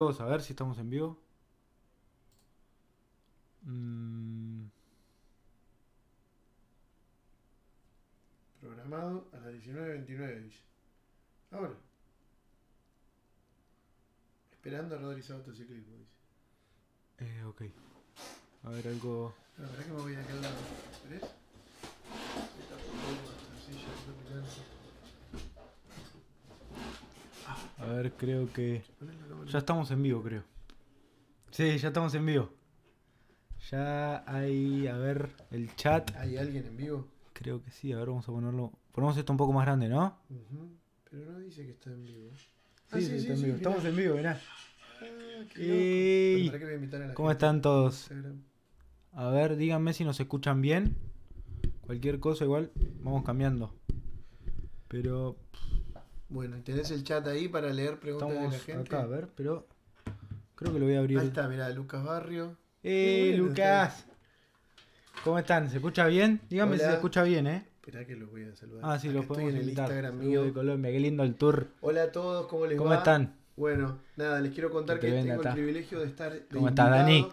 a ver si estamos en vivo. Mm. Programado a las 19.29, dice. Ahora. Esperando a Rodríguez Autociclismo dice. Eh, ok. A ver, algo... La verdad que me voy a quedar... ¿Ves? Esta silla, a ver, creo que. Ya estamos en vivo, creo. Sí, ya estamos en vivo. Ya hay. A ver, el chat. ¿Hay alguien en vivo? Creo que sí, a ver, vamos a ponerlo. Ponemos esto un poco más grande, ¿no? Pero no dice que está en vivo. Sí, ah, sí, está en vivo. Estamos en vivo, mirá. Ah, ¿Cómo están todos? A ver, díganme si nos escuchan bien. Cualquier cosa igual, vamos cambiando. Pero bueno, ¿tenés el chat ahí para leer preguntas de la gente? acá, a ver, pero creo que lo voy a abrir. Ahí está, mirá, Lucas Barrio. ¡Eh, Lucas! ¿Cómo están? ¿Se escucha bien? Díganme si se escucha bien, ¿eh? Esperá que los voy a saludar. Ah, sí, los podemos en el Instagram mío. de Colombia, qué lindo el tour. Hola a todos, ¿cómo les va? ¿Cómo están? Bueno, nada, les quiero contar que, tengo el privilegio de estar de ¿Cómo estás, Dani?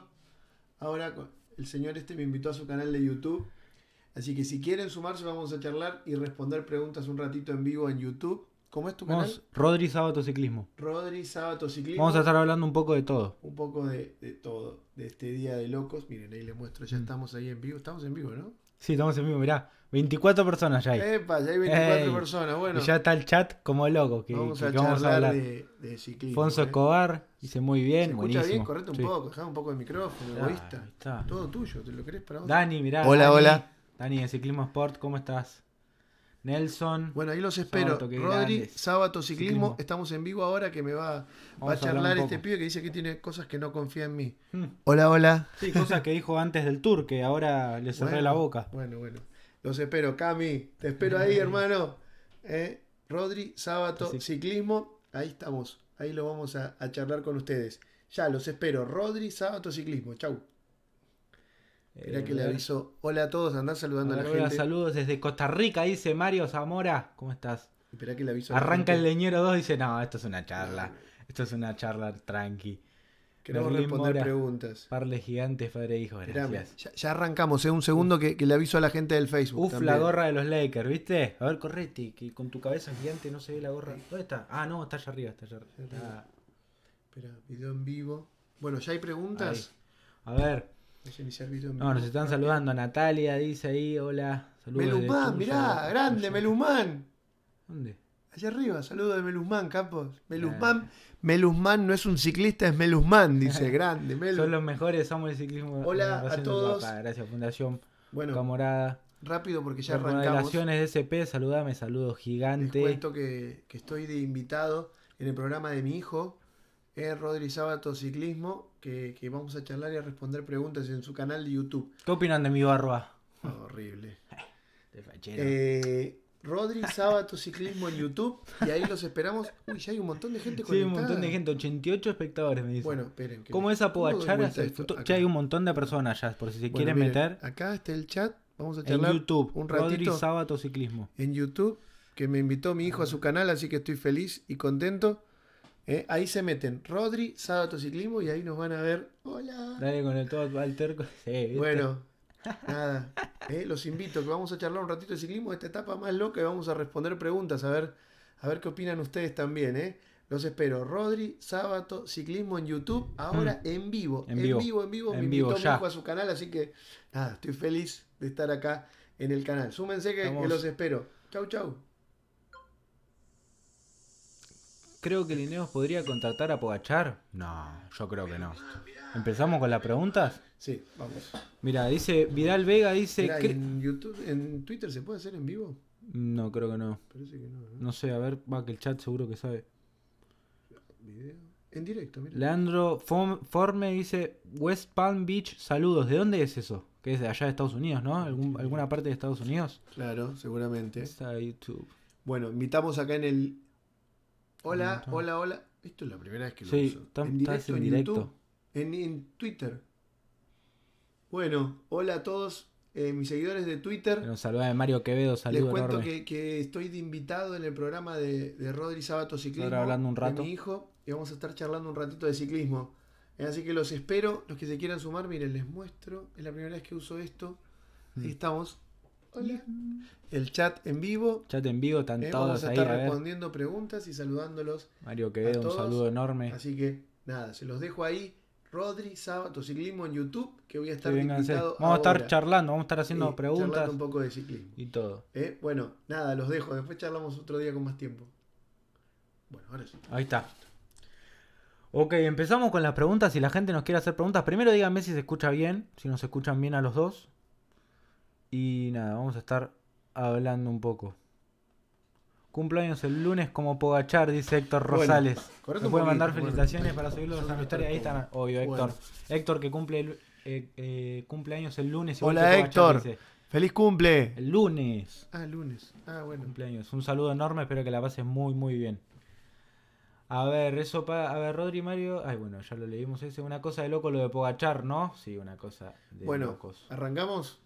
Ahora el señor este me invitó a su canal de YouTube. Así que si quieren sumarse, vamos a charlar y responder preguntas un ratito en vivo en YouTube. ¿Cómo es tu canal? Rodri Sábado Ciclismo. Rodri Sábado Ciclismo. Vamos a estar hablando un poco de todo. Un poco de, todo, de este día de locos. Miren, ahí les muestro, ya mm. estamos ahí en vivo. Estamos en vivo, ¿no? Sí, estamos en vivo, mirá. 24 personas ya hay. Epa, ya hay 24 personas, bueno. Y ya está el chat como loco. Que, vamos, a hablar de, ciclismo. Fonso ¿eh? Escobar, dice muy bien, Se escucha bien, correte un poco, dejá un poco de micrófono, egoísta. Todo tuyo, ¿te lo querés para vos? Dani, mirá. Hola, hola. Dani de Ciclismo Sport, ¿cómo estás? Nelson. Bueno, ahí los espero. Rodri, sábado ciclismo. Estamos en vivo ahora que me va, a charlar este pibe que dice que tiene cosas que no confía en mí. Hmm. Hola, hola. Sí, cosas que dijo antes del tour, que ahora le cerré la boca. Bueno, bueno. Los espero, Cami. Te espero ahí, hermano. Eh, Rodri, sábado, ciclismo. Ahí estamos. Ahí lo vamos a, a charlar con ustedes. Ya, los espero. Rodri, sábado, ciclismo. Chau. Era que le eh, aviso. Hola a todos, andá saludando a la gente. Saludos desde Costa Rica, dice Mario Zamora. ¿Cómo estás? Espera que le aviso. Arranca el leñero 2, dice, no, esto es una charla. Esto es una charla tranqui. Queremos responder preguntas. Parle gigante padre e hijo, gracias. Ya, arrancamos, Es eh, un segundo que, le aviso a la gente del Facebook. Uf, la gorra de los Lakers, ¿viste? A ver, correte, que con tu cabeza gigante no se ve la gorra. ¿Dónde está? Ah, no, está allá arriba, está allá arriba. Espera, video en vivo. Bueno, ¿ya hay preguntas? A ver, no, nos están saludando. Natalia dice ahí, hola. Meluzmán, mirá, grande, Melumán. ¿Dónde? Allá arriba, saludo de Melusmán, Campos Melusmán, Melusmán no es un ciclista, es Melusmán, dice, grande. Son los mejores, somos el ciclismo. Hola a todos. Gracias, Fundación bueno, Camorada. Rápido porque ya arrancamos. Relaciones de SP, saludame, saludos gigante. Les cuento que, que estoy de invitado en el programa de mi hijo, es Rodri Sábato Ciclismo, que, vamos a charlar y a responder preguntas en su canal de YouTube. ¿Qué opinan de mi barba? horrible. de Eh, Rodri Sábato Ciclismo en YouTube, y ahí los esperamos. Uy, ya hay un montón de gente conectada. Sí, un montón de gente, 88 espectadores me dicen. Bueno, esperen. ¿Cómo es Apodachar? Ya hay un montón de personas ya, por si se quieren meter. Acá está el chat, vamos a charlar en YouTube, un ratito. Rodri Sábato Ciclismo. En YouTube, que me invitó mi hijo a su canal, así que estoy feliz y contento. ¿eh? ahí se meten Rodri, Sábado Ciclismo y ahí nos van a ver. Hola. Dale con el todo Walter. bueno, nada. ¿eh? los invito que vamos a charlar un ratito de ciclismo esta etapa más loca y vamos a responder preguntas a ver, a ver qué opinan ustedes también. ¿eh? Los espero. Rodri, Sábado, Ciclismo en YouTube, ahora mm. en, vivo. en vivo. En vivo, en vivo. Me a su canal, así que nada, estoy feliz de estar acá en el canal. Súmense que, que los espero. Chau, chau. creo que Lineos podría contactar a Pogachar. No, yo creo que no. ¿Empezamos con las preguntas? Sí, vamos. Mira, dice Vidal Vega, dice... ¿en, YouTube, ¿En Twitter se puede hacer en vivo? No, creo que no. no, sé, a ver, va que el chat seguro que sabe. En directo, mira. Leandro Forme dice West Palm Beach, saludos. ¿De dónde es eso? Que es de allá de Estados Unidos, ¿no? ¿Alguna parte de Estados Unidos? Claro, seguramente. Está YouTube. Bueno, invitamos acá en el Hola, hola, hola. Esto es la primera vez que lo uso. en directo, en, en, Twitter. Bueno, hola a todos eh, mis seguidores de Twitter. Nos saluda Mario Quevedo, saludos. Les cuento que, estoy de invitado en el programa de, Rodri Sábato Ciclismo. Ahora hablando un rato. mi hijo, y vamos a estar charlando un ratito de ciclismo. Así que los espero, los que se quieran sumar, miren, les muestro. Es la primera vez que uso esto. Mm. estamos. El chat en vivo. Chat en vivo, están eh, vamos a estar respondiendo preguntas y saludándolos. Mario Quevedo, un saludo enorme. Así que nada, se los dejo ahí. Rodri, Sábado Ciclismo en YouTube, que voy a estar sí, Vamos a estar charlando, vamos a estar haciendo preguntas. Charlando un poco de ciclismo. Y todo. Eh, bueno, nada, los dejo. Después charlamos otro día con más tiempo. Bueno, ahora sí. Ahí está. Ok, empezamos con las preguntas. Si la gente nos quiere hacer preguntas, primero díganme si se escucha bien, si nos escuchan bien a los dos. Y nada, vamos a estar hablando un poco. Cumpleaños el lunes como Pogachar, dice Héctor Rosales. ¿Me puede mandar felicitaciones para seguirlo en la historia Ahí está, Obvio, Héctor. Héctor que cumple eh, eh, cumpleaños el lunes. Hola Héctor. Feliz cumple. El lunes. Ah, lunes. Ah, bueno. Cumpleaños. Un saludo enorme, espero que la pases muy, muy bien. A ver, eso para. A ver, Rodri Mario. Ay, bueno, ya lo leímos ese. Una cosa de loco lo de Pogachar, ¿no? Sí, una cosa de bueno, locos. ¿Arrancamos?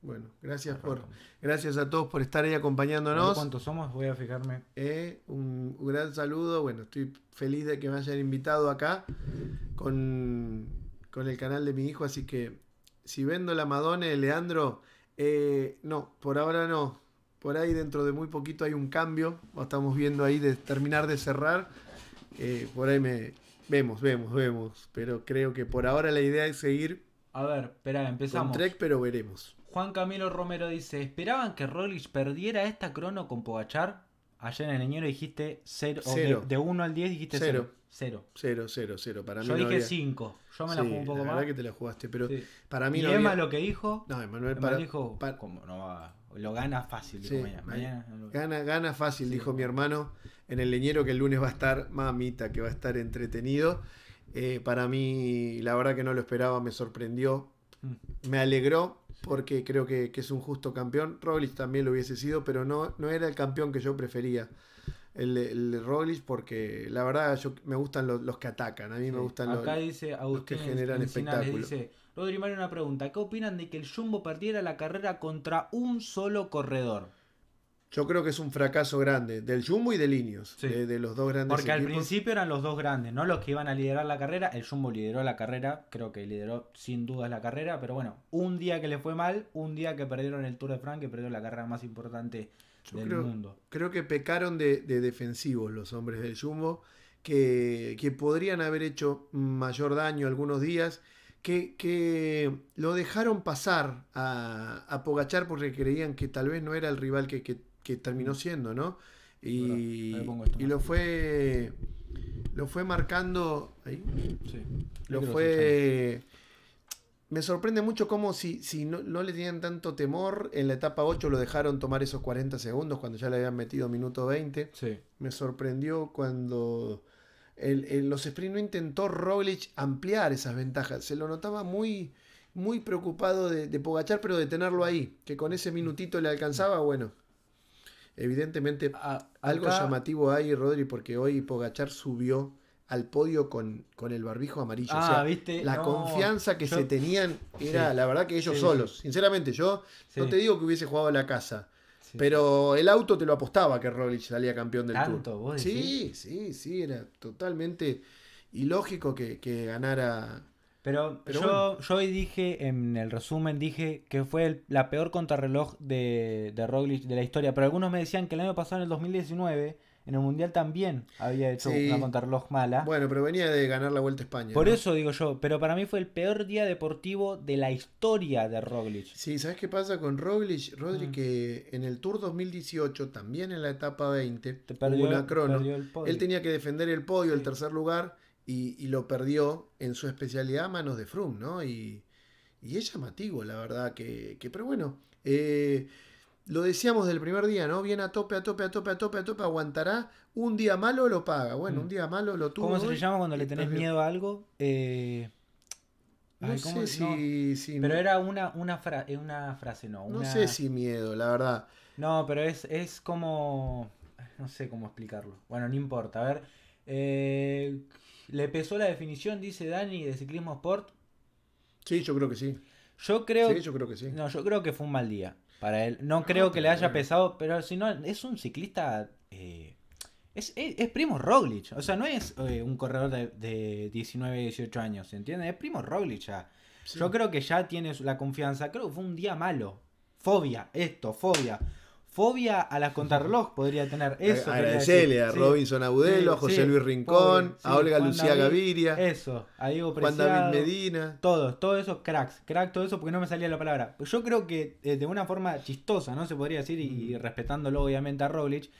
Bueno, gracias por, gracias a todos por estar ahí acompañándonos. ¿Cuántos somos? Voy a fijarme. Eh, un, gran saludo. Bueno, estoy feliz de que me hayan invitado acá con, el canal de mi hijo. Así que si vendo la madone Leandro, eh, no, por ahora no. Por ahí dentro de muy poquito hay un cambio. Estamos viendo ahí de terminar de cerrar. Eh, por ahí me vemos, vemos, vemos. Pero creo que por ahora la idea es seguir. A ver, espera, empezamos. Con Trek, pero veremos. Juan Camilo Romero dice, ¿esperaban que Roglic perdiera esta crono con Pogachar? Ayer en el Leñero dijiste 0, de 1 al 10 dijiste 0. 0. 0, 0, 0. Para mí Yo dije 5. Yo me la sí, jugué un poco más. La verdad que te la jugaste, pero para mí y no. Emma lo que dijo. No, Emanuel para... dijo. no va? Lo gana fácil, mañana. mañana gana, gana fácil, dijo mi hermano en el leñero que el lunes va a estar, mamita, que va a estar entretenido. Eh, para mí, la verdad que no lo esperaba, me sorprendió, mm. me alegró porque creo que, es un justo campeón. Roglic también lo hubiese sido, pero no, no era el campeón que yo prefería. El, el Roglic, porque la verdad yo, me gustan los, que atacan, a mí me gustan los, que generan espectáculo. Dice, Rodri Mario, una pregunta: ¿qué opinan de que el Jumbo partiera la carrera contra un solo corredor? Yo creo que es un fracaso grande del Jumbo y del Ineos, de, los dos grandes. Porque al principio eran los dos grandes, no los que iban a liderar la carrera. El Jumbo lideró la carrera, creo que lideró sin dudas la carrera, pero bueno, un día que le fue mal, un día que perdieron el Tour de Frank, que perdió la carrera más importante del mundo. Creo que pecaron de, defensivos los hombres del Jumbo, que, podrían haber hecho mayor daño algunos días. Que, lo dejaron pasar a, a Pogachar porque creían que tal vez no era el rival que, que terminó siendo, ¿no? Y, y lo fue lo fue marcando ahí. Sí, lo fue me sorprende mucho cómo si, si no, no, le tenían tanto temor, en la etapa 8 lo dejaron tomar esos 40 segundos cuando ya le habían metido minuto 20. Sí. Me sorprendió cuando el, los sprint no intentó Roglic ampliar esas ventajas. Se lo notaba muy, muy preocupado de, de Pogachar, pero de tenerlo ahí, que con ese minutito le alcanzaba, bueno. Evidentemente, ah, algo llamativo hay, Rodri, porque hoy Pogachar subió al podio con, con el barbijo amarillo. o ah, sea, La confianza que se tenían era, la verdad, que ellos solos. Sinceramente, yo no te digo que hubiese jugado la casa. Pero el auto te lo apostaba que Roglic salía campeón del Tour. Sí, sí, sí, era totalmente ilógico que, que ganara pero, yo, hoy dije, en el resumen, dije que fue la peor contrarreloj de, de Roglic de la historia. Pero algunos me decían que el año pasado, en el 2019, en el Mundial también había hecho una contrarreloj mala. Bueno, pero venía de ganar la Vuelta a España. Por eso digo yo, pero para mí fue el peor día deportivo de la historia de Roglic. Sí, ¿sabes qué pasa con Roglic? Rodri, mm. que en el Tour 2018, también en la etapa 20, Te crono. Él tenía que defender el podio, el tercer lugar y, lo perdió en su especialidad a manos de Frum, ¿no? Y, es llamativo, la verdad, que, pero bueno, eh, lo decíamos del primer día, ¿no? Viene a tope, a tope, a tope, a tope, a tope, aguantará, un día malo lo paga, bueno, mm. un día malo lo tuvo. ¿Cómo se le llama cuando le tenés miedo a algo? Eh, no sé si, Pero era una, una, eh, una frase, no. No sé si miedo, la verdad. No, pero es, como... No sé cómo explicarlo. Bueno, no importa. A ver. ¿Le pesó la definición, dice Dani, de ciclismo sport? Sí, yo creo que sí. Yo creo, yo creo que sí. No, yo creo que fue un mal día para él. No, creo ah, que le haya pesado, pero si no, es un ciclista. Eh, es, Primo Roglic. O sea, no es eh, un corredor de, 19, 18 años, ¿entiendes? Es Primo Roglic ya. Yo creo que ya tiene la confianza. Creo que fue un día malo. Fobia, esto, fobia. Fobia a la contrarreloj podría tener eso. Agradecele a Robinson Audelo, a José Luis Rincón, a Olga Lucía Gaviria. Eso, a Diego Juan David Medina. Todos, todos esos cracks. Crack, todo eso porque no me salía la palabra. Yo creo que eh, de una forma chistosa, ¿no? Se podría decir, y, mm. respetándolo obviamente a Roglic,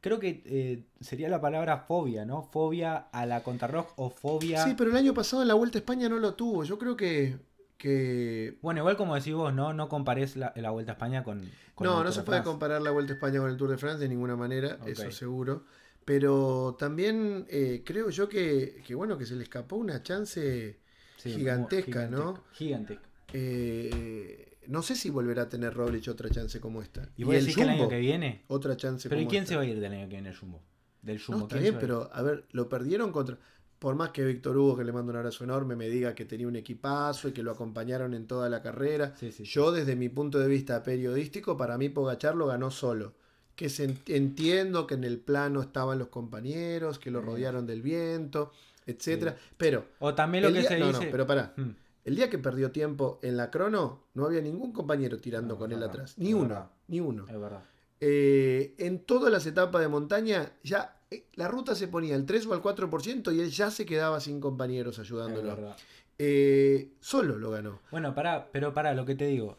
creo que eh, sería la palabra fobia, ¿no? Fobia a la contrarreloj o fobia... Sí, pero el año pasado en la Vuelta a España no lo tuvo. Yo creo que que... Bueno, igual como decís vos, no, no comparés la, Vuelta a España con... con no, no se puede comparar la Vuelta a España con el Tour de France de ninguna manera, eso seguro. Pero también eh, creo yo que, bueno, que se le escapó una chance gigantesca, ¿no? Gigantesca. Eh, no sé si volverá a tener Roblech otra chance como esta. ¿Y, ¿Y el, que el año que viene? Otra chance ¿Pero ¿y quién se va a ir del año que viene el Jumbo? Del Jumbo. No, está pero a ver, lo perdieron contra por más que Víctor Hugo, que le mando un abrazo enorme, me diga que tenía un equipazo y que lo acompañaron en toda la carrera, yo desde mi punto de vista periodístico, para mí Pogachar lo ganó solo. Que entiendo que en el plano estaban los compañeros, que lo rodearon del viento, etc. Pero. O también lo que se dice. No, pero pará. Mm. El día que perdió tiempo en la crono, no había ningún compañero tirando con él atrás. Ni uno. Ni uno. Es verdad. Eh, en todas las etapas de montaña, ya eh, la ruta se ponía al 3 o al 4% y él ya se quedaba sin compañeros ayudándolo. Eh, solo lo ganó. Bueno, pará, pero pará, lo que te digo.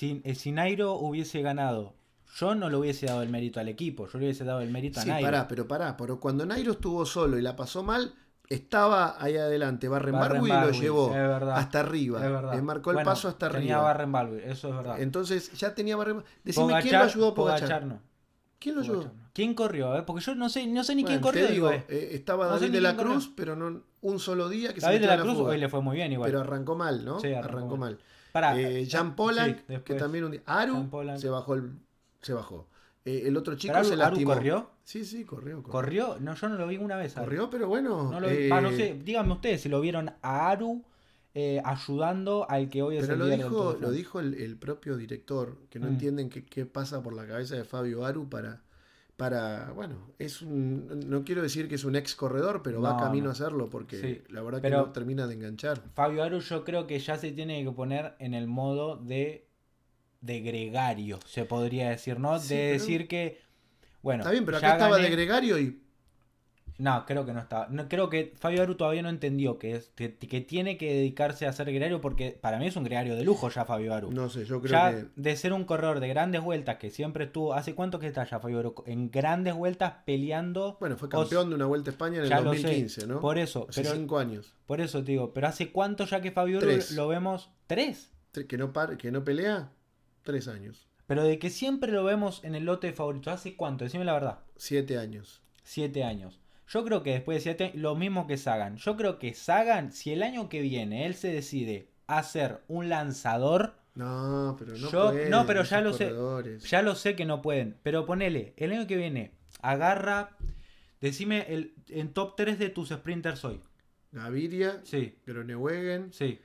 Eh, si, Nairo hubiese ganado, yo no le hubiese dado el mérito al equipo, yo le hubiese dado el mérito a Nairo. Pará, pero pará, pero cuando Nairo estuvo solo y la pasó mal, estaba ahí adelante Barren, y lo llevó hasta arriba. Le marcó el paso hasta arriba. Tenía Barren eso es verdad. Entonces ya tenía Barren Decime quién lo ayudó a ¿Quién lo ayudó? ¿Quién corrió? Porque yo no sé, no sé ni quién corrió. Eh, estaba David de la Cruz, pero no un solo día que David de la, Cruz hoy eh, le fue muy bien igual. Pero arrancó mal, ¿no? Sí, arrancó, mal. Para eh, eh Jean que también un día. Aru se bajó el, se bajó. el otro chico se lastimó. Aru corrió? Sí, sí, corrió, corrió, No, yo no lo vi una vez. Corrió, pero bueno. No, díganme ustedes si lo vieron a Aru ayudando al que hoy es el lo dijo, lo dijo el, propio director, que no mm. entienden qué, pasa por la cabeza de Fabio Aru para para, bueno, es un, no quiero decir que es un ex corredor, pero va camino a hacerlo porque la verdad que no termina de enganchar. Fabio Aru yo creo que ya se tiene que poner en el modo de, de gregario, se podría decir, ¿no? de decir que, bueno... Está bien, pero acá estaba de gregario y no, creo que no estaba. No, creo que Fabio Aru todavía no entendió que, que, tiene que dedicarse a ser gregario porque para mí es un gregario de lujo ya Fabio Aru. No sé, yo creo que... De ser un corredor de grandes vueltas que siempre estuvo. ¿Hace cuánto que está ya Fabio Aru? En grandes vueltas peleando. Bueno, fue campeón de una vuelta a España en el 2015, ¿no? Por eso. cinco años. Por eso te digo, pero ¿hace cuánto ya que Fabio Aru lo vemos? ¿Tres? que, no ¿Que no pelea? Tres años. Pero de que siempre lo vemos en el lote de favoritos, ¿hace cuánto? Decime la verdad. Siete años. Siete años. Yo creo que después de 7, lo mismo que Sagan. Yo creo que Sagan, si el año que viene él se decide a ser un lanzador. No, pero no pueden, No, pero ya lo sé. Ya lo sé que no pueden. Pero ponele, el año que viene, agarra. Decime el, en top 3 de tus sprinters hoy. Naviria, sí. Gronewegen sí.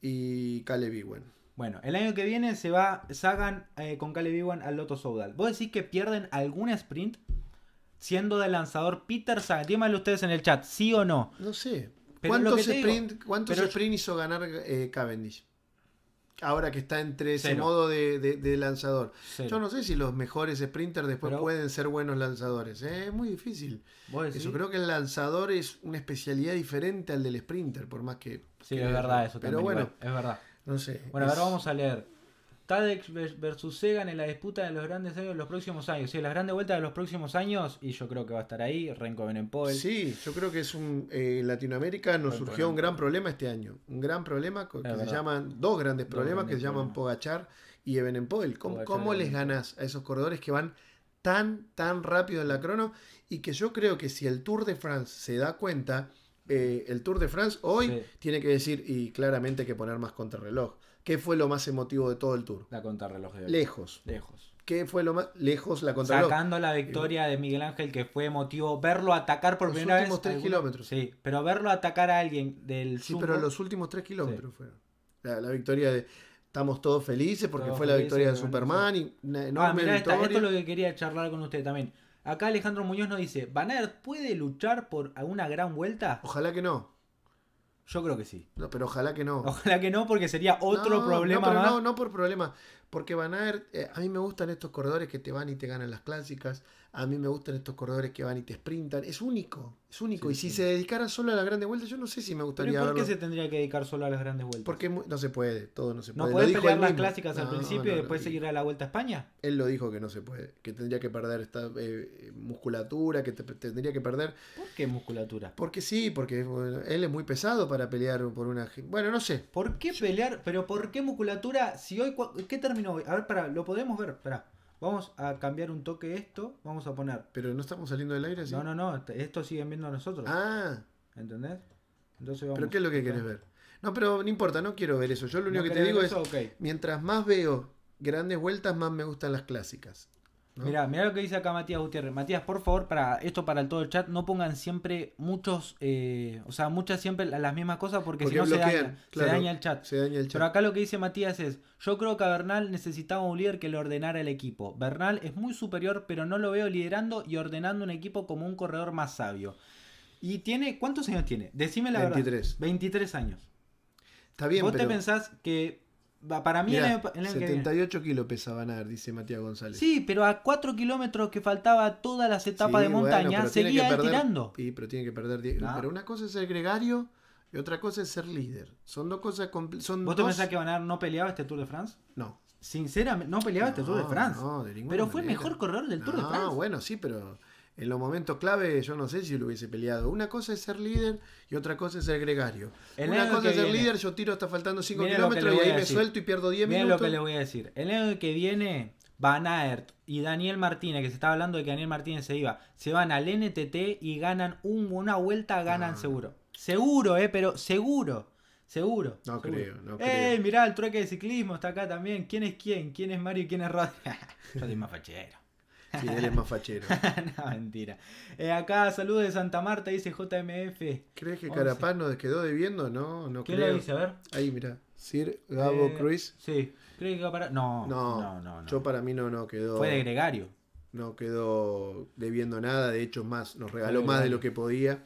y Caleb Bueno, el año que viene se va Sagan eh, con Caleb al Lotto Soudal. ¿Vos decís que pierden algún sprint? siendo de lanzador Peter Sagan? Díganmelo ustedes en el chat, ¿sí o no? No sé. ¿Cuántos sprint, hizo ganar eh, Cavendish? Ahora que está entre ese modo de, lanzador. Yo no sé si los mejores sprinters después pueden ser buenos lanzadores. ¿eh? Es muy difícil. eso creo que el lanzador es una especialidad diferente al del sprinter, por más que. Sí, es verdad eso. Pero bueno, es verdad. No sé. Bueno, ahora vamos a leer. Tadek versus Segan en la disputa de los grandes años de los próximos años. O sea, las grandes vueltas de los próximos años, y yo creo que va a estar ahí, Renko Benempol. Sí, yo creo que es un. Eh, en Latinoamérica nos surgió un gran problema este año. Un gran problema que se llaman. Dos grandes problemas que se llaman Pogachar y Benempol. ¿Cómo, cómo les ganas a esos corredores que van tan, tan rápido en la crono? Y que yo creo que si el Tour de France se da cuenta, eh, el Tour de France hoy tiene que decir, y claramente hay que poner más contrarreloj ¿Qué fue lo más emotivo de todo el tour? La contrarreloj Lejos. Lejos. ¿Qué fue lo más lejos la contrarreloj? Sacando la victoria de Miguel Ángel, que fue emotivo verlo atacar por los Los últimos tres kilómetros. Sí, pero verlo atacar a alguien del Sí, pero los últimos tres kilómetros fueron. La, victoria de. Estamos todos felices porque fue la victoria de Superman y no ah, esto es lo que quería charlar con usted también. Acá Alejandro Muñoz nos dice, ¿Van puede luchar por alguna gran vuelta? Ojalá que no. Yo creo que sí. No, pero ojalá que no. Ojalá que no, porque sería otro problema no, pero No, no por problema. Porque Van a eh, a mí me gustan estos corredores que te van y te ganan las clásicas. A mí me gustan estos corredores que van y te sprintan. Es único, es único. y si se dedicara solo a las grandes vueltas, yo no sé si me gustaría. por qué se tendría que dedicar solo a las grandes vueltas? Porque no se puede, todo no se puede. ¿No puede pelear las clásicas al principio y después seguir a la Vuelta a España? Él lo dijo que no se puede, que tendría que perder esta eh, eh, musculatura, que tendría que perder. ¿Por qué musculatura? Porque sí, porque él es muy pesado para pelear por una. Bueno, no sé. ¿Por qué pelear? ¿Pero por qué musculatura? Si hoy. ¿Qué terminó A ver, para, lo podemos ver, espera Vamos a cambiar un toque esto, vamos a poner. Pero no estamos saliendo del aire, ¿sí? No, no, no, esto siguen viendo a nosotros. Ah. ¿Entendés? Entonces vamos. ¿Pero qué es lo que quieres ver? No, pero no importa, no quiero ver eso. Yo lo único que te digo es, mientras más veo grandes vueltas, más me gustan las clásicas. Mira, Mirá, lo que dice acá Matías Gutiérrez. Matías, por favor, para esto para el todo el chat, no pongan siempre muchos, eh, o sea, muchas siempre las mismas cosas porque, si no se daña, el chat. Pero acá lo que dice Matías es, yo creo que a Bernal necesitaba un líder que le ordenara el equipo. Bernal es muy superior, pero no lo veo liderando y ordenando un equipo como un corredor más sabio. ¿Y tiene cuántos años tiene? Decime la 23. verdad. 23 años. Está bien, ¿Vos te pensás que para mí, en el, 78 kilos pesaba Banar dice Matías González. Sí, pero a 4 kilómetros que faltaba todas las etapas de montaña, seguía tirando. Sí, pero tiene que perder 10. Ah. Pero una cosa es ser gregario y otra cosa es ser líder. Son dos cosas. Son ¿Vos te pensás que Banar no peleaba este Tour de France? No. Sinceramente, no peleaba este Tour de France. No, pero fue el mejor corredor del Tour de France. Ah, bueno, sí, pero en los momentos clave yo no sé si lo hubiese peleado. Una cosa es ser líder y otra cosa es ser gregario. Una cosa es ser líder, yo tiro hasta faltando 5 kilómetros y ahí me suelto y pierdo 10 minutos. lo que les voy a decir. El año que viene, Van Aert y Daniel Martínez, que se estaba hablando de que Daniel Martínez se iba, se van al NTT y ganan una vuelta, ganan ah. seguro. Seguro, eh, pero seguro. Seguro. No creo, no eh, creo. mirá, el trueque de ciclismo está acá también! ¿Quién es quién? ¿Quién es Mario y quién es Rodri? yo soy más fachero si él es más fachero. no, mentira. Eh, acá, saludos de Santa Marta, dice JMF. ¿Crees que Carapaz nos quedó debiendo? No, no ¿Qué creo. le dice? A ver. Ahí, mira. Sir Gabo eh, Cruz. Sí. ¿Crees que para... No, no, no, no, Yo para mí no, no quedó. Fue de gregario. No quedó debiendo nada. De hecho, más, nos regaló más de lo que podía.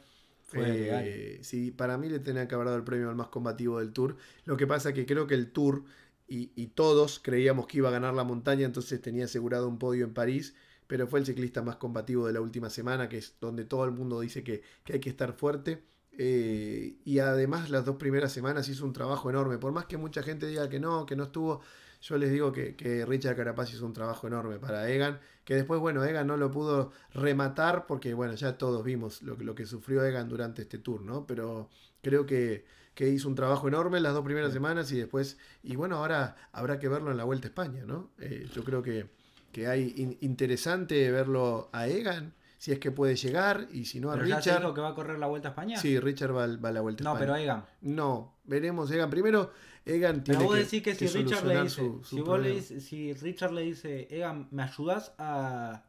Eh, sí, para mí le tenía que haber dado el premio al más combativo del Tour. Lo que pasa es que creo que el Tour y, todos creíamos que iba a ganar la montaña, entonces tenía asegurado un podio en París pero fue el ciclista más combativo de la última semana, que es donde todo el mundo dice que, hay que estar fuerte. Eh, y además las dos primeras semanas hizo un trabajo enorme. Por más que mucha gente diga que no, que no estuvo, yo les digo que, Richard Carapaz hizo un trabajo enorme para Egan, que después, bueno, Egan no lo pudo rematar porque, bueno, ya todos vimos lo, lo que sufrió Egan durante este tour, ¿no? Pero creo que, hizo un trabajo enorme las dos primeras semanas y después, y bueno, ahora habrá que verlo en la Vuelta a España, ¿no? Eh, yo creo que que hay interesante verlo a Egan, si es que puede llegar, y si no a ¿Pero Richard. ¿es lo que va a correr la Vuelta a España? Sí, Richard va, a la Vuelta a España. No, pero Egan. No, veremos Egan. Primero, Egan tiene pero vos decís que, si, Richard le dice, si, vos le si Richard le dice, Egan, ¿me ayudas a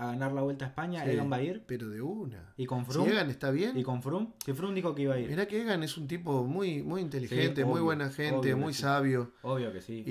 a ganar la Vuelta a España, Egan va a ir. Pero de una. Y con Froome. Si Egan está bien. Y con Frum? que Frum dijo que iba a ir. Mirá que Egan es un tipo muy, muy inteligente, muy buena gente, muy sabio. Obvio que sí,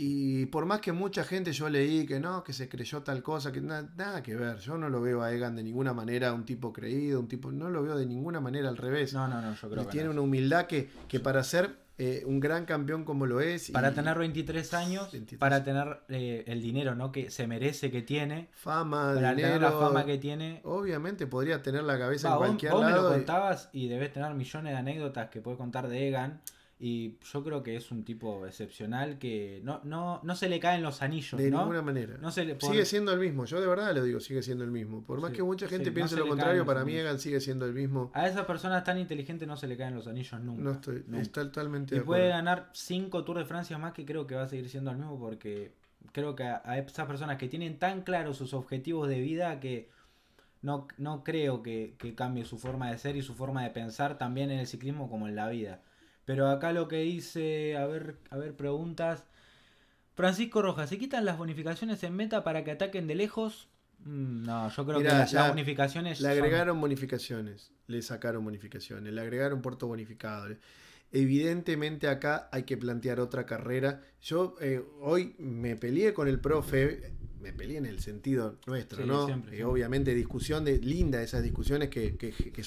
y, por más que mucha gente yo leí que no, que se creyó tal cosa, que nada, que ver. Yo no lo veo a Egan de ninguna manera un tipo creído, un tipo... No lo veo de ninguna manera al revés. No, no, no, yo creo que Tiene una humildad que, que para ser eh, un gran campeón como lo es. Para tener 23 años, para tener eh, el dinero ¿no? que se merece que tiene. Fama, para la fama que tiene. Obviamente podría tener la cabeza en cualquier lado. contabas y debes tener millones de anécdotas que puedes contar de Egan. Y yo creo que es un tipo excepcional que no, no, no se le caen los anillos. De ninguna manera. No se Sigue siendo el mismo, yo de verdad lo digo, sigue siendo el mismo. Por más que mucha gente piense lo contrario, para mí Egan sigue siendo el mismo. A esas personas tan inteligentes no se le caen los anillos nunca. No estoy, Está totalmente. Y puede ganar 5 Tours de Francia más que creo que va a seguir siendo el mismo porque creo que a, esas personas que tienen tan claros sus objetivos de vida que... No, creo que cambie su forma de ser y su forma de pensar también en el ciclismo como en la vida pero acá lo que hice... a ver, a ver preguntas. Francisco Rojas, ¿se quitan las bonificaciones en meta para que ataquen de lejos? Mm, no, yo creo que las, bonificaciones. Le agregaron bonificaciones, le sacaron bonificaciones, le agregaron puerto bonificado. Evidentemente acá hay que plantear otra carrera. Yo eh, hoy me peleé con el profe me peleé en el sentido nuestro, ¿no? Eh, siempre, obviamente discusión de linda esas discusiones que, que, que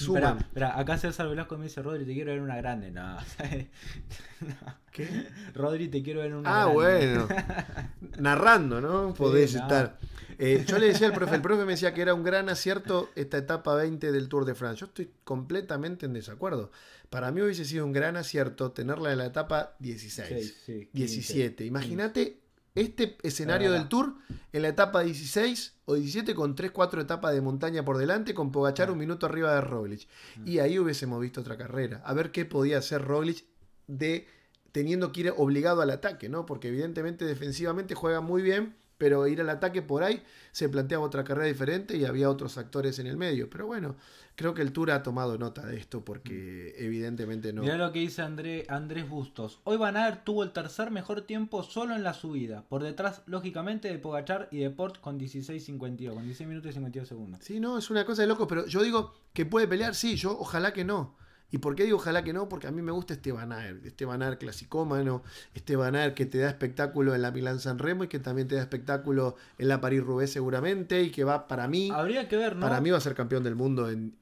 acá César Velasco me dice, Rodri, te quiero ver una grande. No. ¿Qué? Rodri, te quiero ver una ah, grande. Ah, bueno. Narrando, ¿no? Podés estar. Eh, yo le decía al profe, el profe me decía que era un gran acierto esta etapa 20 del Tour de France. Yo estoy completamente en desacuerdo. Para mí hubiese sido un gran acierto tenerla en la etapa 16, 17. Imagínate este escenario del Tour en la etapa 16 o 17 con 3-4 etapas de montaña por delante con Pogachar un minuto arriba de Roglic. Mm. y ahí hubiésemos visto otra carrera. A ver qué podía hacer Roglic de teniendo que ir obligado al ataque, ¿no? Porque evidentemente defensivamente juega muy bien, pero ir al ataque por ahí se planteaba otra carrera diferente y había otros actores en el medio. Pero bueno, Creo que el Tour ha tomado nota de esto porque mm. evidentemente no. Mira lo que dice André, Andrés Bustos. Hoy Van tuvo el tercer mejor tiempo solo en la subida. Por detrás, lógicamente, de Pogachar y de Port con 16.52, con 16 minutos y 52 segundos. Sí, no, es una cosa de loco, pero yo digo que puede pelear, sí, yo ojalá que no. ¿Y por qué digo ojalá que no? Porque a mí me gusta Esteban Aer, Esteban Aer clasicómano, este Aer que te da espectáculo en la Milán San Remo y que también te da espectáculo en la París Roubaix seguramente y que va para mí. Habría que ver, ¿no? Para mí va a ser campeón del mundo en,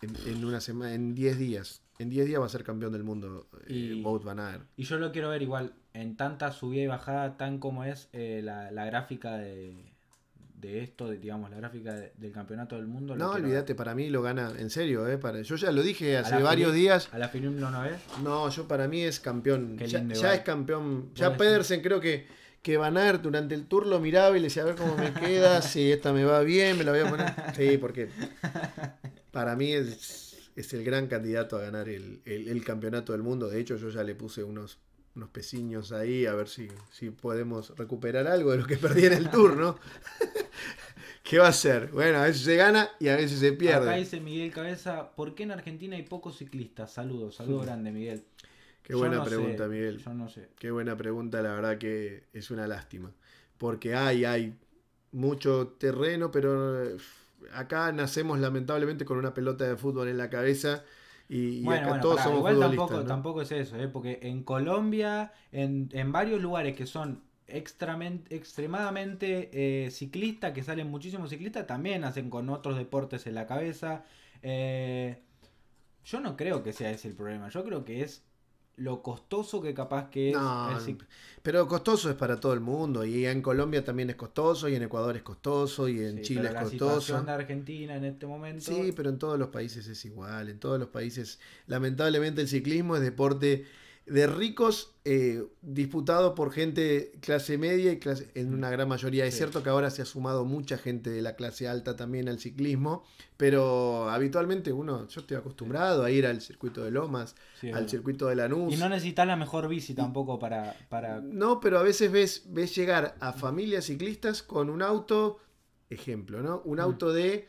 una semana, en 10 días. En 10 días va a ser campeón del mundo eh, y, Y yo lo quiero ver igual, en tanta subida y bajada, tan como es eh, la, gráfica de, de esto, de, digamos, la gráfica del campeonato del mundo. No, olvídate, para mí lo gana, en serio, eh, para, yo ya lo dije hace varios días. ¿A la no lo no ves? No, yo para mí es campeón. ya, es campeón. Ya Pedersen creo que, que Van durante el tour lo miraba y le decía, a ver cómo me queda, si esta me va bien, me la voy a poner. Sí, porque para mí es, es el gran candidato a ganar el campeonato del mundo. De hecho, yo ya le puse unos unos peciños ahí, a ver si, si podemos recuperar algo de lo que perdí en el turno. ¿Qué va a ser? Bueno, a veces se gana y a veces se pierde. Acá dice Miguel Cabeza, ¿por qué en Argentina hay pocos ciclistas? Saludos, saludo grande, Miguel. Qué buena pregunta, Miguel. Yo no sé. Qué buena pregunta, la verdad que es una lástima. Porque hay, hay mucho terreno, pero eh, acá nacemos lamentablemente con una pelota de fútbol en la cabeza bueno, bueno, igual tampoco, es eso, ¿eh? porque en Colombia, en, varios lugares que son extremadamente eh, ciclistas, que salen muchísimos ciclistas, también hacen con otros deportes en la cabeza. Eh, yo no creo que sea ese el problema, yo creo que es lo costoso que capaz que es. pero costoso es para todo el mundo. Y en Colombia también es costoso, y en Ecuador es costoso, y en Chile es costoso. Situación de Argentina en este momento. Sí, pero en todos los países es igual. En todos los países, lamentablemente, el ciclismo es deporte de ricos eh, disputado por gente clase media y clase, en mm. una gran mayoría. Es cierto que ahora se ha sumado mucha gente de la clase alta también al ciclismo, pero habitualmente uno, yo estoy acostumbrado a ir al circuito de Lomas, al circuito de Lanús. Y no necesitas la mejor bici tampoco para, para... No, pero a veces ves, ves llegar a familias ciclistas con un auto, ejemplo, ¿no? Un mm. auto de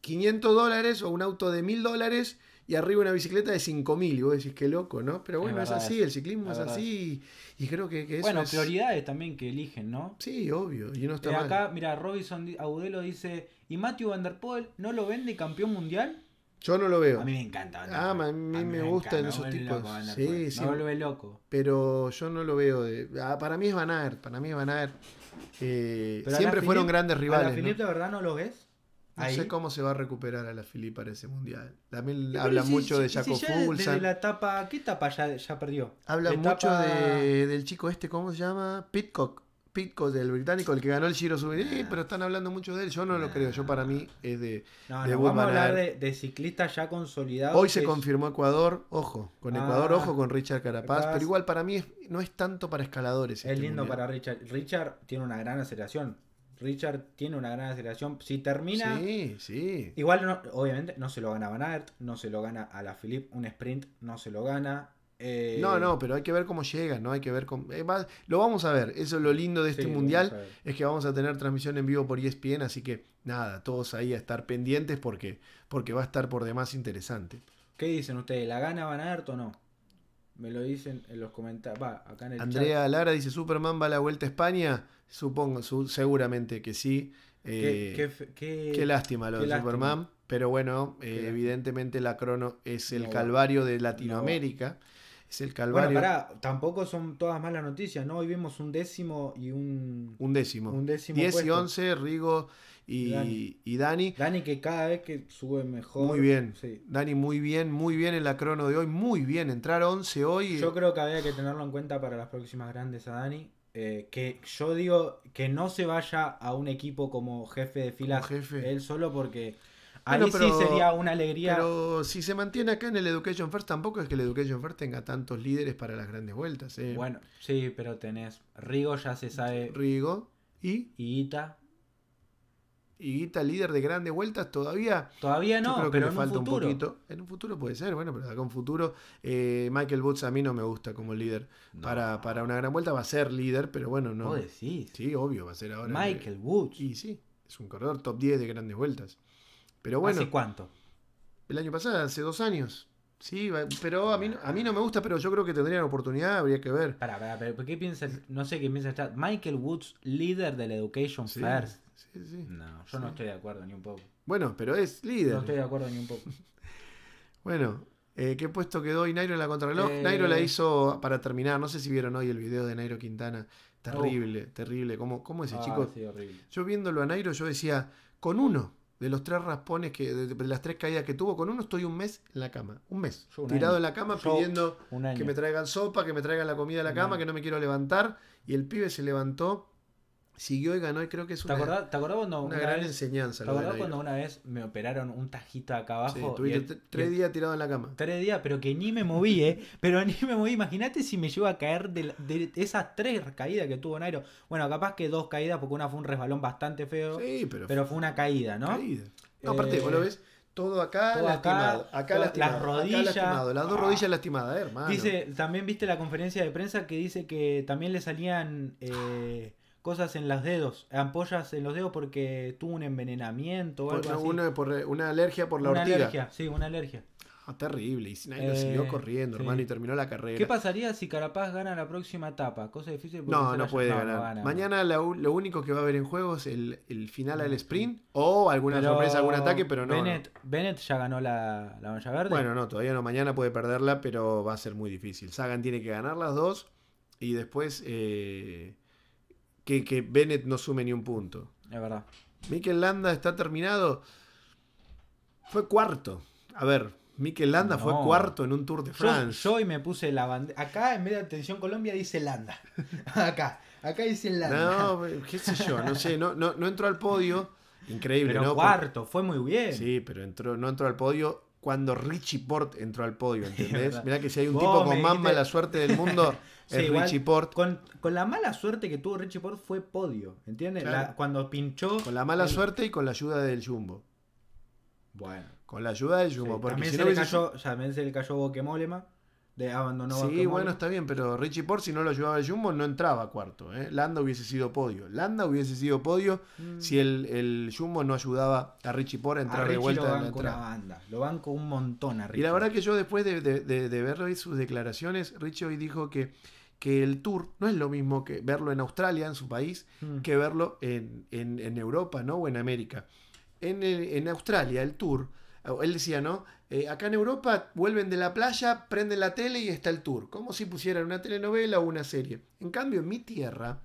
500 dólares o un auto de 1000 dólares y arriba una bicicleta de 5.000 y vos decís qué loco, ¿no? Pero bueno, es, así, el ciclismo es así y, creo que, que Bueno, prioridades también que eligen, ¿no? Sí, obvio, y no está eh, acá, mira, Robinson Audelo dice, ¿y Matthew Van Der Poel no lo vende campeón mundial? Yo no lo veo. A mí me encanta. Ah, a mí, me, gustan esos tipos. sí, sí. vuelve loco. Pero yo no lo veo. Ah, para mí es Van para mí es Van aer. siempre fueron grandes rivales. ¿A la de verdad no lo ves? No sé cómo se va a recuperar a la Fili para ese mundial. También habla mucho de Jacob la ¿Qué etapa ya, ya perdió? Habla mucho del chico este, ¿cómo se llama? Pitcock. Pitcock, del británico, el que ganó el Giro Subir. Ah. pero están hablando mucho de él. Yo no lo creo. Yo para mí es de. No, vamos a hablar de, ciclistas ya consolidados. Hoy se confirmó Ecuador, ojo. Con ah. Ecuador, ojo, con Richard Carapaz. Pero igual para mí no es tanto para escaladores. Este es lindo para Richard. Richard tiene una gran aceleración Richard tiene una gran aceleración. Si termina. Sí, sí. Igual, no, obviamente, no se lo gana Van Aert, no se lo gana a la Philip. Un sprint no se lo gana. Eh, no, no, pero hay que ver cómo llega, ¿no? Hay que ver cómo. lo vamos a ver. Eso es lo lindo de este mundial. Es que vamos a tener transmisión en vivo por ESPN. Así que nada, todos ahí a estar pendientes porque, porque va a estar por demás interesante. ¿Qué dicen ustedes? ¿La gana Van Aert o no? Me lo dicen en los comentarios. Va, acá en el Andrea Lara dice: Superman va a la vuelta a España. Supongo, seguramente que sí. qué, eh, lástima lo de Superman. Pero bueno, eh, evidentemente la crono es el calvario de Latinoamérica. Es el calvario. Bueno, pará, tampoco son todas malas noticias, ¿no? Hoy vimos un décimo y un. Un décimo. Un décimo. 10 y 11, Rigo y Dani. Dani. que cada vez que sube mejor. Muy bien. Dani muy bien, muy bien en la crono de hoy, muy bien. Entrar 11 hoy. Yo creo que había que tenerlo en cuenta para las próximas grandes a Dani. Eh, que yo digo que no se vaya a un equipo como jefe de filas él solo porque ahí sí sería una alegría. Pero si se mantiene acá en el Education First, tampoco es que el Education First tenga tantos líderes para las grandes vueltas. ¿eh? Bueno, sí, pero tenés Rigo, ya se sabe. Rigo Y Ita y Guita líder de grandes vueltas todavía. Todavía no, pero en falta un, futuro. poquito. En un futuro puede ser, bueno, pero acá un futuro. Eh, Michael Woods a mí no me gusta como líder. Para, para una gran vuelta va a ser líder, pero bueno, no. Sí, obvio, va a ser ahora. Michael Woods. Y sí, es un corredor top 10 de grandes vueltas. Pero bueno. ¿Hace cuánto? El año pasado, hace dos años. Sí, pero a mí, a mí no me gusta, pero yo creo que tendría la oportunidad, habría que ver. para pero ¿qué piensas? No sé qué piensa Michael Woods, líder del Education First. No, yo no estoy de acuerdo ni un poco. Bueno, pero es líder. No estoy de acuerdo ni un poco. bueno, eh, ¿qué puesto quedó y Nairo la contrarreloj? Eh, Nairo la hizo para terminar. No sé si vieron hoy el video de Nairo Quintana. Terrible, terrible. ¿Cómo, cómo ese ah, chico? yo viéndolo a Nairo, yo decía, con uno de los tres raspones, que, de, las tres caídas que tuvo, con uno estoy un mes en la cama. Un mes. tirado en la cama pidiendo que me traigan sopa, que me traigan la comida a la cama, que no me quiero levantar. Y el pibe se levantó siguió y ganó y creo que es una, gran enseñanza. ¿Te acordás cuando una vez me operaron un tajito acá abajo? Sí, tres días tirado en la cama. Tres días, pero que ni me moví, ¿eh? Pero ni me moví. Imagínate si me llevo a caer de, esas tres caídas que tuvo Nairo. Bueno, capaz que dos caídas porque una fue un resbalón bastante feo. Sí, pero, pero fue, una caída, ¿no? Caída. No, aparte, eh, vos lo ves todo acá lastimado. Acá, lastimado, las rodillas. las dos ah. rodillas lastimadas, hermano. Dice, también viste la conferencia de prensa que dice que también le salían. Eh, cosas en los dedos, ampollas en los dedos porque tuvo un envenenamiento o algo así. Eh, una, alergia por la una alergia, sí, una alergia. Ah, terrible, y eh, siguió corriendo, hermano, y terminó la carrera. ¿Qué pasaría si Carapaz gana la próxima etapa? Cosa difícil porque No, no puede ganar. Mañana lo, único que va a haber en juego es el, final al sprint o alguna sorpresa, algún ataque, pero no. Bennett, ya ganó la, la mancha verde. Bueno, no, todavía no. Mañana puede perderla, pero va a ser muy difícil. Sagan tiene que ganar las dos y después. Eh, que, que Bennett no sume ni un punto. Es verdad. Mikel Landa está terminado. Fue cuarto. A ver, Mikel Landa fue cuarto en un Tour de France. Yo, yo me puse la bandera. Acá, en medio de Atención Colombia, dice Landa. acá, acá dice Landa. No, qué sé yo, no sé. No, no, entró al podio. Increíble, pero ¿no? cuarto, fue muy bien. Sí, pero entró, no entró al podio cuando Richie Port entró al podio, ¿entendés? Mirá que si hay un tipo con más mala suerte del mundo, Richie Port. Con, con, la mala suerte que tuvo Richie Port fue podio, ¿entiendes? cuando pinchó. Con la mala suerte y con la ayuda del Jumbo. Bueno. Con la ayuda del Jumbo. porque también, se le cayó, Boquemolema. De abandonó Sí, bueno, está bien, pero Richie Port, si no lo ayudaba el Jumbo, no entraba cuarto. ¿eh? Landa hubiese sido podio. Landa hubiese sido podio mm. si el, el, Jumbo no ayudaba a Richie Port a entrar de vuelta lo banco la banda. Lo banco un montón a Richie. Y la verdad que yo después de, de, de, de ver sus declaraciones, Richie hoy dijo que que el tour no es lo mismo que verlo en Australia, en su país, mm. que verlo en, Europa, ¿no? O en América. En, Australia, el tour, él decía, ¿no? Eh, acá en Europa vuelven de la playa, prenden la tele y está el tour, como si pusieran una telenovela o una serie. En cambio, en mi tierra,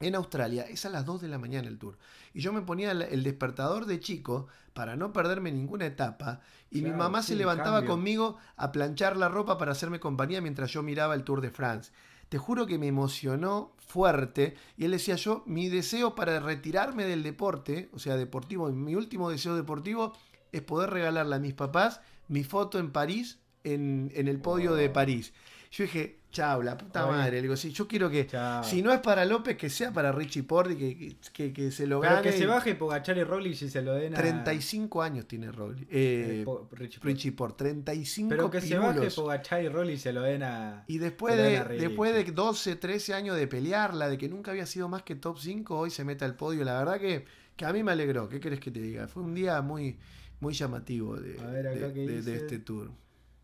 en Australia, es a las 2 de la mañana el tour. Y yo me ponía el despertador de chico para no perderme ninguna etapa y mi mamá se levantaba conmigo a planchar la ropa para hacerme compañía mientras yo miraba el Tour de France te juro que me emocionó fuerte. Y él decía yo, mi deseo para retirarme del deporte, o sea, deportivo, mi último deseo deportivo es poder regalarle a mis papás mi foto en París, en, en el podio de París. Yo dije, chao, la puta madre. Le digo, yo quiero que, si no es para López, que sea para Richie Porte que, que, se lo Pero que se baje Pogachar y Roglic y se lo den a... 35 años tiene Roglic. Eh, eh Richie, Richie 35 Pero que se baje Pogachar y y se lo den a... Y después, de, después de 12, 13 años de pelearla, de que nunca había sido más que top 5, hoy se mete al podio. La verdad que, que a mí me alegró. ¿Qué querés que te diga? Fue un día muy, muy llamativo de, de este tour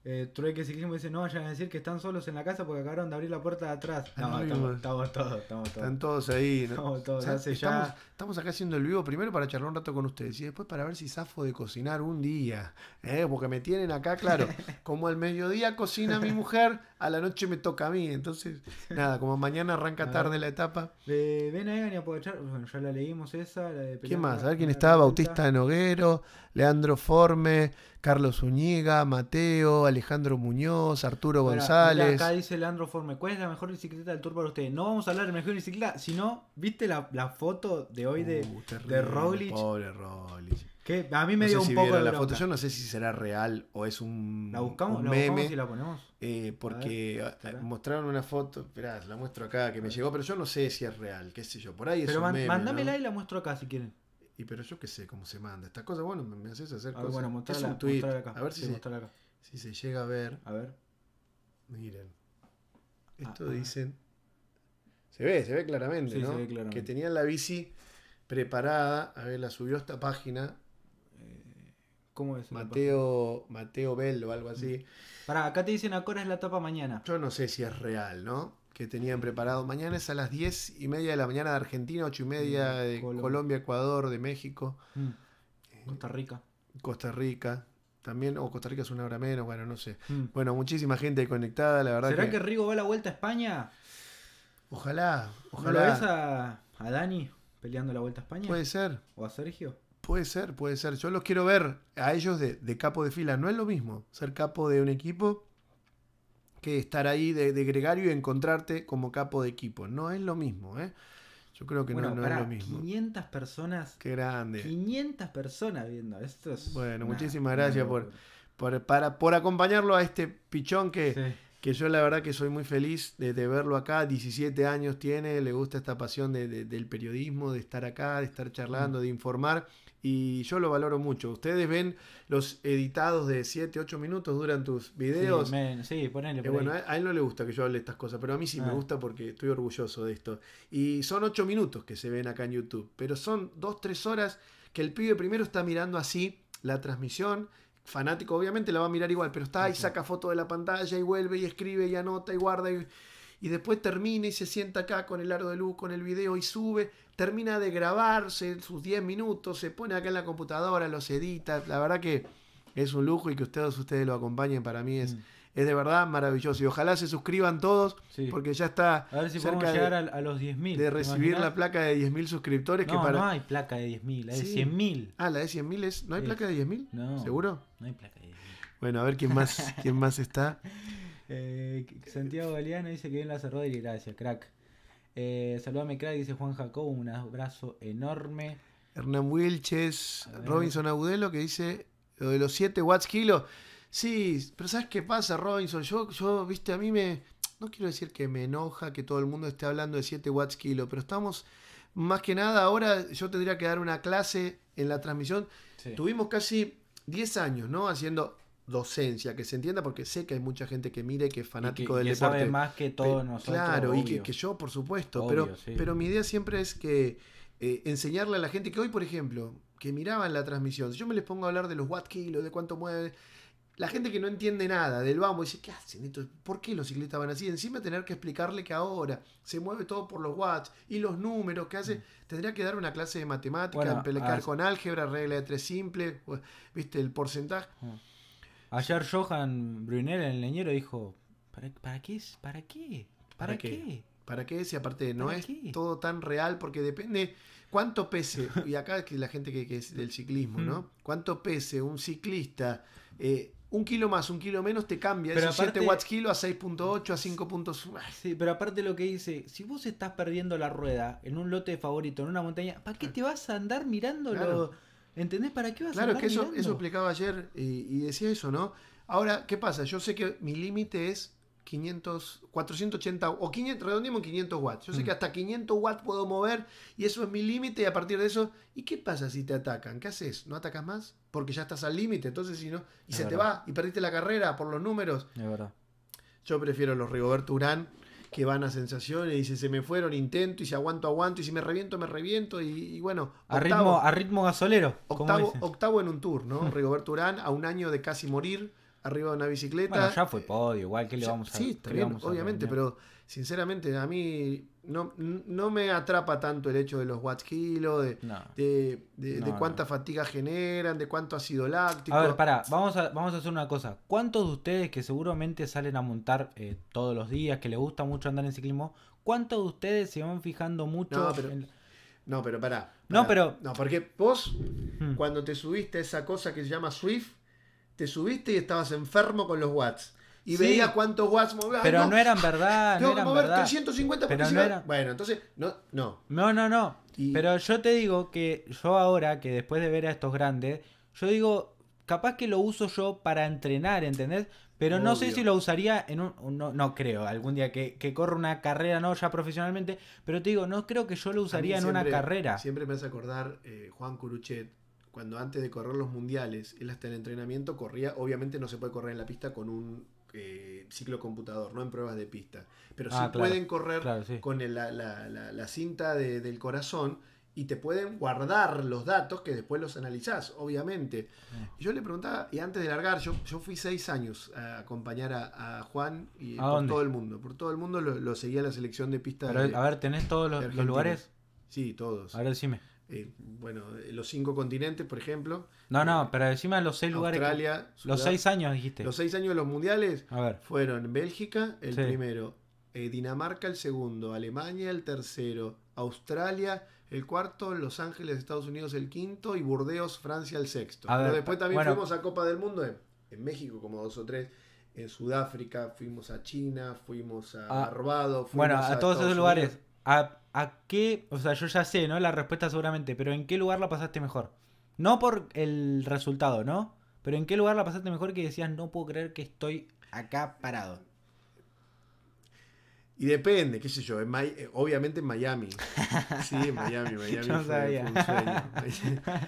eh, que Ciclismo dice, no vayan a decir que están solos en la casa porque acabaron de abrir la puerta de atrás. estamos, todos, estamos todos. Están todos ahí. Estamos todos, estamos, acá haciendo el vivo primero para charlar un rato con ustedes y después para ver si zafo de cocinar un día. ¿eh? Porque me tienen acá, claro, como al mediodía cocina mi mujer, a la noche me toca a mí. Entonces, nada, como mañana arranca ah. tarde la etapa. Eh, ven a y echar. bueno, ya la leímos esa. La de ¿Quién más? A ver quién está, Bautista Noguero, Leandro Forme, Carlos Uñiga, Mateo, Alejandro Muñoz, Arturo González. acá dice Leandro Forme, ¿cuál es la mejor bicicleta del Tour para ustedes? No vamos a hablar de mejor bicicleta, sino, ¿viste la, foto de hoy de, uh, de Roglic? Pobre Roglic. Que a mí me dio un poco de la foto. Yo no sé si será real o es un, ¿La buscamos, ¿La Buscamos y la ponemos? Eh, porque ah, mostraron una foto, esperá, la muestro acá que me llegó, pero yo no sé si es real, qué sé yo. Por ahí pero es un meme. Pero y la muestro acá si quieren. Y pero yo qué sé cómo se manda estas cosas. Bueno, me, haces hacer cosas. Bueno, un tweet. a ver si sí, se... acá. Si se llega a ver. A ver. Miren. Esto ah, ah. dicen. Se ve, se ve claramente, Que tenían la bici preparada. A ver, la subió esta página. Eh, ¿Cómo es? Mateo, Mateo Bell o algo así. Mm. Pará, acá te dicen Acora es la etapa mañana. Yo no sé si es real, ¿no? Que tenían preparado. Mañana es a las 10 y media de la mañana de Argentina, 8 y media mm, de Colombia, Ecuador, de México. Mm. Costa Rica. Costa Rica también, o Costa Rica es una hora menos, bueno, no sé. Mm. Bueno, muchísima gente conectada, la verdad. ¿Será que... Rigo va a la vuelta a España? Ojalá, ojalá. lo ves a, a Dani peleando la vuelta a España? Puede ser. ¿O a Sergio? Puede ser, puede ser. Yo los quiero ver a ellos de, capo de fila. No es lo mismo ser capo de un equipo que estar ahí de, de gregario y encontrarte como capo de equipo. No es lo mismo, ¿eh? Yo creo que no, no es lo mismo. 500 personas. Qué grande. 500 personas viendo. Esto bueno, muchísimas gracias por, por, para, por acompañarlo a este pichón que que yo la verdad que soy muy feliz de, verlo acá, 17 años tiene, le gusta esta pasión de, del periodismo, de estar acá, de estar charlando, mm. de informar, y yo lo valoro mucho. Ustedes ven los editados de 7, 8 minutos duran tus videos. Sí, eh, bueno, a, él no le gusta que yo hable estas cosas, pero a mí sí me ah. gusta porque estoy orgulloso de esto. Y son 8 minutos que se ven acá en YouTube, pero son 2, 3 horas que el pibe primero está mirando así la transmisión fanático obviamente la va a mirar igual, pero está ahí, saca foto de la pantalla y vuelve y escribe y anota y guarda y, después termina y se sienta acá con el aro de luz, con el video y sube, termina de grabarse sus 10 minutos, se pone acá en la computadora, los edita, la verdad que es un lujo y que ustedes, ustedes lo acompañen para mí es... Mm es de verdad maravilloso. Y ojalá se suscriban todos, porque ya está a ver si cerca llegar de, a, los 10.000. De recibir la placa de 10.000 suscriptores. No, que para... no hay placa de 10.000, la de 100.000. Ah, la de 100.000 es... ¿No hay placa de 10.000? No. ¿Seguro? No hay placa de 10.000. Bueno, a ver quién más, quién más está. Eh, Santiago Galeano dice que bien la cerró y gracias, crack. Eh, saludame, crack, dice Juan Jacobo, un abrazo enorme. Hernán Wilches, Robinson Agudelo que dice lo de los 7 watts kilo. Sí, pero ¿sabes qué pasa, Robinson? Yo, yo, viste, a mí me. No quiero decir que me enoja que todo el mundo esté hablando de 7 watts kilo, pero estamos. Más que nada, ahora yo tendría que dar una clase en la transmisión. Tuvimos casi 10 años, ¿no? Haciendo docencia, que se entienda, porque sé que hay mucha gente que mire que es fanático del que Sabe más que todos nosotros. Claro, y que, yo, por supuesto. pero, pero mi idea siempre es que eh, enseñarle a la gente que hoy, por ejemplo, que miraban la transmisión, si yo me les pongo a hablar de los watts kilo, de cuánto mueve la gente que no entiende nada del vamos dice, ¿qué hacen? ¿Por qué los ciclistas van así? Encima tener que explicarle que ahora se mueve todo por los watts y los números que hace. Mm. Tendría que dar una clase de matemática, pelear con álgebra, regla de tres simple, viste, el porcentaje. Mm. Ayer Johan Brunel, el leñero, dijo, ¿para, qué? Es? ¿Para qué? ¿Para, qué? ¿Para qué? Si aparte no es todo tan real, porque depende cuánto pese, y acá es que la gente que, es del ciclismo, ¿no? Mm. ¿Cuánto pese un ciclista eh, un kilo más, un kilo menos te cambia. Pero aparte, 7 watts kilo a 6.8, a 5 puntos. Sí, pero aparte lo que dice, si vos estás perdiendo la rueda en un lote favorito, en una montaña, ¿para qué te vas a andar mirándolo? ¿Entendés? ¿Para qué vas claro, a andar Claro, que eso, eso explicaba ayer y, eh, y, decía eso, ¿no? Ahora, ¿qué pasa? Yo sé que mi límite es 500, 480 o 500, en 500 watts. Yo sé mm. que hasta 500 watts puedo mover y eso es mi límite y a partir de eso, ¿y qué pasa si te atacan? ¿Qué haces? ¿No atacas más? Porque ya estás al límite, entonces si no, y se te va y perdiste la carrera por los números. Es verdad. Yo prefiero los Rigoberto Urán que van a sensaciones y dicen, se me fueron, intento y si aguanto, aguanto y si me reviento, me reviento y, bueno. a, ritmo, a ritmo gasolero. Octavo, octavo en un tour, ¿no? Rigoberto Urán a un año de casi morir arriba de una bicicleta. Bueno, ya fue podio, igual que le vamos a a Sí, obviamente, pero sinceramente a mí no, no, me atrapa tanto el hecho de los watts kilo, de, de, cuánta fatiga generan, de cuánto ácido láctico. A ver, pará, vamos a, vamos a hacer una cosa. ¿Cuántos de ustedes que seguramente salen a montar eh, todos los días, que les gusta mucho andar en ciclismo, cuántos de ustedes se van fijando mucho en... No, pero pará. No, pero. No, porque vos, hmm. cuando te subiste a esa cosa que se llama Swift, te subiste y estabas enfermo con los watts. Y veía veías cuántos watts movías. Pero ah, no, eran verdad. Tengo no mover 350 pero no Bueno, entonces, no. No, no, no. no. Pero yo te digo que yo ahora, que después de ver a estos grandes, yo digo, capaz que lo uso yo para entrenar, ¿entendés? Pero no sé si lo usaría en un... No, creo, algún día que, que corra una carrera, no ya profesionalmente, pero te digo, no creo que yo lo usaría en una carrera. Siempre me hace acordar eh, Juan Curuchet, cuando antes de correr los mundiales, él hasta el entrenamiento corría, obviamente no se puede correr en la pista con un eh, ciclo computador, no en pruebas de pista, pero sí ah, pueden correr con la, cinta del corazón y te pueden guardar los datos que después los analizás, obviamente. Yo le preguntaba, y antes de largar, yo, yo fui seis años a acompañar a, Juan y por todo el mundo. Por todo el mundo lo, seguía la selección de pista. a ver, ¿tenés todos los, los lugares? Sí, todos. A ver, decime. Eh, bueno, los cinco continentes, por ejemplo. No, no, eh, pero encima los seis lugares. Australia. Los seis años dijiste. Los seis años de los mundiales fueron Bélgica el primero, eh, Dinamarca el segundo, Alemania el tercero, Australia el cuarto, Los Ángeles, Estados Unidos el quinto y Burdeos, Francia el sexto. pero después también fuimos a Copa del Mundo en, México, como dos o tres en Sudáfrica, fuimos a China, fuimos a ah, Barbados. Bueno, a, a todos esos lugares. A, ¿a qué? O sea, yo ya sé, ¿no? La respuesta seguramente, pero ¿en qué lugar la pasaste mejor? No por el resultado, ¿no? Pero ¿en qué lugar la pasaste mejor que decías, no puedo creer que estoy acá parado? Y depende, qué sé yo, eh, obviamente en Miami. Sí, en Miami, Miami. sabía.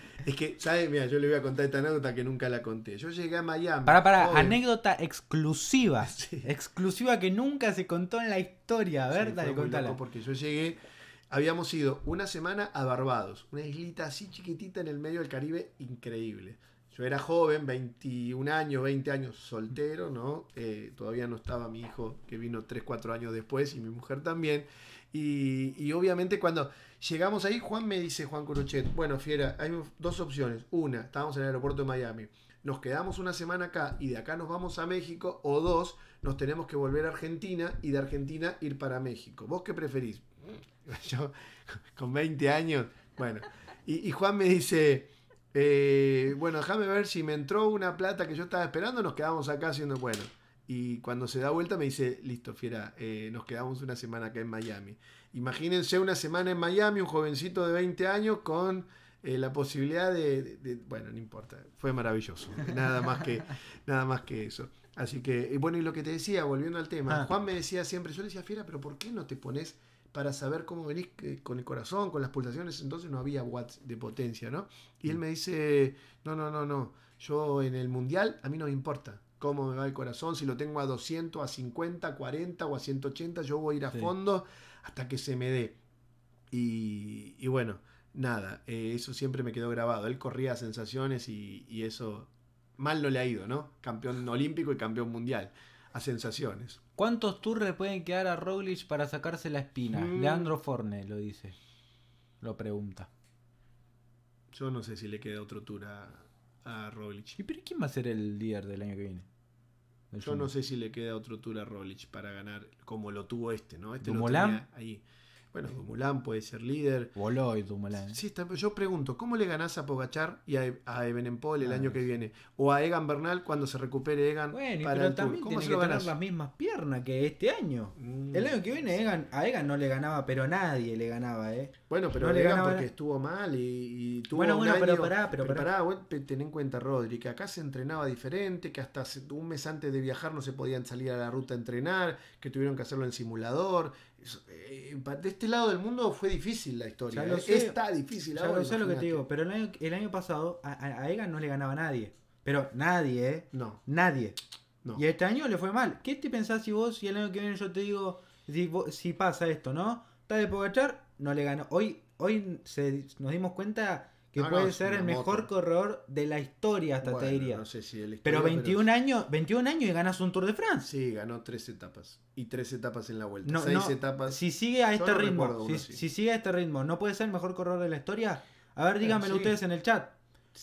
Es que, ¿sabes? Mira, yo le voy a contar esta anécdota que nunca la conté. Yo llegué a Miami. Para, para, anécdota exclusiva. Exclusiva que nunca se contó en la historia, ¿verdad? porque yo llegué Habíamos ido una semana a Barbados, una islita así chiquitita en el medio del Caribe, increíble. Yo era joven, 21 años, 20 años, soltero, ¿no? Eh, todavía no estaba mi hijo, que vino 3, 4 años después, y mi mujer también. Y, obviamente cuando llegamos ahí, Juan me dice, Juan Curuchet, bueno, Fiera, hay dos opciones. Una, estábamos en el aeropuerto de Miami nos quedamos una semana acá y de acá nos vamos a México, o dos, nos tenemos que volver a Argentina y de Argentina ir para México. ¿Vos qué preferís? con 20 años, bueno. Y, Juan me dice, eh, bueno, déjame ver si me entró una plata que yo estaba esperando, nos quedamos acá haciendo, bueno. Y cuando se da vuelta me dice, listo, fiera, eh, nos quedamos una semana acá en Miami. Imagínense una semana en Miami, un jovencito de 20 años con eh, la posibilidad de, bueno, no importa, fue maravilloso, nada más que, nada más que eso. Así que, bueno, y lo que te decía, volviendo al tema, ah. Juan me decía siempre, yo le decía, fiera, pero ¿por qué no te pones para saber cómo venís eh, con el corazón, con las pulsaciones, entonces no había watts de potencia, ¿no? Y él mm. me dice, no, no, no, no, yo en el mundial a mí no me importa cómo me va el corazón, si lo tengo a 200, a 50, 40 o a 180, yo voy a ir a fondo hasta que se me dé. Y, y bueno, nada, eh, eso siempre me quedó grabado, él corría sensaciones y, y eso mal no le ha ido, ¿no? Campeón olímpico y campeón mundial a sensaciones. ¿Cuántos tours pueden quedar a Roglic para sacarse la espina? Mm. Leandro Forne lo dice. Lo pregunta. Yo no sé si le queda otro tour a, ¿Y pero quién va a ser el líder del año que viene? Yo no sé si le queda otro tour a Roglic para ganar como lo tuvo este, ¿no? Este lo tenía ahí. Bueno, Dumoulin puede ser líder. Voló y Dumoulin. yo pregunto, ¿cómo le ganás a Pogachar y a, e-, a el ah, año que viene? O a Egan Bernal cuando se recupere Egan. Bueno, pero también tiene que las mismas piernas que este año. Mm. El año que viene Egan, a Egan no le ganaba, pero nadie le ganaba, ¿eh? Bueno, pero Egan le ganaba porque estuvo mal y, tuvo Bueno, bueno, pero pará, pero, ten en cuenta, Rodri, que acá se entrenaba diferente, que hasta un mes antes de viajar no se podían salir a la ruta a entrenar, que tuvieron que hacerlo en simulador. Eh, de este lado del mundo fue difícil la historia. Eh, está difícil. que pero el año, pasado a, Egan no le ganaba nadie. Pero nadie, ¿eh? No. Nadie. Y este año le fue mal. ¿Qué te pensás si vos, si el año que viene yo te digo, si, pasa esto, ¿no? Está de Pogachar, no le ganó. Hoy, hoy nos dimos cuenta que puede ser el mejor corredor de la historia, hasta te diría. No sé si pero 21 años, 21 años y ganas un Tour de France. Sí, ganó tres etapas y tres etapas en la vuelta, seis etapas. Si sigue a este ritmo, si, sigue a este ritmo, no puede ser el mejor corredor de la historia. A ver, eh, díganmelo ustedes en el chat.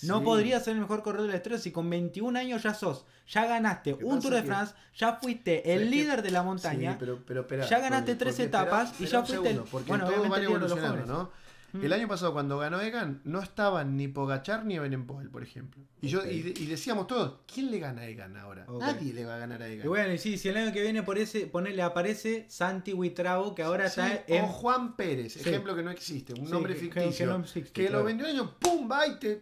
No podría ser el mejor corredor de la historia si con 21 años ya sos, ya ganaste un Tour de France, ya fuiste el líder de la montaña, pero, ya ganaste tres etapas y ya fuiste Bueno, todo evolucionando, ¿no? El año pasado, cuando ganó Egan, no estaban ni Pogachar ni Ebenempoel, por ejemplo. Y yo y, decíamos todos, ¿quién le gana a Egan ahora? Nadie le va a ganar a Egan. Y bueno, y sí, si el año que viene por ese, ponele, aparece Santi Huitrabo, que ahora está en... O Juan Pérez, ejemplo que no existe, un nombre ficticio. Que, lo vendió ¡pum! Va y te.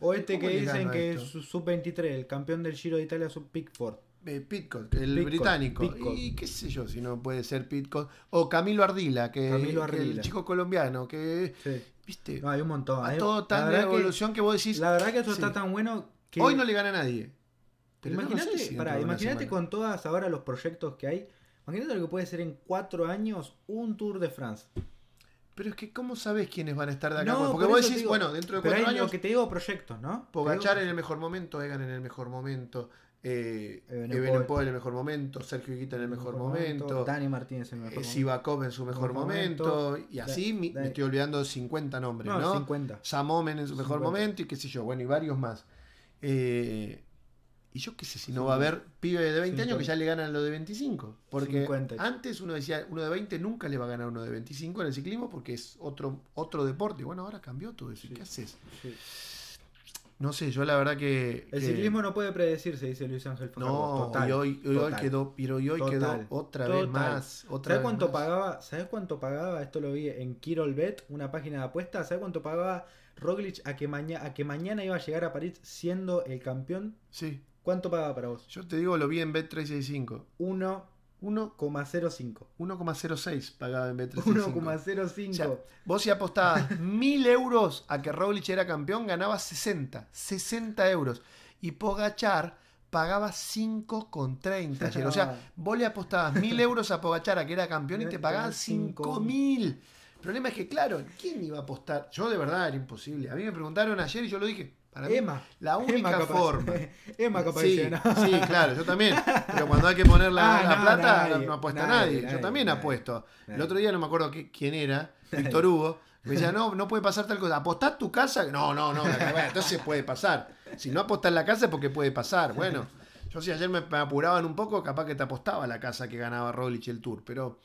o este que dicen que es sub-23, el campeón del Giro de Italia, sub-Pickford eh, Pitcock, el británico. Y qué sé yo, si no puede ser Pitcock. O Camilo Ardila, que el chico colombiano, que... ¿Viste? hay un montón. todo tan que, vos decís... La verdad que esto está tan bueno que... Hoy no le gana a nadie. Imagínate con todas ahora los proyectos que hay. Imagínate lo que puede ser en cuatro años un Tour de France. Pero es que, ¿cómo sabes quiénes van a estar de acá? porque vos decís, bueno, dentro de cuatro hay años. Lo que te digo, proyectos, ¿no? Pogachar en el mejor momento, Egan en el mejor momento, eh, en el mejor momento, Sergio Higuita en el mejor, momento, Dani Martínez en el mejor eh, momento, Sivakov en su mejor, momento, y así me, estoy olvidando 50 nombres, ¿no? 50. Samomen en su mejor momento, y qué sé yo, bueno, y varios más. Eh, y yo qué sé si no va a haber pibe de 20 años que ya le ganan lo de 25. Porque antes uno decía, uno de 20 nunca le va a ganar uno de 25 en el ciclismo porque es otro, otro deporte. Bueno, ahora cambió todo eso. ¿Qué haces? Sí. No sé, yo la verdad que. El ciclismo no puede predecirse, dice Luis Ángel No, y hoy, quedó, pero hoy quedó otra vez más. Otra ¿Sabes cuánto pagaba? ¿Sabes cuánto pagaba? Esto lo vi en Kirolbet, una página de apuestas. ¿Sabes cuánto pagaba Roglic a que, mañana a que mañana iba a llegar a París siendo el campeón? Sí. ¿Cuánto pagaba para vos? Yo te digo, lo vi en Bet365. Uno... 1,05. 1,06 pagaba en b 1,05. O sea, vos si apostabas 1000 euros a que Roglic era campeón, ganabas 60. 60 euros. Y Pogachar pagaba 5,30. o sea, vos le apostabas 1000 euros a Pogachar a que era campeón y te pagaban 5000. El problema es que, claro, ¿quién iba a apostar? Yo de verdad era imposible. A mí me preguntaron ayer y yo lo dije. Emma. la única forma. Emma capaz sí, claro, yo también. Pero cuando hay que poner la, ah, plata, no apuesta nadie. nadie. yo también apuesto. El otro día no me acuerdo quién era, Víctor Hugo. Me decía, no, no puede pasar tal cosa. Apostar tu casa? No, no, no. entonces puede pasar. Si no apostás la casa es porque puede pasar. Bueno, yo si ayer me, apuraban un poco, capaz que te apostaba la casa que ganaba Roglic el Tour. Pero,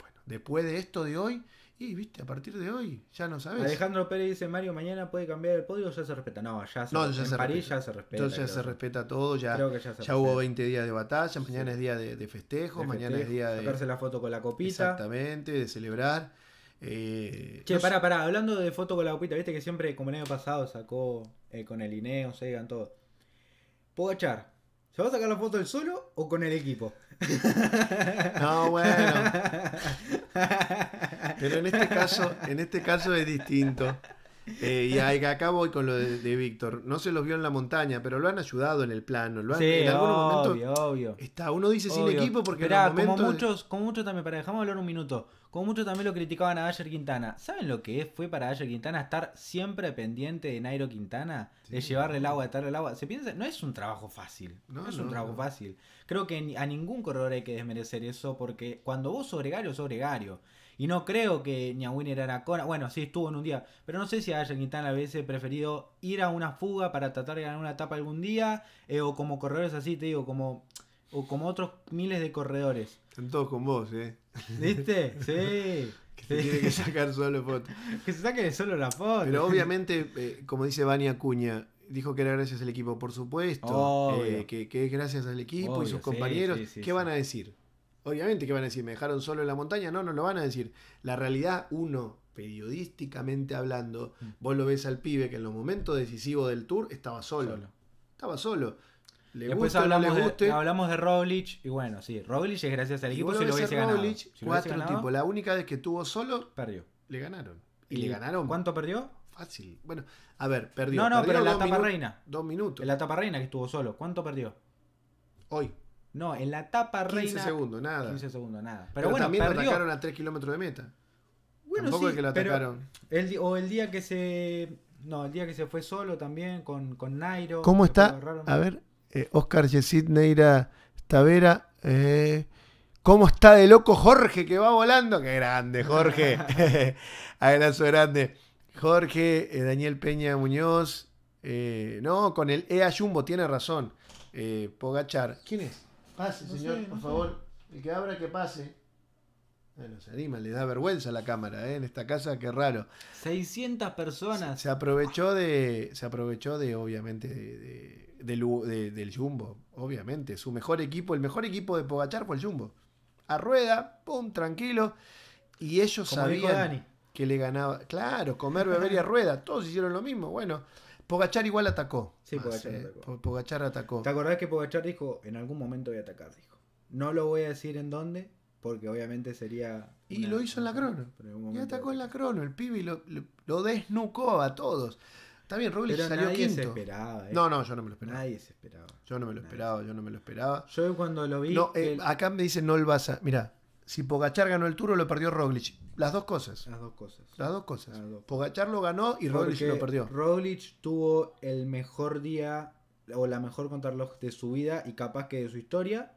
bueno, después de esto de hoy, y viste, a partir de hoy ya no sabes. Alejandro Pérez dice: Mario, mañana puede cambiar el podio, ya se respeta. No, ya se, en París respeta. ya se respeta. Entonces ya se respeta todo, ya, creo hubo 20 días de batalla, mañana es día de, de festejo, mañana es día de. Sacarse la foto con la copita. Exactamente, de celebrar. Eh, che, pará, pará, hablando de foto con la copita, viste que siempre, como el año pasado, sacó eh, con el Ineo, Segan, todo. echar ¿se va a sacar la foto él solo o con el equipo? no, bueno. Pero en este caso, en este caso es distinto. Eh, y acá voy con lo de, Víctor. No se los vio en la montaña, pero lo han ayudado en el plano. sí, obvio, obvio. Está, uno dice sin equipo porque como muchos, como muchos también, para dejamos hablar un minuto. Como muchos también lo criticaban a Ayer Quintana. ¿Saben lo que fue para Ayer Quintana estar siempre pendiente de Nairo Quintana? De llevarle el agua, de darle el agua. Se piensa, no es un trabajo fácil. No, es un trabajo fácil. Creo que a ningún corredor hay que desmerecer eso porque cuando vos sobregario gregario, y no creo que era cora. bueno, sí estuvo en un día, pero no sé si a le hubiese preferido ir a una fuga para tratar de ganar una etapa algún día, eh, o como corredores así, te digo, como o como otros miles de corredores. Están todos con vos, ¿eh? ¿Viste? Sí. que se tiene que sacar solo foto. que se saque solo la foto. Pero obviamente, eh, como dice Vania Acuña, dijo que era gracias al equipo, por supuesto. Eh, que, es gracias al equipo y sus compañeros. ¿Qué van a decir? Obviamente que van a decir, me dejaron solo en la montaña. No, no lo van a decir. La realidad, uno, periodísticamente hablando, mm. vos lo ves al pibe que en los momentos decisivos del tour estaba solo. Estaba solo. Le Después hablamos, De, hablamos de y bueno, sí, Roglic es gracias al equipo. si lo hubiese ganado. cuatro La única vez que tuvo solo, perdió. Le ganaron. Y, le ganaron. ¿Cuánto perdió? Fácil. Bueno, a ver, perdió. No, no, pero la etapa reina. Dos minutos. En la etapa reina que estuvo solo. ¿Cuánto perdió? Hoy. No, en la etapa reina. 15 segundos, nada. 15 segundos, nada. Pero, bueno, también lo atacaron a 3 kilómetros de meta. Bueno, Tampoco sí, que lo atacaron. o el día que se. No, el día que se fue solo también con, con Nairo. ¿Cómo está? A ver, eh, Oscar Yesid Neira Tavera. Eh, ¿Cómo está de loco Jorge que va volando? ¡Qué grande, Jorge! su grande. Jorge, eh, Daniel Peña Muñoz. no, con el EA Jumbo, tiene razón. Pogachar. ¿Quién es? Pase, señor, por favor. El que abra, que pase. Bueno, se anima, le da vergüenza la cámara, ¿eh? en esta casa, qué raro. 600 personas. Se, aprovechó de, se aprovechó de, obviamente, de, del, Jumbo, obviamente. Su mejor equipo, el mejor equipo de Pogachar fue el Jumbo. A rueda, pum, tranquilo. Y ellos sabían que le ganaba. Claro, comer, beber y a rueda. Todos hicieron lo mismo. Bueno, Pogachar igual atacó. Sí, Pogachar eh, atacó. atacó. ¿Te acordás que Pogachar dijo, en algún momento voy a atacar? Dijo. No lo voy a decir en dónde, porque obviamente sería... Y lo hizo en la crono. Y atacó en la crono. El pibe lo, desnucó a todos. Está bien, Robles salió nadie Se esperaba, eh. No, no, yo no me lo esperaba. Nadie se esperaba. Yo no me lo esperaba, yo no me lo esperaba. Yo cuando lo vi. Eh, acá me dicen no lo vas a. Mirá, si Pogachar ganó el Tour o lo perdió Roglic. Las dos cosas. Las dos cosas. Las dos cosas. Pogachar lo ganó y Roglic lo perdió. Roglic tuvo el mejor día o la mejor contarlo de su vida y capaz que de su historia.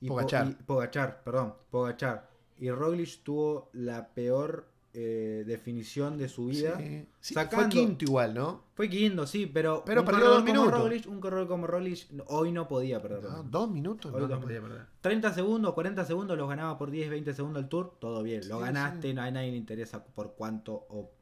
Y Pogachar. Pogachar, perdón. Pogachar. Y Roglic tuvo la peor eh, definición de su vida. fue quinto igual, ¿no? Fue quinto, sí, pero, pero un, corredor minutos. un corredor como Roglic hoy no podía perder. dos minutos no, 30 segundos, 40 segundos, los ganaba por 10, 20 segundos el tour, todo bien. lo ganaste, no hay nadie le interesa por cuánto o,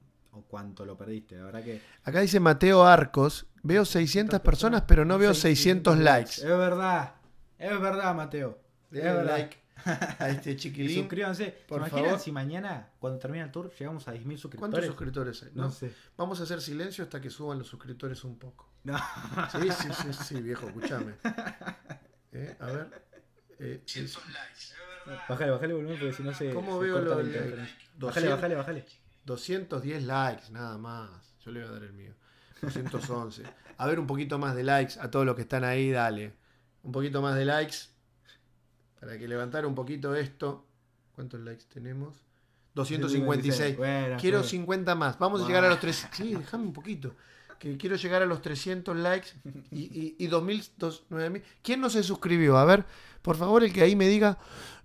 cuánto lo perdiste, que... Acá dice Mateo Arcos, veo 600 personas, pero no veo 600, likes. Es verdad, es verdad, Mateo. Es verdad. Like. a este chiquilín. Suscríbanse. Por si mañana, cuando termine el tour, llegamos a 10.000 suscriptores? ¿Cuántos suscriptores hay? No. sé. Vamos a hacer silencio hasta que suban los suscriptores un poco. No. Sí, sí, sí, viejo, escúchame. Eh, a ver. Eh, es... Bájale, bájale volumen porque si no se. ¿Cómo veo los Bájale, bájale, bájale. 210 likes, nada más. Yo le voy a dar el mío. 211. a ver un poquito más de likes a todos los que están ahí, dale. Un poquito más de likes. Para que levantar un poquito esto. ¿Cuántos likes tenemos? 256. quiero 50 más. Vamos a llegar a los 300. Sí, déjame un poquito. Que quiero llegar a los 300 likes y, y, 2.000, ¿Quién no se suscribió? A ver, por favor, el que ahí me diga.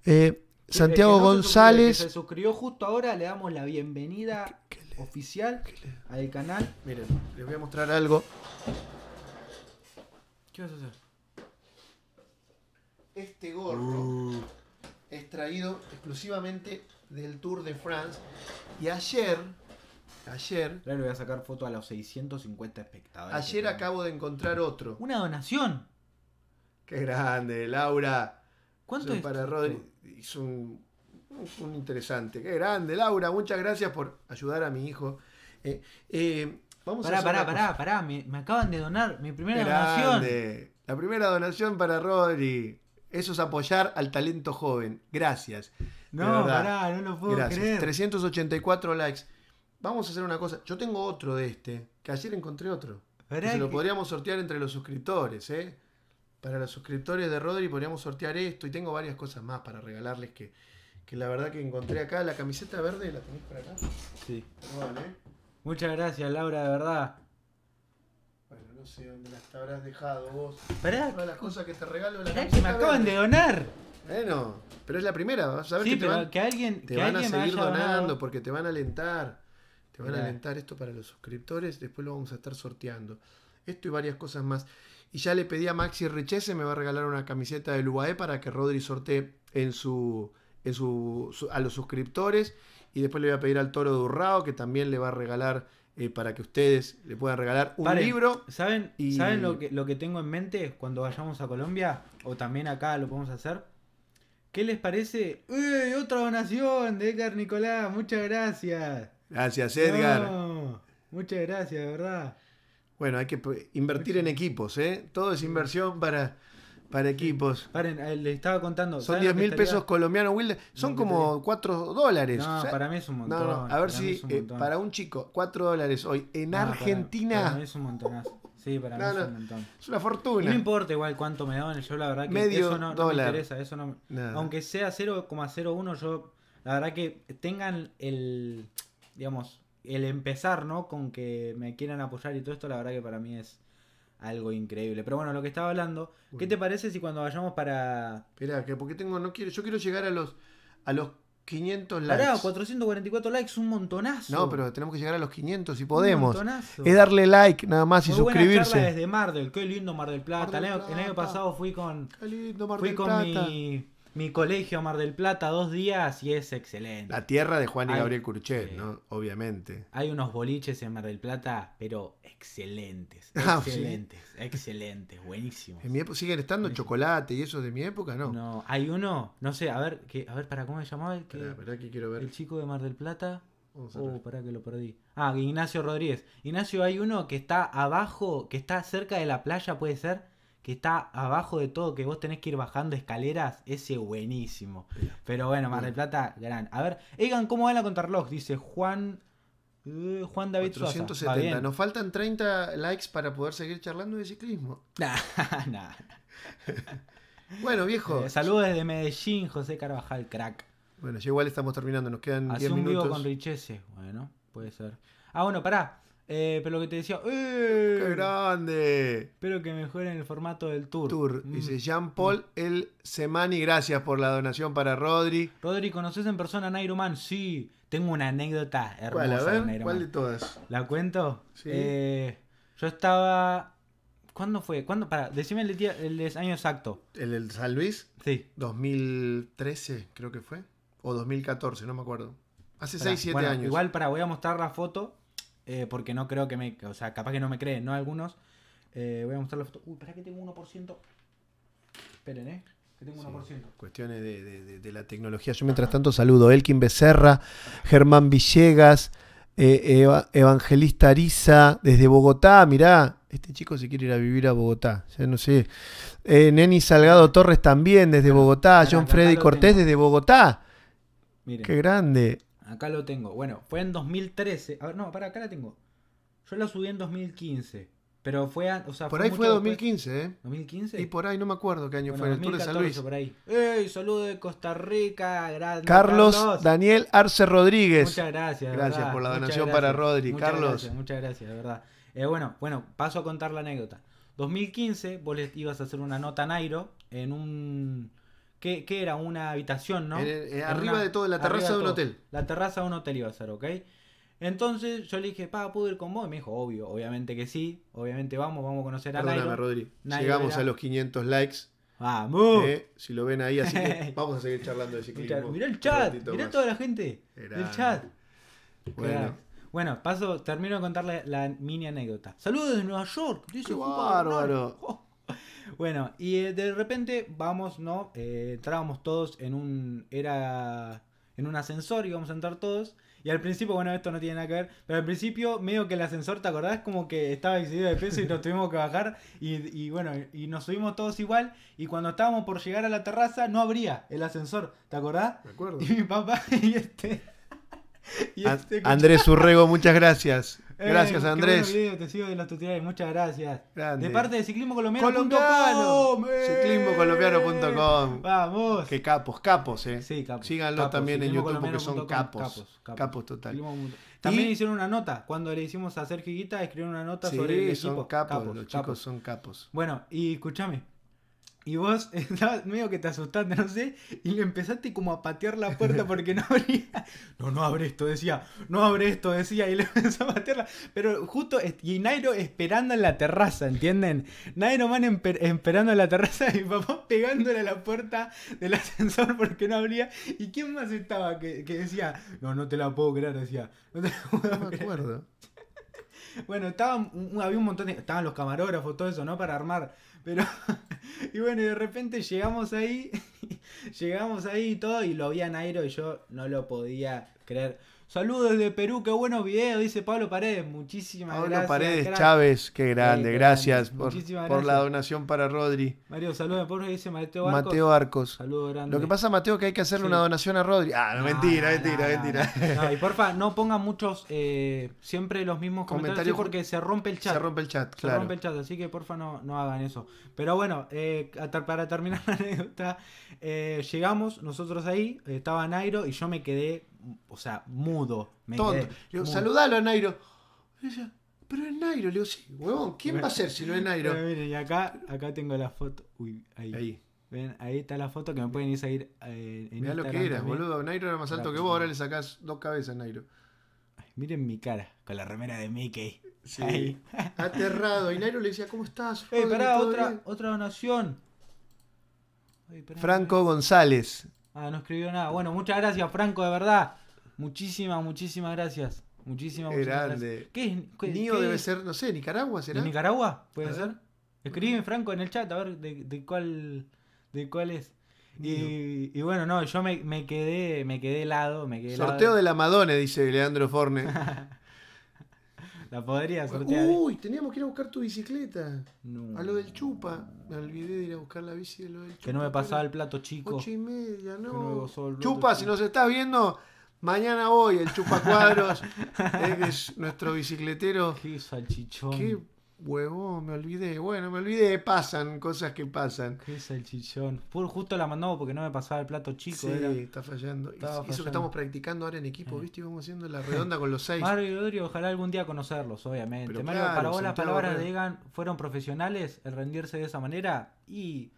Eh, Santiago González. Se, suscribió justo ahora, le damos la bienvenida oficial al canal. Miren, les voy a mostrar algo. ¿Qué vas a hacer? este gorro Es uh. extraído exclusivamente del Tour de France. Y ayer, ayer... voy a sacar foto a los 650 espectadores. Ayer acabo de encontrar otro. Una donación. Qué grande, Laura. ¿Cuánto es? Para Rodri hizo un, interesante. Qué grande, Laura. Muchas gracias por ayudar a mi hijo. Eh, eh, vamos pará, a pará, pará, pará. Me, me, acaban de donar mi primera donación. La primera donación para Rodri. Eso es apoyar al talento joven. Gracias. No, pará, no lo puedo 384 likes. Vamos a hacer una cosa. Yo tengo otro de este, que ayer encontré otro. se lo podríamos sortear entre los suscriptores, ¿eh? Para los suscriptores de Rodri podríamos sortear esto y tengo varias cosas más para regalarles que, la verdad que encontré acá. La camiseta verde, ¿la tenéis por acá? Sí. Vale. ¿eh? Muchas gracias, Laura, de verdad no sé dónde las habrás dejado vos. las cosas que te regalo que me acaban de donar. Bueno, pero es la primera, a ver sí, que, pero que alguien, te van a seguir donando porque te van a alentar. Te van a alentar esto para los suscriptores, después lo vamos a estar sorteando. Esto y varias cosas más. Y ya le pedí a Maxi Richese, me va a regalar una camiseta del UAE para que Rodri sortee en su, en a los suscriptores. Y después le voy a pedir al Toro Durrao, que también le va a regalar eh, para que ustedes le puedan regalar un libro. ¿Saben, ¿saben lo, que, lo que tengo en mente cuando vayamos a Colombia? O también acá lo podemos hacer. ¿Qué les parece? ¡Uy! ¡Eh, otra donación de Edgar Nicolás. Muchas gracias. Gracias, Edgar. muchas gracias, de verdad. Bueno, hay que invertir en equipos, ¿eh? Todo es inversión para para equipos. Paren, eh, estaba contando. Son 10 mil pesos colombianos, Wilde. Son como 4 dólares. No, para mí es un montón. No, A ver si eh, para un chico, 4 dólares hoy en Argentina. Para, es un montonazo. Sí, para mí es un montón. Es una fortuna. no importa igual cuánto me dan, Yo la verdad que eso no, me interesa. Eso no, Aunque sea 0,01, yo la verdad que tengan el, digamos, el empezar, ¿no? Con que me quieran apoyar y todo esto, la verdad que para mí es algo increíble. Pero bueno, lo que estaba hablando, ¿qué te parece si cuando vayamos para. Espera, que porque tengo. no quiero Yo quiero llegar a los. A los 500 likes. Pará, 444 likes, un montonazo. No, pero tenemos que llegar a los 500 si podemos. Un montonazo. Es darle like nada más y suscribirse. desde Mar del, qué lindo Mar del Plata. El, año, pasado fui con. Qué lindo Mar fui con mi mi colegio Mar del Plata dos días y es excelente. La tierra de Juan y Gabriel Curchet, ¿no? Obviamente. Hay unos boliches en Mar del Plata, pero excelentes. Ah, excelentes, excelentes, buenísimos. En mi época, ¿Siguen estando chocolate y eso de mi época? No. No, hay uno, no sé, a ver, que, a ver, ¿para cómo se llamaba? El, que, quiero ver. el chico de Mar del Plata. Oh, pará que lo perdí. Ah, Ignacio Rodríguez. Ignacio, hay uno que está abajo, que está cerca de la playa, puede ser que está abajo de todo, que vos tenés que ir bajando escaleras, ese buenísimo. Pero bueno, Mar del Plata, gran. A ver, Egan, ¿cómo va la contrarreloj? Dice Juan eh, Juan David 470. 270. Nos faltan 30 likes para poder seguir charlando de ciclismo. Nah, bueno, viejo. Eh, saludos desde Medellín, José Carvajal, crack. Bueno, ya igual estamos terminando, nos quedan Hace 10 un vivo con Richese, bueno, puede ser. Ah, bueno, pará. Eh, pero lo que te decía, ¡eh! ¡Qué grande! Espero que mejoren el formato del tour. Tour. Mm. Dice Jean Paul mm. El Semani, gracias por la donación para Rodri. Rodri, ¿conoces en persona a Nairo Man? Sí, tengo una anécdota hermosa. ¿Cuál, De ¿Cuál de todas? ¿La cuento? Sí. Eh, yo estaba. ¿Cuándo fue? Para, decime el, el año exacto. ¿El, ¿El San Luis? Sí. 2013, creo que fue. O 2014, no me acuerdo. Hace 6, 7 años. Igual, para, voy a mostrar la foto eh, porque no creo que me. O sea, capaz que no me creen, ¿no? Algunos. Eh, voy a mostrar la foto. Uy, espera que tengo 1%. Esperen, ¿eh? Que tengo 1%. cuestiones de, la tecnología. Yo mientras tanto saludo Elkin Becerra, Germán Villegas, eh, Evangelista Ariza, desde Bogotá, mirá. Este chico se quiere ir a vivir a Bogotá, ya no sé. Eh, Neni Salgado Torres también desde Bogotá, John Freddy Cortés desde Bogotá. Miren. Qué grande. Acá lo tengo. Bueno, fue en 2013. A ver, no, para acá la tengo. Yo la subí en 2015. Pero fue, por ahí fue 2015, ¿eh? 2015. Y por ahí no me acuerdo qué año fue, el Tour de Por ahí. ¡Ey, saludo de Costa Rica, Carlos, Daniel Arce Rodríguez. Muchas gracias. Gracias por la donación para Rodri, Carlos. muchas gracias, de verdad. Eh, bueno, bueno, paso a contar la anécdota. 2015 vos ibas a hacer una nota a Nairo en un ¿Qué era una habitación, ¿no? arriba de todo, la terraza de, un hotel. La terraza de un hotel iba a ser, ¿ok? Entonces yo le dije, pa, ¿puedo ir con vos? Y me dijo, obvio, obviamente que sí, obviamente vamos, vamos a conocer a Perdóname, Rodri, llegamos a los 500 likes. ¡Vamos! Eh, si lo ven ahí, así que vamos a seguir charlando de ciclismo. Mirá el chat, mirá toda la gente El chat. Bueno. paso, termino de contarle la mini anécdota. Saludos desde Nueva York. Dice, Qué bárbaro. Bueno, y eh, de repente vamos, ¿no? Eh, entrábamos todos en un. Era. En un ascensor íbamos a entrar todos. Y al principio, bueno, esto no tiene nada que ver, pero al principio, medio que el ascensor, ¿te acordás? Como que estaba excedido de peso y nos tuvimos que bajar. Y, bueno, y nos subimos todos igual. Y cuando estábamos por llegar a la terraza, no abría el ascensor, ¿te acordás? Me acuerdo. Y mi papá y este. Este Andrés Urrego, muchas gracias. Eh, gracias, Andrés. te sigo en los tutoriales, muchas gracias. De parte de ciclismo Ciclismo colombiano.com eh. eh, Vamos. Que capos, capos, eh. Sí, capos. Síganlo también en YouTube porque son capos. Capos, total. También hicieron una nota. Cuando le hicimos a Sergio Guita, escribieron una nota sobre el equipo. Son capos, los chicos son capos. Bueno, y escúchame. Y vos estabas medio que te asustaste, no sé, y le empezaste como a patear la puerta porque no abría. No, no abre esto, decía, no abre esto, decía, y le empezó a patearla. Pero justo, y Nairo esperando en la terraza, ¿entienden? Nairo Man esperando en la terraza y papá pegándole a la puerta del ascensor porque no abría. ¿Y quién más estaba que, decía, no, no te la puedo creer, decía, no te la puedo no me acuerdo. Bueno, estaban, había un montón de. Estaban los camarógrafos, todo eso, ¿no? Para armar pero, y bueno, y de repente llegamos ahí Llegamos ahí y todo, y lo vi a Nairo y yo no lo podía creer. Saludos desde Perú, qué buenos videos, dice Pablo Paredes. Muchísimas gracias. Pablo Paredes Chávez, qué eh, grande, gracias, Por, la donación para Rodri. Mario, saludos por dice Mateo Arcos. Mateo Arcos. Saludos Lo que pasa, Mateo, que hay que hacerle una donación a Rodri. Ah, mentira, mentira, mentira. y porfa, no pongan muchos, eh, siempre los mismos comentarios, porque se rompe el chat. Se rompe el chat, claro. Se rompe el chat, así que porfa no, no hagan eso. Pero bueno, eh, para terminar la anécdota, llegamos nosotros ahí, estaba Nairo y yo me quedé, o sea, mudo. Me Tonto. Saludalo a Nairo. pero es Nairo, le digo, sí, huevón, ¿quién va a ser si no es Nairo? y acá, acá tengo la foto. Uy, ahí. ahí. Ven, ahí está la foto que me pueden ir a ir eh, en Mirá lo que eras, boludo. Nairo era más alto que vos, ahora le sacás dos cabezas, Nairo. miren mi cara, con la remera de Mickey. Sí. Aterrado. Y Nairo le decía, ¿cómo estás? Ey, otra, otra donación. Franco González. Ah, no escribió nada. Bueno, muchas gracias, Franco, de verdad. Muchísimas, muchísimas gracias. Muchísimas, gracias. ¿Qué es? Niño debe ser, no sé, Nicaragua, ¿será? Nicaragua? ¿Puede ser? Franco, en el chat, a ver de, cuál, de cuál es. Y, bueno, no, yo me, quedé, me quedé helado, me quedé Sorteo de la Madone, dice Leandro Forne. La podría sortear. ¿eh? Uy, teníamos que ir a buscar tu bicicleta. No. A lo del chupa. Me olvidé de ir a buscar la bici de lo del chupa. Que no me pasaba el plato chico. y media, no. chupa, si nos estás viendo, mañana voy. El chupa cuadros. es, nuestro bicicletero. Qué salchichón huevo, me olvidé. Bueno, me olvidé, pasan cosas que pasan. ¿Qué es el chichón? justo la mandó porque no me pasaba el plato chico. Sí, está fallando. eso que estamos practicando ahora en equipo, eh. ¿viste? ¿viste? Vamos haciendo la redonda con los seis. Mario y Odrio, ojalá algún día conocerlos, obviamente. Pero para vos las palabras de Egan fueron profesionales, el rendirse de esa manera y.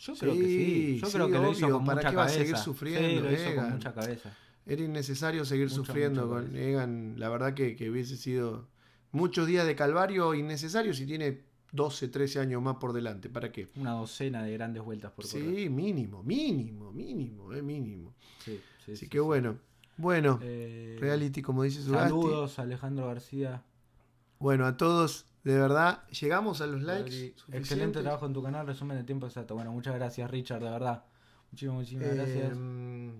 Yo creo que sí. Yo creo que obvio, lo hizo con ¿Para mucha qué cabeza? a seguir sufriendo? Sí, con mucha cabeza. Era innecesario seguir sufriendo con Egan. La verdad que, que hubiese sido muchos días de calvario innecesarios si tiene 12, 13 años más por delante. ¿Para qué? Una docena de grandes vueltas por correr. Sí, mínimo, mínimo, mínimo, eh, mínimo. Sí, sí, Así que bueno. Bueno, eh, reality, como dice Saludos, Alejandro García. Bueno, a todos, de verdad, llegamos a los likes. Excelente trabajo en tu canal, resumen de tiempo exacto. Bueno, muchas gracias, Richard, de verdad. Muchísimas, muchísimas em,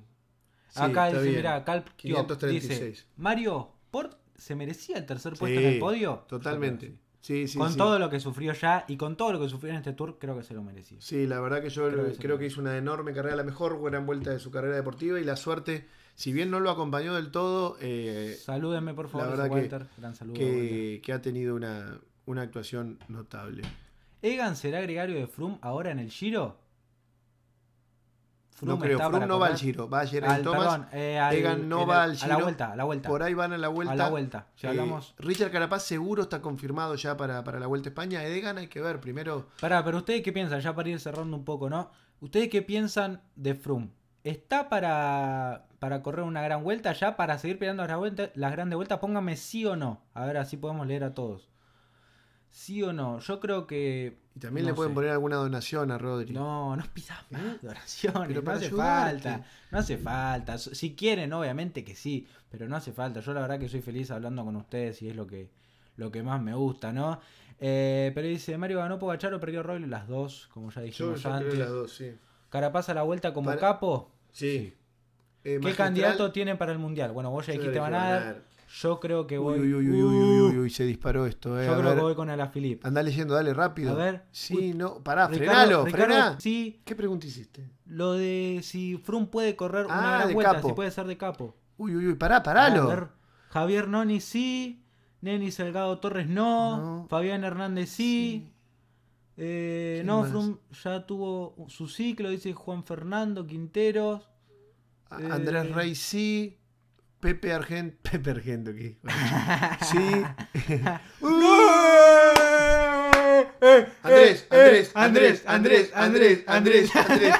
gracias. Acá dice, mira, Calp 536. Mario, ¿por se merecía el tercer puesto en el podio. Totalmente. Sí, con todo lo que sufrió ya y con todo lo que sufrió en este tour, creo que se lo merecía. Sí, la verdad que yo creo, que, hizo una enorme carrera, la mejor gran vuelta de su carrera deportiva y la suerte, si bien no lo acompañó del todo. Eh, Salúdenme, por favor, Walter. Que, gran saludo, que, ha tenido una, una actuación notable. ¿Egan será gregario de Froome ahora en el Giro? no creo, Froome no va al Giro, va a Geraint Thomas, perdón, eh, Egan no va al Giro. A la vuelta, a la vuelta. Por ahí van a la vuelta. A la vuelta, ya eh, hablamos... Richard Carapaz seguro está confirmado ya para, para la Vuelta a España. Egan hay que ver primero... Pará, pero ¿ustedes qué piensan? Ya para ir cerrando un poco, ¿no? ¿Ustedes qué piensan de Froome? ¿Está para, para correr una gran vuelta ya? ¿Para seguir peleando las, grandes vueltas? pónganme sí o no. A ver, así podemos leer a todos. Sí o no. Yo creo que y también le pueden poner alguna donación a Rodri. No, no pidas ¿Eh? más donaciones. no hace falta. No hace falta. Si quieren, obviamente que sí. Pero no hace falta. Yo la verdad que soy feliz hablando con ustedes y es lo que, lo que más me gusta, ¿no? Eh, pero dice, Mario ganó Gacharo, perdió Rodri las dos, como ya dijimos antes. Las dos, sí. Carapaz a la vuelta como capo. Sí. Eh, ¿Qué candidato tiene para el Mundial? Bueno, vos ya dijiste van a yo creo que voy. Uy, uy, uh. uy, se disparó esto. Eh. Yo creo que voy con Filip. Anda leyendo, dale rápido. A ver. Sí, no, pará, frenalo, ¿Qué pregunta hiciste? Lo de si Frum puede correr ah, una gran vuelta, si puede ser de capo. Uy, uy, uy, pará, paralo. Javier Noni sí. Neni Salgado Torres no. Fabián Hernández sí. Eh, no, Frum ya tuvo su ciclo, dice Juan Fernando Quinteros. Andrés eh, Rey sí. Pepe Argento. Pepe Argento, aquí. Sí. ¡Eh! ¡Eh! ¡Eh! Andrés, Andrés, Andrés, Andrés, Andrés, Andrés,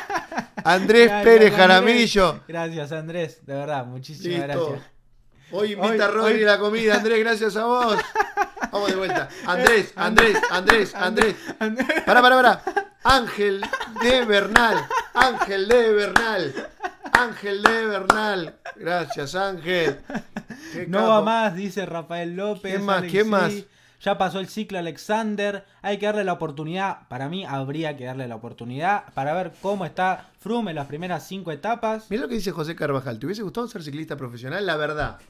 Andrés. Andrés Pérez Jaramillo. Gracias, Andrés, de verdad, muchísimas gracias. Hoy invita a Rodri la comida, Andrés, gracias a vos. Vamos de vuelta. Andrés, Andrés, Andrés, Andrés. Pará, pará, pará. Ángel de Bernal. Ángel de Bernal. Ángel de Bernal. Gracias, Ángel. no va más, dice Rafael López. ¿Qué más? ¿Qué más? Ya pasó el ciclo Alexander. Hay que darle la oportunidad. Para mí habría que darle la oportunidad para ver cómo está Froome en las primeras cinco etapas. Mira lo que dice José Carvajal. ¿Te hubiese gustado ser ciclista profesional? La verdad.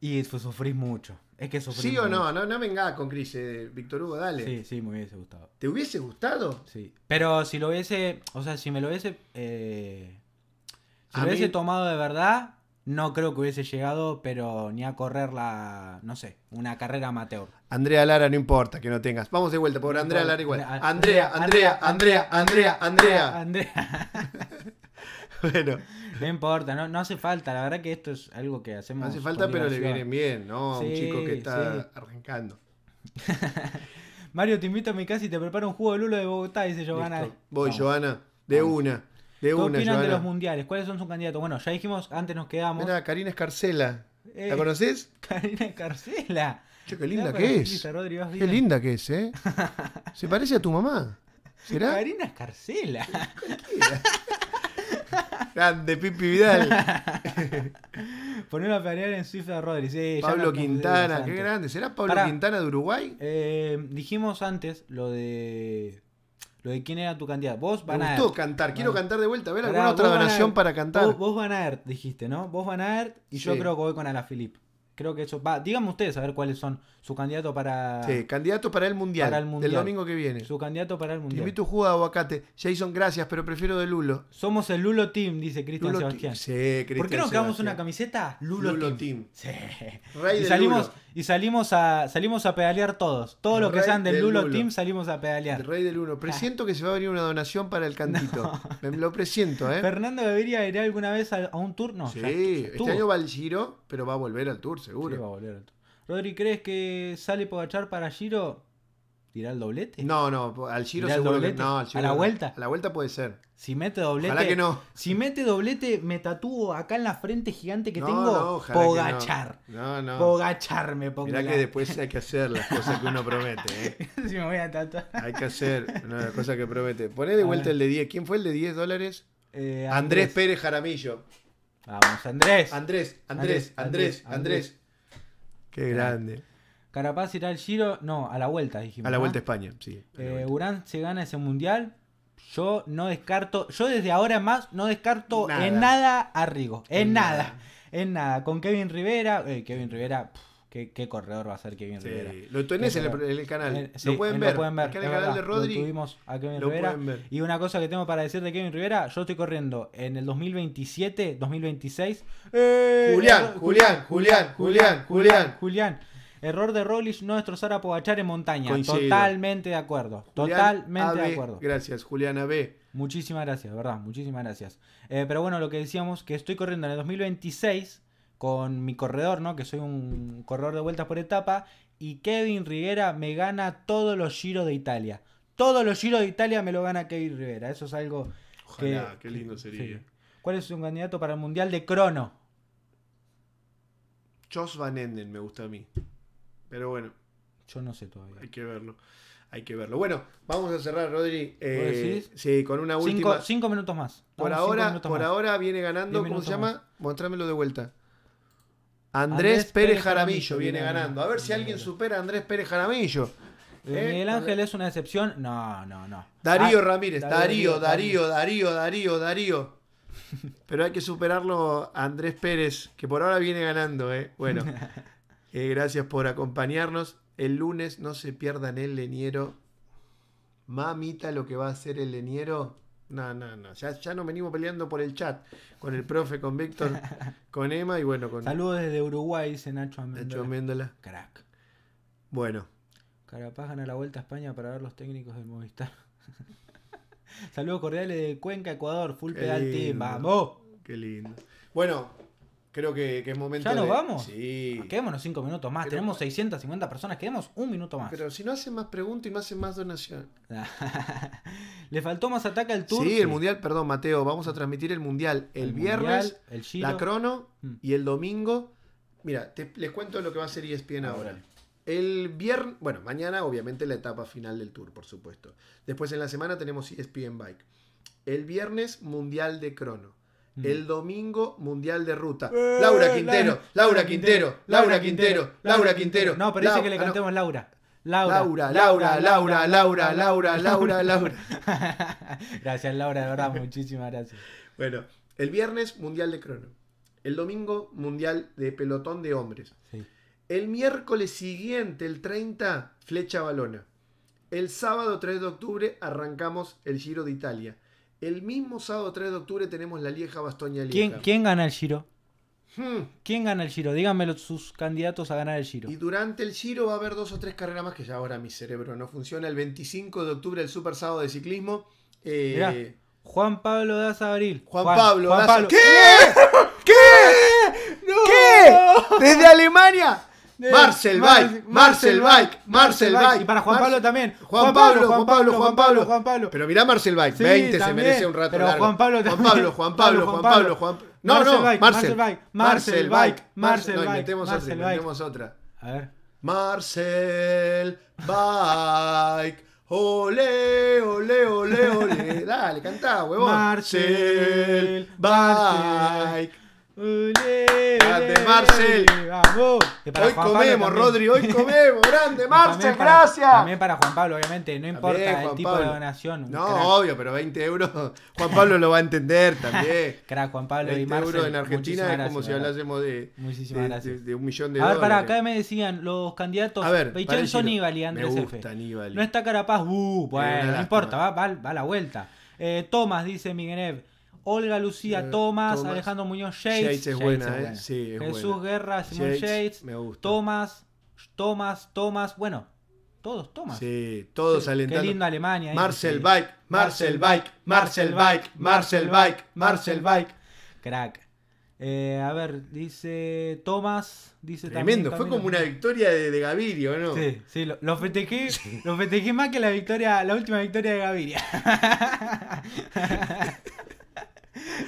Y sufrís mucho. Es que ¿Sí o no? No, no venga con Chris, eh, Víctor Hugo, dale. Sí, sí, me hubiese gustado. ¿Te hubiese gustado? Sí. Pero si lo hubiese. O sea, si me lo hubiese. Eh, si lo tomado de verdad, no creo que hubiese llegado, pero ni a correr la. No sé, una carrera amateur. Andrea Lara, no importa que no tengas. Vamos de vuelta, por Andrea Lara igual. Andrea, Andrea, Andrea, Andrea, Andrea. Andrea. bueno. No importa, no, no hace falta. La verdad que esto es algo que hacemos. No hace falta, pero le vienen bien, ¿no? un chico que está arrancando. Mario, te invito a mi casa y te preparo un jugo de lulo de Bogotá, dice Giovanna. Voy, Johanna, de una. De ¿Qué una, opinan de los mundiales? ¿Cuáles son sus candidatos? Bueno, ya dijimos, antes nos quedamos. Mira, Karina Escarcela. ¿La eh, conoces? Karina Escarcela. Che, qué linda que es. qué linda que es, ¿eh? Se parece a tu mamá. ¿Será? Karina Escarcela. Grande, ah, Pipi Vidal. Poner una pelear en Swift Rodríguez. Rodri. Pablo Quintana, qué grande. ¿Será Pablo Quintana de Uruguay? Eh, dijimos antes lo de. Lo de quién era tu candidato. Vos van Me gustó a cantar, quiero cantar de vuelta. A ver, alguna otra donación para cantar. Vos, van a Aert, dijiste, ¿no? Vos Van a Aert y yo creo que voy con Filip. Creo que eso. Va, díganme ustedes a ver cuáles son su candidato para. Sí, candidato para el Mundial. Para el Mundial. Del domingo que viene. Su candidato para el Mundial. Te invito a aguacate. Jason, gracias, pero prefiero de Lulo. Somos el Lulo Team, dice Cristian Sebastián. Sí, Cristian ¿Por qué nos quedamos una camiseta? Lulo, Team. Sí. Rey y salimos, Y salimos a, salimos a pedalear todos. Todos los que sean del, Lulo, Team salimos a pedalear. El Rey del Lulo. Presiento ah. que se va a venir una donación para el cantito. lo presiento, ¿eh? Fernando debería ir alguna vez a, un turno sí, este año va al Giro, pero va a volver al tour seguro. Rodri, ¿crees que sale Pogachar para Giro? ¿Tirar el doblete? No, no, al Giro seguro no. ¿A la vuelta? A la vuelta puede ser. Si mete doblete. Ojalá que no. Si mete doblete, me tatúo acá en la frente gigante que tengo. Pogachar. No. no. Pogachar me pongo. Mirá que después hay que hacer las cosas que uno promete. ¿eh? si me voy a tatuar. Hay que hacer las cosas que promete. Poné de vuelta el de 10. ¿Quién fue el de 10 dólares? Eh, Andrés Pérez Jaramillo. Vamos, Andrés. Andrés, Andrés, Andrés, Andrés. Qué grande. Carapaz irá al Giro, no, a la vuelta dijimos. A la vuelta a España, sí. Eh, Urán se gana ese mundial. Yo no descarto, yo desde ahora más no descarto en nada a Rigo, en, nada. en nada. Con Kevin Rivera, eh, Kevin Rivera, ¿Qué, corredor va a ser Kevin Rivera? Lo tenés en el, canal. lo pueden ver. Lo en el canal de Rodri. Lo tuvimos a Kevin Rivera. Y una cosa que tengo para decir de Kevin Rivera: yo estoy corriendo en el 2027, 2026. Eh, Julián, Julián, Julián, Julián, Julián, Julián, Error de Rollis no destrozar a Pogachar en montaña. Totalmente de acuerdo. Totalmente de acuerdo. Gracias, Julián B. Muchísimas gracias, ¿verdad? Muchísimas gracias. Eh, pero bueno, lo que decíamos, que estoy corriendo en el 2026 con mi corredor, ¿no? Que soy un corredor de vueltas por etapa. Y Kevin Rivera me gana todos los giros de Italia. Todos los giros de Italia me lo gana Kevin Rivera. Eso es algo. qué lindo sería. ¿Cuál es un candidato para el Mundial de Crono? Jos Van Enden me gusta a mí. Pero bueno. Yo no sé todavía. Hay que verlo. Hay que verlo. Bueno, vamos a cerrar, Rodri. Eh, sí, con una última. Cinco, minutos más. por ahora, por ahora viene ganando. ¿Cómo se llama? Más. de vuelta. Andrés, Pérez Jaramillo viene ganando. A ver si alguien supera a Andrés Pérez Jaramillo. Eh, eh, Miguel Ángel es una excepción. No, no, no. Darío Ramírez. Darío, Darío, Darío, Darío, Darío. Pero hay que superarlo a Andrés Pérez, que por ahora viene ganando. Eh. Bueno, gracias por acompañarnos. El lunes no se pierdan el leñero. Mamita, lo que va a hacer el leniero. No, no, no. Ya, nos venimos peleando por el chat con el profe, con Víctor, con Emma y bueno, con. Saludos desde Uruguay, dice Nacho Améndola. Nacho Améndola. Crack. Bueno. Carapaz gana la vuelta a España para ver los técnicos del Movistar. Saludos cordiales de Cuenca, Ecuador, full pedal team. ¡Vamos! Qué lindo. Bueno, Creo que, es momento. ¿Ya nos vamos? Sí. Quedémonos cinco minutos más. Tenemos 650 personas, quedemos un minuto más. Pero si no hacen más preguntas y no hacen más donaciones. Le faltó más ataque al Tour. Sí, el Mundial, perdón, Mateo. Vamos a transmitir el Mundial el, viernes, el la crono mm. y el domingo. Mira, les cuento lo que va a ser ESPN ah, ahora. El viernes, bueno, mañana obviamente la etapa final del Tour, por supuesto. Después en la semana tenemos ESPN Bike. El viernes, Mundial de Crono. El domingo Mundial de Ruta. Eh, Laura, Quintero, Laura, Quintero, Laura Quintero, Laura Quintero, No, parece que le cantemos Laura. Laura, Laura, Laura, Laura, Laura, Laura, Laura. gracias, Laura, de verdad, muchísimas gracias. Bueno, el viernes Mundial de Crono. El domingo Mundial de Pelotón de Hombres. El miércoles siguiente, el 30, Flecha Balona. El sábado 3 de octubre arrancamos el Giro de Italia. El mismo sábado 3 de octubre tenemos la Lieja Bastoña Lieja. ¿Quién, gana el Giro? ¿Quién gana el Giro? Hmm. Díganmelo sus candidatos a ganar el Giro. Y durante el Giro va a haber dos o tres carreras más que ya ahora mi cerebro no funciona. El 25 de octubre, el Super Sábado de Ciclismo. Eh, Juan Pablo de Abril. Juan, Pablo Juan ¿Qué? ¿Qué? ¿Qué? ¿Qué? ¿Desde Alemania? Eh, Marcel Bike, Marcel Bike, Marcel Bike. Y para Juan Pablo también. Juan Pablo, Juan Pablo, Juan Pablo, Juan Pablo. Pero mirá Marcel Bike, 20 se merece un rato pero Juan Pablo Juan Pablo, Juan Pablo, Juan Pablo, Juan No, no, Marcel Bike, Marcel Bike, Marcel Bike. Marcel otra, metemos otra. A ver. Marcel Bike. Ole, ole, ole, ole. Dale, cantá, huevón. Marcel Bike grande Marce! Vamos. Hoy comemos, Rodri, hoy comemos. Grande Marcel, gracias. También para Juan Pablo, obviamente. No importa el tipo de donación. No, obvio, pero 20 euros. Juan Pablo lo va a entender también. Juan Pablo 20 y euros en Argentina es como si hablásemos de, de, un millón de a A ver, para acá me decían los candidatos. A ver, Andrés me gusta, No está Carapaz, uh, bueno, no importa, va, a la vuelta. Eh, Tomás, dice Miguel Olga Lucía eh, Thomas, Alejandro Muñoz Shades. Shades es buena, eh. Sí, Jesús Guerra, Simón Shades, me gusta. Thomas, Thomas, Thomas, bueno, todos Thomas. Sí, todos alentando. Qué linda Alemania. Eh. Marcel Bike, Marcel Bike, Marcel Bike, Marcel Bike, Marcel Bike. Crack. Eh, a ver, dice Tomás, dice Tremendo, fue como una victoria de, de, Gavirio, ¿no? Sí, sí, lo, festejé, festejé más que la victoria, la última victoria de Gaviria.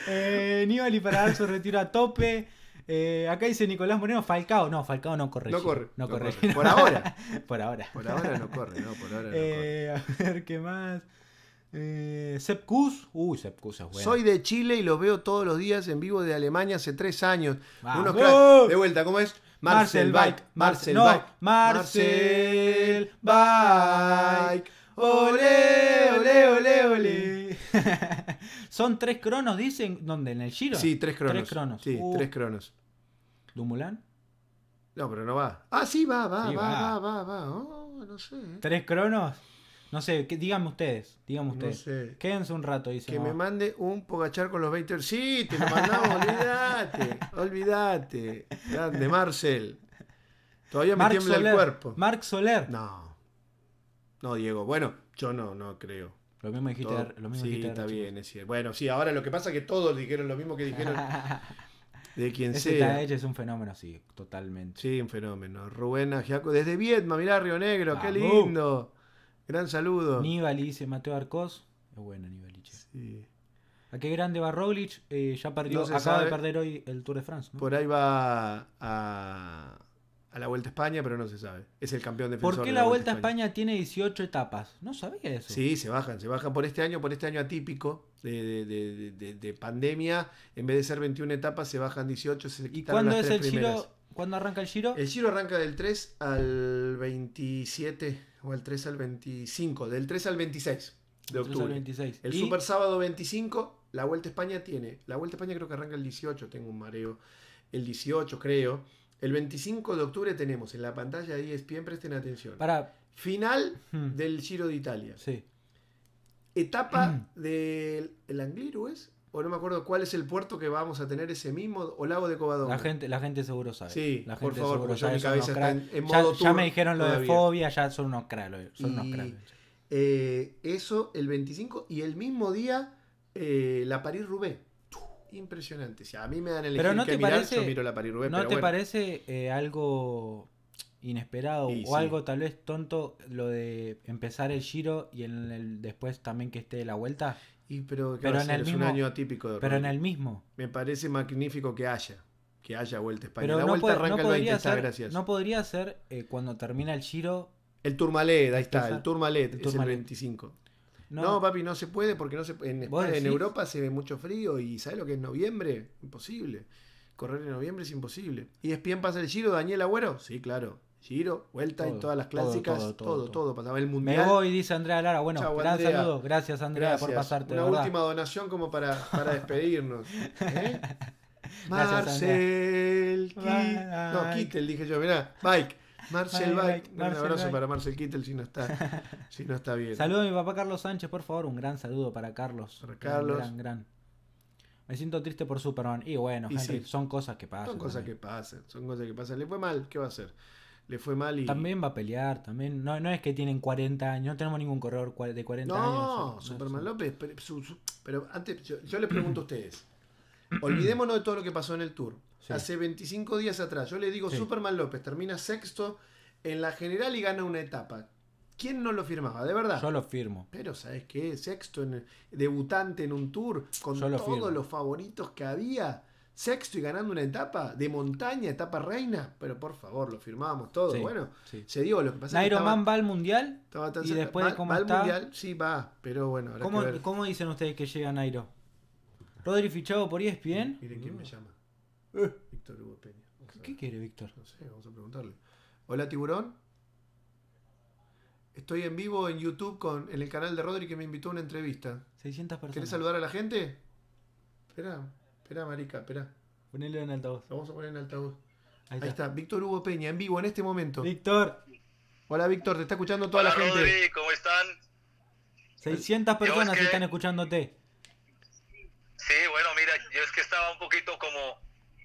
Eh, para dar su retiro a tope. Eh, acá dice Nicolás Moreno, Falcao. No, Falcao no corre. No corre. No, corre. Por ahora. por ahora. Por ahora no corre, no, por ahora no eh, A ver qué más. Eh, Sepkus, uy, Sepkus es bueno. Soy de Chile y los veo todos los días en vivo de Alemania hace tres años. de vuelta, ¿cómo es? Marcel, Bike, Marcel Bike. Marcel Bike. Ole, ole, ole, ole. Son tres cronos, dicen. ¿Dónde? ¿En el Giro? Sí, tres cronos. Tres cronos. Sí, uh. tres cronos. ¿Dumulán? No, pero no va. Ah, sí, va, va, va, va, va, va. Oh, no sé. Eh. ¿Tres cronos? No sé, díganme ustedes. Díganme ustedes. Quédense un rato, dice. Que me mande un pogachar con los 20. Sí, te lo mandamos, olvídate. Olvídate. Grande, Marcel. Todavía me tiembla el cuerpo. Marc Soler. No. No, Diego. Bueno, yo no, no creo. Lo mismo dijiste. lo sí, está bien, Bueno, sí, ahora lo que pasa es que todos dijeron lo mismo que dijeron de quien Ese sea. ella es un fenómeno, sí, totalmente. Sí, un fenómeno. Rubén Ajiaco, desde Vietnam, mirá Río Negro, qué lindo. Gran saludo. Nibali dice Mateo Arcos. Es bueno, Nibali. Sí. ¿A qué grande va Roglic? Eh, ya perdió, acaba de perder hoy el Tour de France. Por ahí va a a la Vuelta a España, pero no se sabe. Es el campeón defensor. ¿Por qué la, Vuelta, a España. tiene 18 etapas? No sabía eso. Sí, se bajan, se bajan por este año, por este año atípico de, pandemia. En vez de ser 21 etapas, se bajan 18. Se ¿Y cuándo es el primeras. Giro? ¿Cuándo arranca el Giro? El Giro arranca del 3 al 27 o el 3 al 25, del 3 al 26 de octubre. 26. El Super Sábado 25, la Vuelta a España tiene. La Vuelta a España creo que arranca el 18, tengo un mareo. El 18 creo. El 25 de octubre tenemos en la pantalla es e ESPN, presten atención. Para... Final hmm. del Giro de Italia. Sí. Etapa hmm. del el Angliru es o no me acuerdo cuál es el puerto que vamos a tener ese mismo o lago de Covadonga. La gente, la gente seguro sabe. Sí, la gente por favor, mi cabeza está en, modo ya, ya, me dijeron lo de fobia, ya son unos cráneos. Son unos eh, eso el 25 y el mismo día eh, la París-Roubaix impresionante. Si a mí me dan el pero no te mirar, parece, yo miro la ¿No te parece eh, algo inesperado o algo tal vez tonto lo de empezar el giro y en el, después también que esté la vuelta? Y pero, pero en el es mismo, un año atípico. De pero en el mismo. Me parece magnífico que haya. Que haya vuelta a Pero la vuelta arranca el 20, gracias. No podría ser eh, cuando termina el giro. El Tourmalet, ahí está, el Tourmalet, el Tourmalet. el 25. No. papi, no se puede porque no se en, en Europa se ve mucho frío y ¿sabes lo que es noviembre? Imposible. Correr en noviembre es imposible. ¿Y es bien pasa el Giro, Daniel Agüero? Sí, claro. Giro, vuelta en todas las clásicas, todo todo, todo el mundial. Me voy, dice Andrea Lara. Bueno, gran saludo. Gracias, Andrea, por pasarte. Una última donación como para, despedirnos. ¿eh? Marcel, no, Kittel, dije yo. Mirá, Mike. Marcel Un abrazo para Marcel Kittel si no está, bien. Saludo a mi papá Carlos Sánchez, por favor. Un gran saludo para Carlos. Carlos. gran, gran. Me siento triste por Superman. Y bueno, son cosas que pasan. Son cosas que pasan, son cosas que pasan. Le fue mal, ¿qué va a hacer? Le fue mal y. También va a pelear, también. No, no es que tienen 40 años, no tenemos ningún corredor de 40 años. No, Superman López. Pero, antes, yo, yo les pregunto a ustedes. Olvidémonos de todo lo que pasó en el Tour. Hace 25 días atrás, yo le digo, Superman López termina sexto en la general y gana una etapa. ¿Quién no lo firmaba? De verdad. Yo lo firmo. Pero, ¿sabes qué? Sexto, en debutante en un tour, con todos los favoritos que había. Sexto y ganando una etapa de montaña, etapa reina. Pero por favor, lo firmábamos todo. bueno, se dio lo que pasa. Man va al mundial. y después de al mundial, sí va. Pero bueno, ¿Cómo, dicen ustedes que llega Nairo? Rodri fichado por ESPN. Miren quién me llama. Eh. ¿Qué, quiere Víctor? No sé, vamos a preguntarle. Hola, tiburón. Estoy en vivo en YouTube con, en el canal de Rodri que me invitó a una entrevista. 600 personas. ¿Querés saludar a la gente? Espera, espera, marica, espera. Ponelo en altavoz. vamos a poner en altavoz. Ahí, está. Víctor Hugo Peña, en vivo en este momento. Víctor. Hola, Víctor, te está escuchando toda la gente. Rodri, ¿cómo están? 600 personas están escuchándote.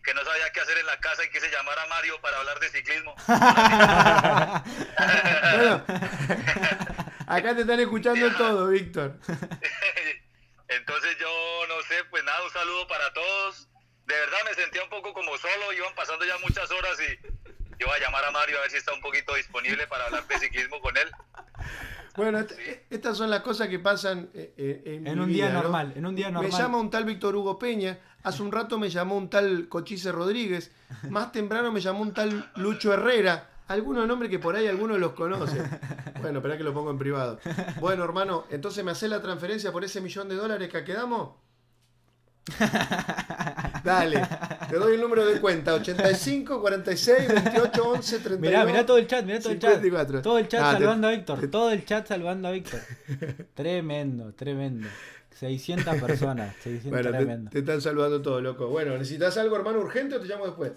que no sabía qué hacer en la casa y quise llamar a Mario para hablar de ciclismo. acá te están escuchando todo, ah. Víctor. Entonces yo no sé, pues nada, un saludo para todos. De verdad me sentía un poco como solo, iban pasando ya muchas horas y yo voy a llamar a Mario a ver si está un poquito disponible para hablar de ciclismo con él. Bueno, estas son las cosas que pasan eh, eh, en, un día normal. En un día normal. Me llama un tal Víctor Hugo Peña, hace un rato me llamó un tal Cochise Rodríguez, más temprano me llamó un tal Lucho Herrera. Algunos nombres que por ahí algunos los conoce. Bueno, espera que lo pongo en privado. Bueno, hermano, entonces me hace la transferencia por ese millón de dólares que quedamos. Dale, te doy el número de cuenta: 85 46 28 11 Mirá, mirá todo el chat, mirá todo el chat. Ah, todo el chat salvando a Víctor, todo el chat salvando a Víctor. tremendo, tremendo. 600 personas, tremendo. Te, te, están salvando todo, loco. Bueno, ¿necesitas algo, hermano, urgente o te llamo después?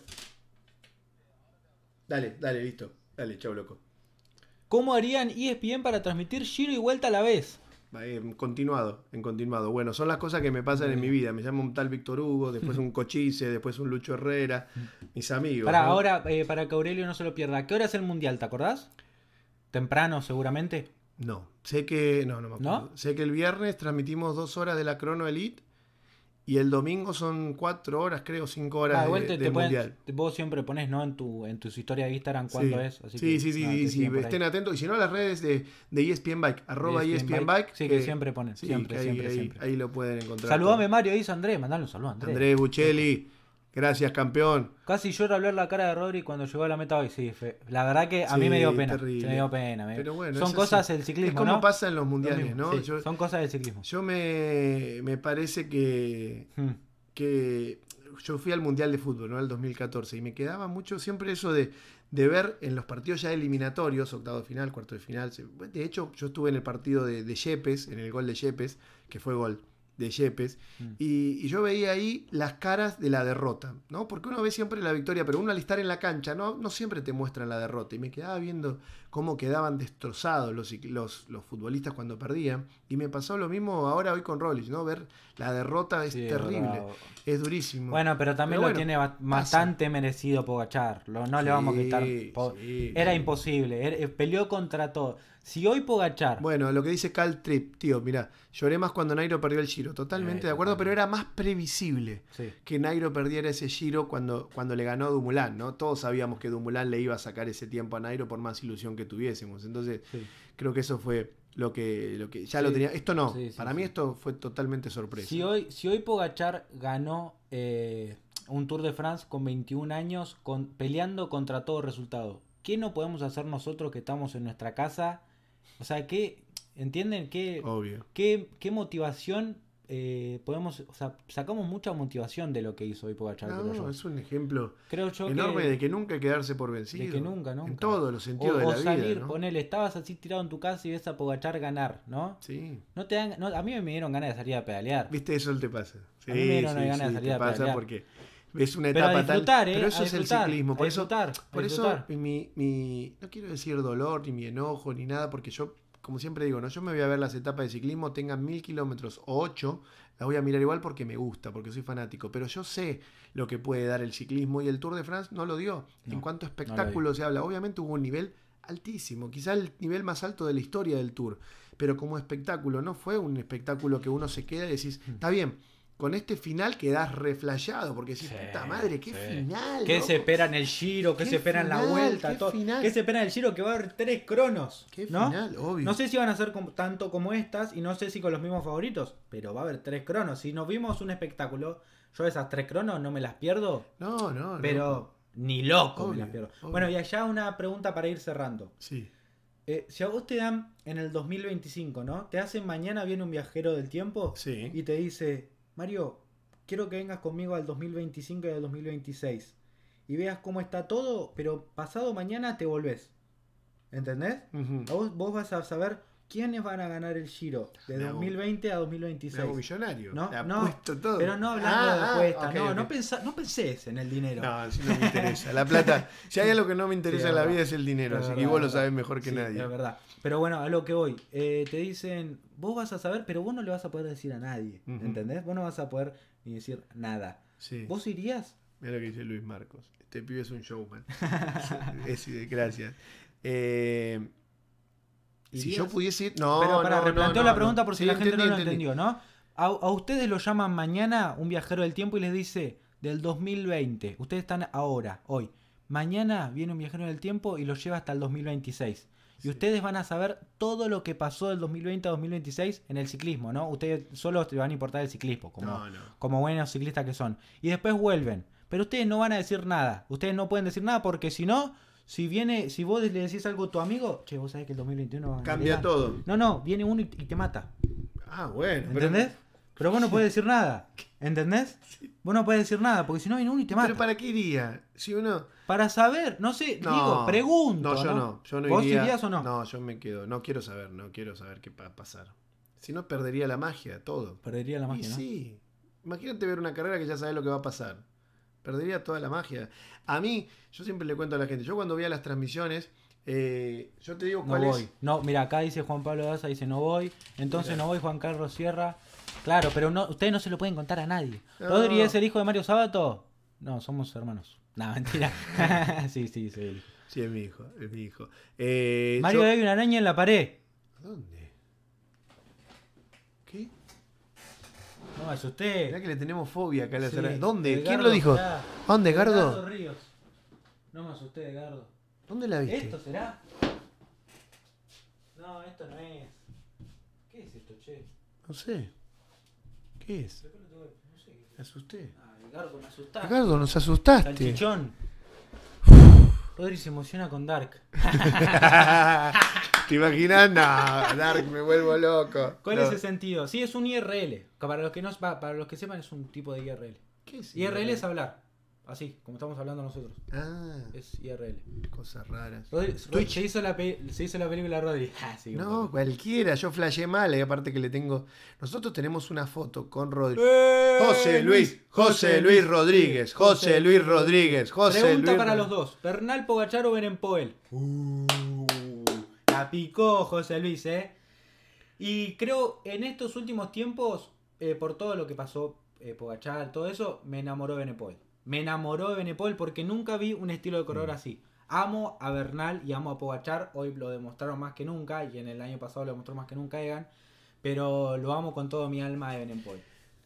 Dale, dale, listo. Dale, chau, loco. ¿Cómo harían ESPN para transmitir giro y vuelta a la vez? Eh, continuado, en continuado. Bueno, son las cosas que me pasan en mi vida. Me llama un tal Víctor Hugo, después un Cochise, después un Lucho Herrera, mis amigos. Para ahora, eh, para que Aurelio no se lo pierda, ¿qué hora es el mundial? ¿Te acordás? ¿Temprano, seguramente? No, sé que. No, no ¿No? Sé que el viernes transmitimos dos horas de la Crono Elite y el domingo son cuatro horas, creo, cinco horas ah, de, te, te mundial. Pueden, vos siempre pones, ¿no? En tu, en tus historias de Instagram cuándo es. Así sí, que, sí, sí, sí, sí estén atentos. Y si no, las redes de, de ESPN Bike, arroba ESPN, e Bike, Sí, que, siempre pones siempre, ahí, siempre, ahí, siempre. Ahí lo pueden encontrar. Saludame todo. Mario, dice Andrés, mandale un saludo a Andrés. Andrés Buccelli. Gracias, campeón. Casi lloro a ver la cara de Rodri cuando llegó a la meta hoy. Sí, la verdad que a mí me dio pena. Me dio pena son cosas del ciclismo. Es como pasa en los mundiales, ¿no? son cosas del ciclismo. Yo me, parece que, hmm. que. Yo fui al mundial de fútbol, ¿no? El 2014. Y me quedaba mucho siempre eso de, de ver en los partidos ya eliminatorios, octavo de final, cuarto de final. De hecho, yo estuve en el partido de, de Yepes, en el gol de Yepes, que fue gol de Yepes. Mm. Y, yo veía ahí las caras de la derrota, ¿no? Porque uno ve siempre la victoria, pero uno al estar en la cancha no, no siempre te muestran la derrota. Y me quedaba viendo cómo quedaban destrozados los, los, los futbolistas cuando perdían. Y me pasó lo mismo ahora hoy con Rollins, ¿no? Ver la derrota es terrible, es durísimo. Bueno, pero también lo tiene bastante merecido Pogachar. no le vamos a quitar. era imposible, eh, peleó contra todo. Si hoy Pogachar. Bueno, lo que dice Cal Trip, tío, mira lloré más cuando Nairo perdió el giro. Totalmente eh, de acuerdo, pero era más previsible que Nairo perdiera ese giro cuando, cuando le ganó Dumoulin, ¿no? Todos sabíamos que Dumulán le iba a sacar ese tiempo a Nairo por más ilusión que tuviésemos. Entonces, creo que eso fue lo que, lo que ya lo tenía. Esto no, para mí esto fue totalmente sorpresa. Si hoy, si hoy Pogachar ganó eh, un Tour de France con 21 años, con, peleando contra todo resultado, ¿qué no podemos hacer nosotros que estamos en nuestra casa? O sea, que ¿entienden qué, Obvio. qué, motivación eh, podemos, o sea, sacamos mucha motivación de lo que hizo hoy Pogachar. No, es un ejemplo enorme de que nunca quedarse por vencido. De que nunca, nunca. En todos los sentidos de la salir, vida, estabas así tirado en tu casa y ves a Pogachar ganar, ¿no? Sí. No te a mí me dieron ganas de salir a pedalear. ¿Viste? Eso te pasa. Sí, a mí me dieron ganas de salir a pedalear. porque es una etapa tal, ¿eh? pero eso es el ciclismo. Por eso, por eso mi, mi, no quiero decir dolor, ni mi enojo, ni nada, porque yo, como siempre digo, no, yo me voy a ver las etapas de ciclismo, tengan mil kilómetros o ocho, las voy a mirar igual porque me gusta, porque soy fanático. Pero yo sé lo que puede dar el ciclismo y el Tour de France no lo dio. en cuanto a espectáculo se habla, obviamente hubo un nivel altísimo, quizá el nivel más alto de la historia del Tour. Pero como espectáculo, no fue un espectáculo que uno se queda y decís, mm. está bien con este final quedas reflejado porque decís, puta madre, qué final. ¿Qué se espera en el giro? ¿Qué, se espera en la vuelta? ¿Qué, se espera en el giro? Que va a haber tres cronos. ¿Qué ¿no? final, obvio. No sé si van a ser tanto como estas y no sé si con los mismos favoritos, pero va a haber tres cronos. Si nos vimos un espectáculo, yo esas tres cronos no me las pierdo. No, no, Pero ni loco me las pierdo. Bueno, y allá una pregunta para ir cerrando. Sí. Eh, si a vos te dan en el 2025, ¿no? Te hacen mañana viene un viajero del tiempo y te dice, Mario, quiero que vengas conmigo al 2025 y al 2026 y veas cómo está todo, pero pasado mañana te volvés. ¿Entendés? vos, vas a saber quiénes van a ganar el Giro de 2020 a 2026. Me hago millonario. No, no todo. Pero no hablando ah, de ah, apuestas. no, No, pensés en el dinero. No, si no me interesa. La plata. Si hay algo que no me interesa en la vida es el dinero, así que vos lo sabés mejor que nadie. Es verdad. Pero bueno, a lo que voy. Eh, te dicen, vos vas a saber, pero vos no le vas a poder decir a nadie. ¿Entendés? Vos no vas a poder ni decir nada. ¿Vos irías? Mira lo que dice Luis Marcos. Este pibe es un showman. gracias. Eh, si yo pudiese ir. No, pero para, la pregunta por si la gente no lo entendió, ¿no? A, ustedes lo llaman mañana un viajero del tiempo y les dice del 2020. Ustedes están ahora, hoy. Mañana viene un viajero del tiempo y lo lleva hasta el 2026 y ustedes van a saber todo lo que pasó del 2020 a 2026 en el ciclismo, ¿no? Ustedes solo te van a importar el ciclismo, como, como buenos ciclistas que son. Y después vuelven, pero ustedes no van a decir nada, ustedes no pueden decir nada porque si no, si viene, si vos le decís algo a tu amigo, che, vos sabés que el 2021 va a Cambia todo. No, no, viene uno y, te mata. Ah, bueno. ¿Entendés? Pero vos no podés decir nada. ¿Entendés? Vos no podés decir nada, porque si no viene uno y te mata. ¿Pero para qué iría? Si uno. Para saber, no sé, digo, pregunto. No, yo no. yo no ¿Vos irías o no? No, yo me quedo. No quiero saber, no quiero saber qué va a pasar. Si no, perdería la magia, todo. Perdería la magia, Sí. Imagínate ver una carrera que ya sabes lo que va a pasar. Perdería toda la magia. A mí, yo siempre le cuento a la gente, yo cuando veía las transmisiones. Eh, yo te digo cuál no voy. No, mira, acá dice Juan Pablo Daza, dice no voy. Entonces no voy, Juan Carlos Sierra. Claro, pero no, ustedes no se lo pueden contar a nadie. ¿Rodri es el hijo de Mario Sábato? No, somos hermanos. No, mentira. sí, sí, sí. Sí, es mi hijo, es mi hijo. Eh, Mario, hay una araña en la pared. ¿Dónde? ¿Qué? No, es usted. Mirá que le tenemos fobia acá a la sí, ¿Dónde? ¿Quién lo dijo? ¿Dónde, Gardo? Ríos. No me asusté Gardo. ¿Dónde la viste? ¿Esto será? No, esto no es. ¿Qué es esto, che? No sé. ¿Qué es? Me asusté. Ricardo, ah, me asustaste. Ricardo, nos asustaste. chichón. Rodri se emociona con Dark. ¿Te imaginas? No, Dark, me vuelvo loco. ¿Cuál es el sentido? Sí, es un IRL. Para los que para los que sepan, es un tipo de IRL. ¿Qué es IRL es hablar. Así, como estamos hablando nosotros. Ah. Es IRL. Cosas raras. Se, hizo la película Rodri. Ah, no, cualquiera. Yo flasheé mal. Y eh, aparte que le tengo. Nosotros tenemos una foto con Rodri. Eh, José Luis. José Luis Rodríguez. José Luis Rodríguez. José Pregunta para los dos. ¿Pernal Pogachar o Benempoel uh. la picó José Luis, ¿eh? Y creo en estos últimos tiempos, eh, por todo lo que pasó, eh, Pogachar, todo eso, me enamoró Benempoel me enamoró de Benepol porque nunca vi un estilo de corredor mm. así. Amo a Bernal y amo a Pogachar. Hoy lo demostraron más que nunca y en el año pasado lo demostró más que nunca Egan. Pero lo amo con todo mi alma de Benepol.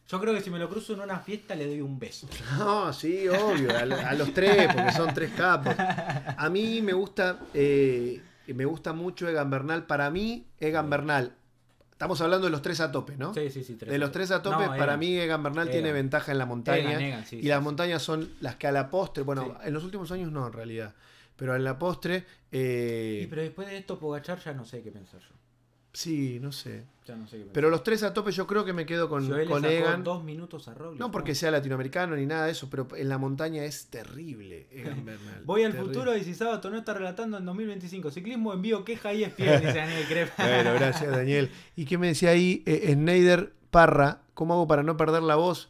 Yo creo que si me lo cruzo en una fiesta le doy un beso. No, sí, obvio. A, los tres, porque son tres capos. A mí me gusta, eh, me gusta mucho Egan Bernal. Para mí, Egan Bernal Estamos hablando de los tres a tope, ¿no? Sí, sí, sí. de los tres a tope, para mí Egan Bernal tiene ventaja en la montaña. y las montañas son las que a la postre, bueno, en los últimos años no, en realidad. Pero a la postre. Eh, pero después de esto, Pogachar ya no sé qué pensar yo. Sí, no sé. pero los tres a tope, yo creo que me quedo con, Egan. minutos No porque sea latinoamericano ni nada de eso, pero en la montaña es terrible. Voy al futuro y si Sábado no está relatando en 2025. Ciclismo envío queja y fiel, dice Daniel Crepa. bueno, gracias, Daniel. ¿Y qué me decía ahí? Eh, Sneider Parra, ¿cómo hago para no perder la voz?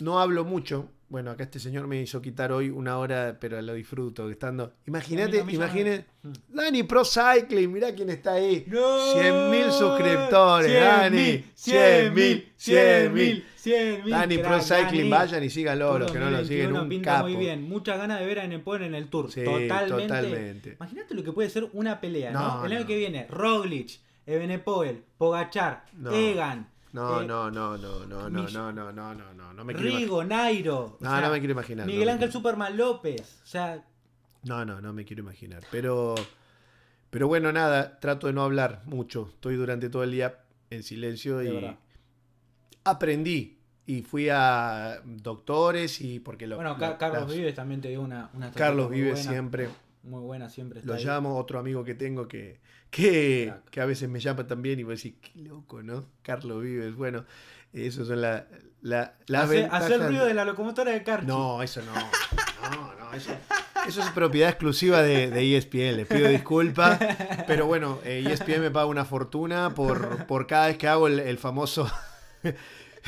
No hablo mucho, bueno, acá este señor me hizo quitar hoy una hora, pero lo disfruto estando. Imagínate, imagínate. Mm. Dani Pro Cycling, mirá quién está ahí. No, mil suscriptores, Dani. 100 mil, 100 mil, 100 mil. Dani Pro Cycling, vayan y síganlo, los que no lo siguen. Un pinta muy bien. Muchas ganas de ver a Nepoel en el Tour. totalmente. Imagínate lo que puede ser una pelea, ¿no? El año que viene, Roglic, Ebenepoel, Pogachar, Egan. Eh, no, no, no, no, no, no, no, no, no, no, no, me quiero Rigo, Nairo. No, no me quiero imaginar. Miguel Ángel Superman López. O sea. No, no, no me quiero imaginar. Pero. Pero bueno, nada, trato de no hablar mucho. Estoy durante todo el día en silencio y aprendí. Y fui a doctores y porque lo. Bueno, Carlos Vives también te dio una. una Carlos Vives siempre muy buena, siempre está. Lo llamo, otro amigo que tengo que, que, a veces me llama también y voy dice qué loco, ¿no? Carlos Vives. Bueno, eso son la, la, las Hacer ruido de la locomotora de Carlos. No, eso no. eso. es propiedad exclusiva de, de, ESPN, les pido disculpas. Pero bueno, ESPN eh, e me paga una fortuna por, cada vez que hago el famoso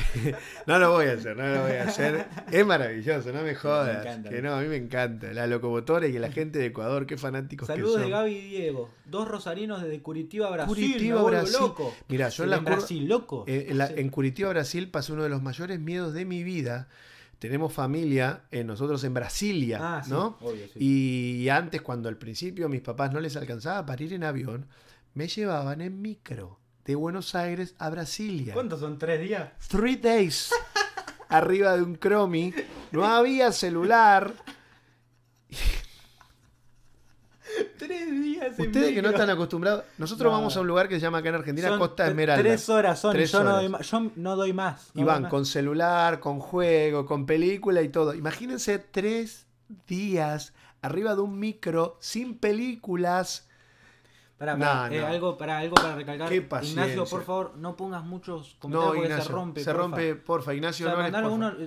no lo voy a hacer, no lo voy a hacer. Es maravilloso, no me jodas. que no, a mí me encanta. La locomotora y la gente de Ecuador, qué fanáticos Saludos que son. de Gaby y Diego, dos rosarinos desde Curitiba, Brasil. Curitiba, Brasil. Mira, yo en, la Brasil, loco. Eh, en, Curitiba, Brasil pasó uno de los mayores miedos de mi vida tenemos familia en eh, nosotros en Brasilia, ah, ¿no? Y antes, cuando al principio mis papás no les alcanzaba para ir en avión, me llevaban en micro de Buenos Aires a Brasilia. ¿Cuántos son tres días? Three days. arriba de un cromi. No había celular. tres días. Ustedes que no están acostumbrados. Nosotros vamos a un lugar que se llama acá en Argentina Costa Esmeralda. Tres horas son. Tres yo, No doy más, yo, y van con celular, con juego, con película y todo. Imagínense tres días arriba de un micro sin películas para, eh, Algo, para algo para recalcar. Ignacio, por favor, no pongas muchos comentarios no, porque se rompe. Se rompe, porfa, Ignacio.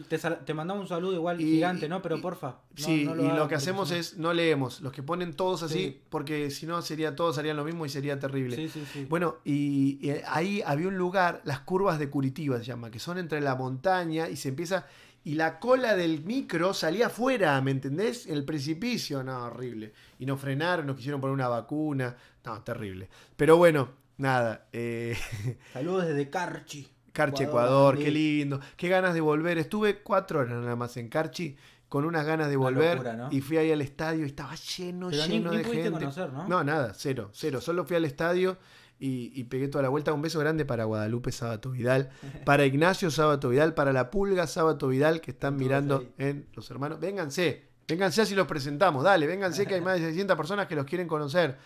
te, mandamos un saludo igual gigante, ¿no? Pero porfa. sí, lo y lo que hacemos es no leemos. Los que ponen todos así, porque si no, sería, todos harían lo mismo y sería terrible. Sí, sí, sí. Bueno, y, y ahí había un lugar, las curvas de Curitiba se llama, que son entre la montaña y se empieza y la cola del micro salía afuera, ¿me entendés? el precipicio, no, horrible. Y nos frenaron, nos quisieron poner una vacuna, no, terrible. Pero bueno, nada. Eh, Saludos desde Carchi. Carchi, Ecuador, qué lindo. Qué ganas de volver. Estuve cuatro horas nada más en Carchi con unas ganas de volver y fui ahí al estadio y estaba lleno, lleno de gente. ¿no? ¿no? nada, cero, cero. Solo fui al estadio y, pegué toda la vuelta. Un beso grande para Guadalupe Sábato Vidal, para Ignacio Sábato Vidal, para la Pulga Sábato Vidal que están mirando en Los Hermanos. Vénganse, vénganse así los presentamos, dale, vénganse que hay más de 600 personas que los quieren conocer.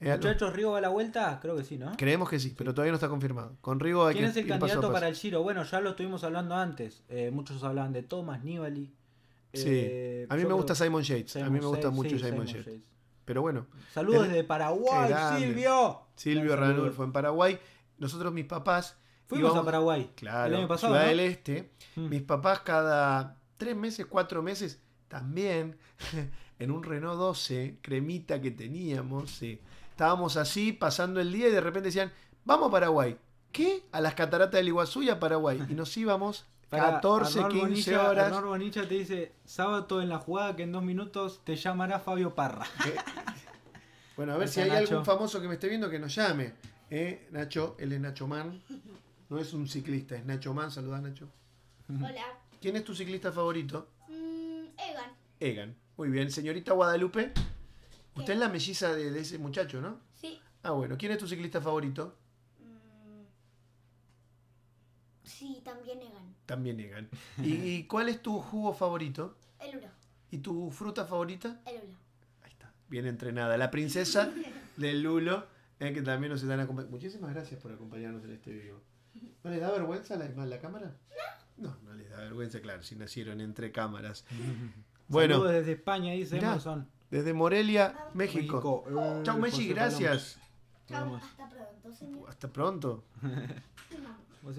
Eh, Muchachos, ¿Rigo va a la vuelta? Creo que sí, ¿no? Creemos que sí, pero todavía no está confirmado. Con ¿Quién es el candidato para el Giro? Bueno, ya lo estuvimos hablando antes. Eh, muchos hablaban de Thomas, Nibali. sí. Eh, a mí me gusta Simon Yates. a mí me gusta mucho Simon, pero bueno. Saludos desde Paraguay, Silvio Silvio. Silvio Ranulfo en Paraguay. Nosotros, mis papás. Fuimos a Paraguay. Claro, el Ciudad del Este. Mm. Mis papás, cada tres meses, cuatro meses, también, en un Renault 12, cremita que teníamos, sí. Estábamos así, pasando el día y de repente decían, vamos a Paraguay. ¿Qué? A las cataratas del Iguazú a Paraguay. Y nos íbamos 14, 15 horas. te dice, sábado en la jugada que en dos minutos te llamará Fabio Parra. bueno, a ver si hay algún famoso que me esté viendo que nos llame. ¿Eh? Nacho, él es Nacho Man. No es un ciclista, es Nacho Man. Saluda Nacho. Hola. ¿Quién es tu ciclista favorito? Mm, Egan. Egan. Muy bien. Señorita Guadalupe, usted es la melliza de, de ese muchacho, ¿no? Sí. Ah, bueno. ¿Quién es tu ciclista favorito? Sí, también Egan. También Egan. ¿Y cuál es tu jugo favorito? El hulo. ¿Y tu fruta favorita? El hulo. Ahí está, bien entrenada. La princesa del Lulo, eh, que también nos están acompañando. Muchísimas gracias por acompañarnos en este video. ¿No les da vergüenza la, cámara? No. No, no les da vergüenza, claro, si nacieron entre cámaras. bueno. desde España, dice mirá, Amazon. Desde Morelia, ah, México. Oh, Chau, Messi, gracias. hasta pronto, señor. Hasta pronto los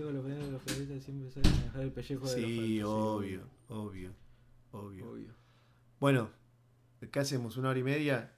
el pellejo sí, Sí, obvio, obvio, obvio, Bueno, ¿qué hacemos? ¿Una hora y media?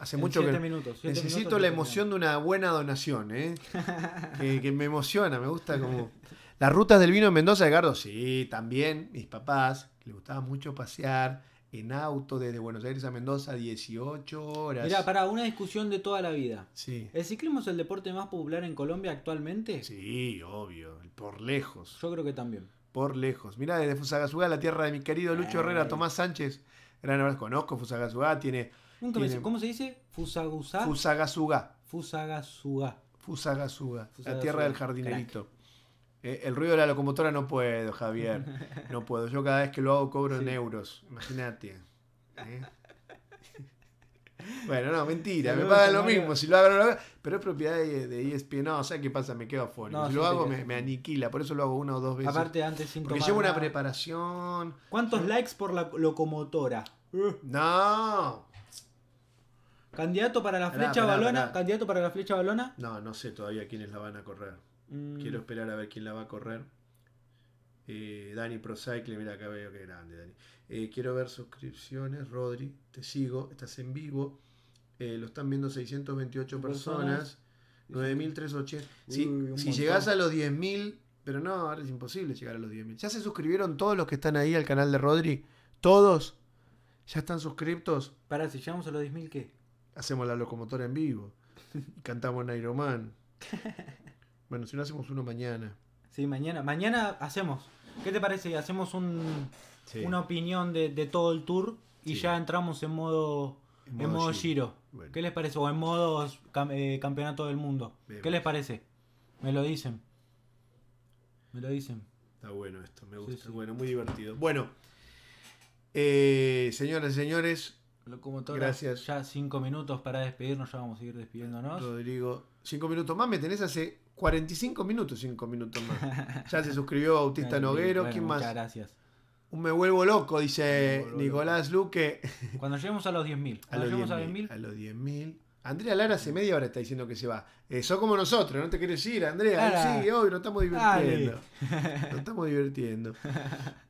hace mucho que. Minutos, necesito la emoción de una buena donación, ¿eh? que, me emociona, me gusta como. Las rutas del vino en Mendoza, Edgardo, sí, también. Mis papás, que les gustaba mucho pasear en auto desde Buenos Aires a Mendoza 18 horas. Mira, para una discusión de toda la vida. Sí. ¿El ciclismo es el deporte más popular en Colombia actualmente? Sí, obvio, por lejos. Yo creo que también. Por lejos. Mira, desde Fusagasugá, la tierra de mi querido Lucho Herrera, eh. Tomás Sánchez. Gran abrazo, conozco Fusagasugá, tiene... ¿Cómo se dice? Fusagasugá. Fusagasugá. Fusagasugá. Fusagasugá, la tierra del jardinerito. Eh, el ruido de la locomotora no puedo, Javier. No puedo. Yo cada vez que lo hago cobro en euros. Imagínate. ¿eh? Bueno, no, mentira, me pagan lo mismo, si lo hago pero es propiedad de, ESPN, e no, o sea, ¿qué pasa? Me quedo afuera. si lo hago me, aniquila, por eso lo hago una o dos veces. Aparte, antes sin Porque llevo una preparación. ¿Cuántos likes por la locomotora? Eh. No. ¿Candidato para la flecha balona? ¿Candidato para la flecha balona? No, no sé todavía quiénes la van a correr. Mm. Quiero esperar a ver quién la va a correr. Eh, Dani Procycle, mira acá veo que grande, Dani. Eh, quiero ver suscripciones, Rodri, te sigo, estás en vivo. Eh, lo están viendo 628 personas. 9380. si llegás a los 10.000, pero no, ahora es imposible llegar a los 10.000. ¿Ya se suscribieron todos los que están ahí al canal de Rodri? ¿Todos? ¿Ya están suscriptos? Para, si llegamos a los 10.000, ¿qué? Hacemos la locomotora en vivo. cantamos Nairoman Bueno, si no hacemos uno mañana. Sí, mañana. Mañana hacemos. ¿Qué te parece? Hacemos una opinión de, todo el tour y ya entramos en modo, en modo, giro. ¿Qué les parece? O en modo eh, campeonato del mundo. ¿Qué les parece? Me lo dicen. Me lo dicen. Está bueno esto, me gusta. bueno, muy divertido. Bueno, eh, señoras y señores. gracias. Ya cinco minutos para despedirnos, ya vamos a ir despidiéndonos. Rodrigo, cinco minutos más me tenés hace 45 minutos, 5 minutos más. Ya se suscribió Bautista Noguero. ¿Quién más? gracias. Un me vuelvo loco, dice Nicolás Luque. Cuando lleguemos a los 10.000. A, los a, a los 10.000. Andrea Lara hace media hora está diciendo que se va. Eso eh, como nosotros, no te quieres ir, Andrea. Sí, hoy nos estamos divirtiendo. Nos estamos divirtiendo.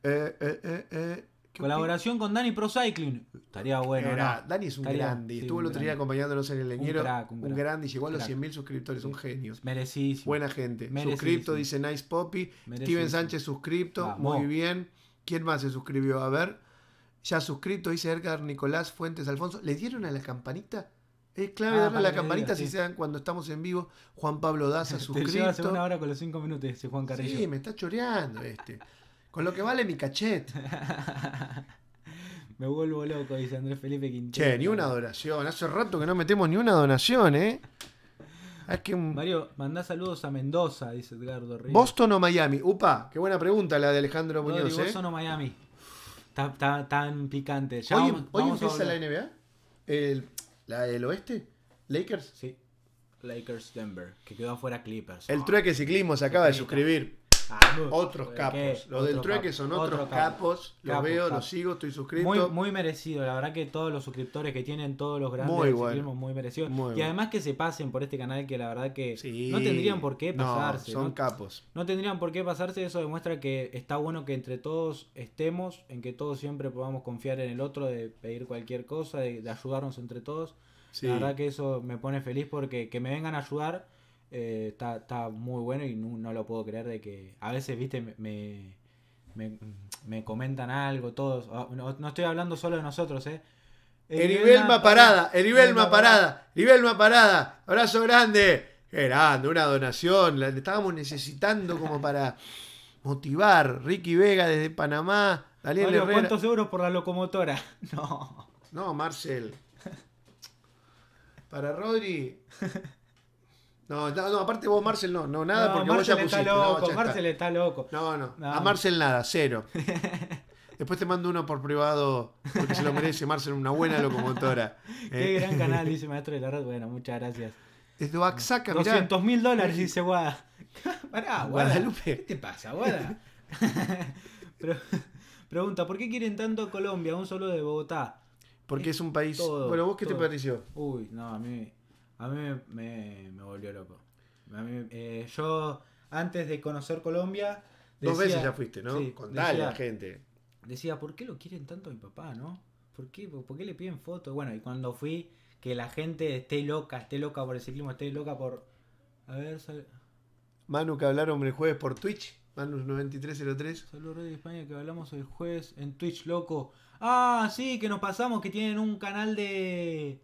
Eh, eh, eh, eh. Colaboración con Dani Pro Cycling. Estaría bueno. Dani es un grande. Estuvo el otro día acompañándonos en el leñero. Un, grande y llegó a los 100.000 suscriptores. Un genio. Merecísimo. Buena gente. Suscripto, dice Nice Poppy. Steven Sánchez suscripto. Muy bien. ¿Quién más se suscribió? A ver. Ya suscripto, dice Edgar Nicolás Fuentes Alfonso. ¿Le dieron a la campanita? Es clave ah, darle a la campanita si sean se cuando estamos en vivo. Juan Pablo Daza suscripto. Te hace una hora con los cinco minutos, Juan Sí, me está choreando este. Con lo que vale mi cachet. Me vuelvo loco, dice Andrés Felipe Quintero. Che, ni una donación. Hace rato que no metemos ni una donación, ¿eh? Es que Mario, mandá saludos a Mendoza, dice Edgardo Ríos. ¿Boston o Miami? Upa, qué buena pregunta la de Alejandro Muñoz. ¿eh? Boston o Miami. Está tan, picante. ¿Hoy, empieza la NBA? El, ¿La del oeste? ¿Lakers? Sí. Lakers Denver, que quedó afuera Clippers. El trueque ciclismo se acaba de suscribir. Otros capos. Los del trueque son otros capos. Los veo, los sigo, estoy suscrito. Muy, muy, merecido. La verdad que todos los suscriptores que tienen, todos los grandes muy, muy merecidos. y además que se pasen por este canal que la verdad que no tendrían por qué pasarse. son capos. No tendrían por qué pasarse. Eso demuestra que está bueno que entre todos estemos, en que todos siempre podamos confiar en el otro, de pedir cualquier cosa, de, ayudarnos entre todos. La verdad que eso me pone feliz porque que me vengan a ayudar eh, está, está, muy bueno y no, lo puedo creer de que a veces, viste, me, comentan algo, todos. Ah, no, estoy hablando solo de nosotros, ¿eh? Eribelma Parada, Eribelma Parada, Eribelma Parada, abrazo grande. una donación, la estábamos necesitando como para motivar. Ricky Vega desde Panamá, Daniel ¿cuántos euros por la locomotora? No. No, Marcel. Para Rodri, No, no, aparte vos, Marcel, no, no, nada, porque Marcel vos ya pusiste. Está loco, Marcel está. loco. No, no, a Marcel nada, cero. Después te mando uno por privado, porque se lo merece Marcel, una buena locomotora. Qué gran canal, dice Maestro de la Red. Bueno, muchas gracias. Desde Oaxaca, 200 mil dólares, dice Guada. Pará, Guada. Guadalupe. ¿Qué te pasa, Guada? pregunta, ¿por qué quieren tanto Colombia, un solo de Bogotá? Porque es, un país... bueno, ¿vos qué te pareció? Uy, no, a mí a mí me, volvió loco. Eh, yo, antes de conocer Colombia. Dos veces ya fuiste, ¿no? Con tal la gente. Decía, ¿por qué lo quieren tanto a mi papá, no? ¿Por qué, por, qué le piden fotos? Bueno, y cuando fui, que la gente esté loca, esté loca por el clima. esté loca por. A ver, Manu, que hablaron el jueves por Twitch. Manu9303. Saludos Radio España que hablamos el jueves en Twitch, loco. Ah, sí, que nos pasamos, que tienen un canal de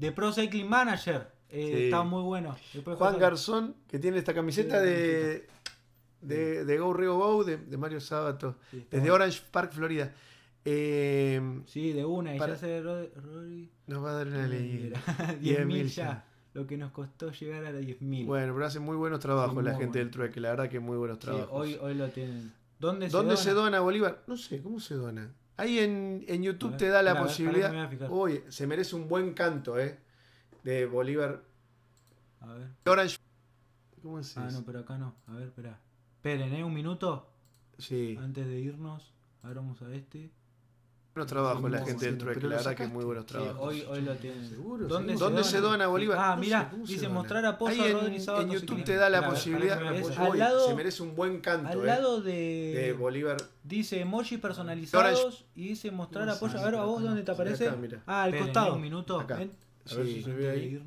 de Pro Cycling Manager. Eh, está muy bueno. Juan Garzón, que tiene esta camiseta de, de, de, Go Rio Go de, Mario Sábato, desde Orange Park, Florida. Em, sí, de una, y ya se Rory, Nos va a dar una ley. 10.000 ya. Lo que nos costó llegar a 10.000. Bueno, pero hacen muy buenos trabajos la gente del trueque, la verdad que muy buenos trabajos. hoy, hoy lo tienen. ¿Dónde, se dona Bolívar? No sé, ¿cómo se dona? Ahí en, YouTube te da la posibilidad. Uy, se merece un buen canto, ¿eh? De Bolívar. A ver. ¿Cómo es Ah, no, pero acá no. A ver, espera. Esperen, ¿eh? Un minuto. Sí. Antes de irnos. Ahora vamos a este. Buenos trabajos la gente del Trueque, la verdad que muy buenos trabajos. hoy, hoy lo tienen. Seguro, ¿Dónde, se, dona? Bolívar? Ah, mira, dice mostrar a Pozo en, En YouTube te da la posibilidad. se merece un buen canto. Al ¿eh? lado de, Bolívar. Dice emojis personalizados y dice mostrar apoyo. A ver, a vos, ¿dónde te aparece? ah, al costado. Un minuto. A ver si se ve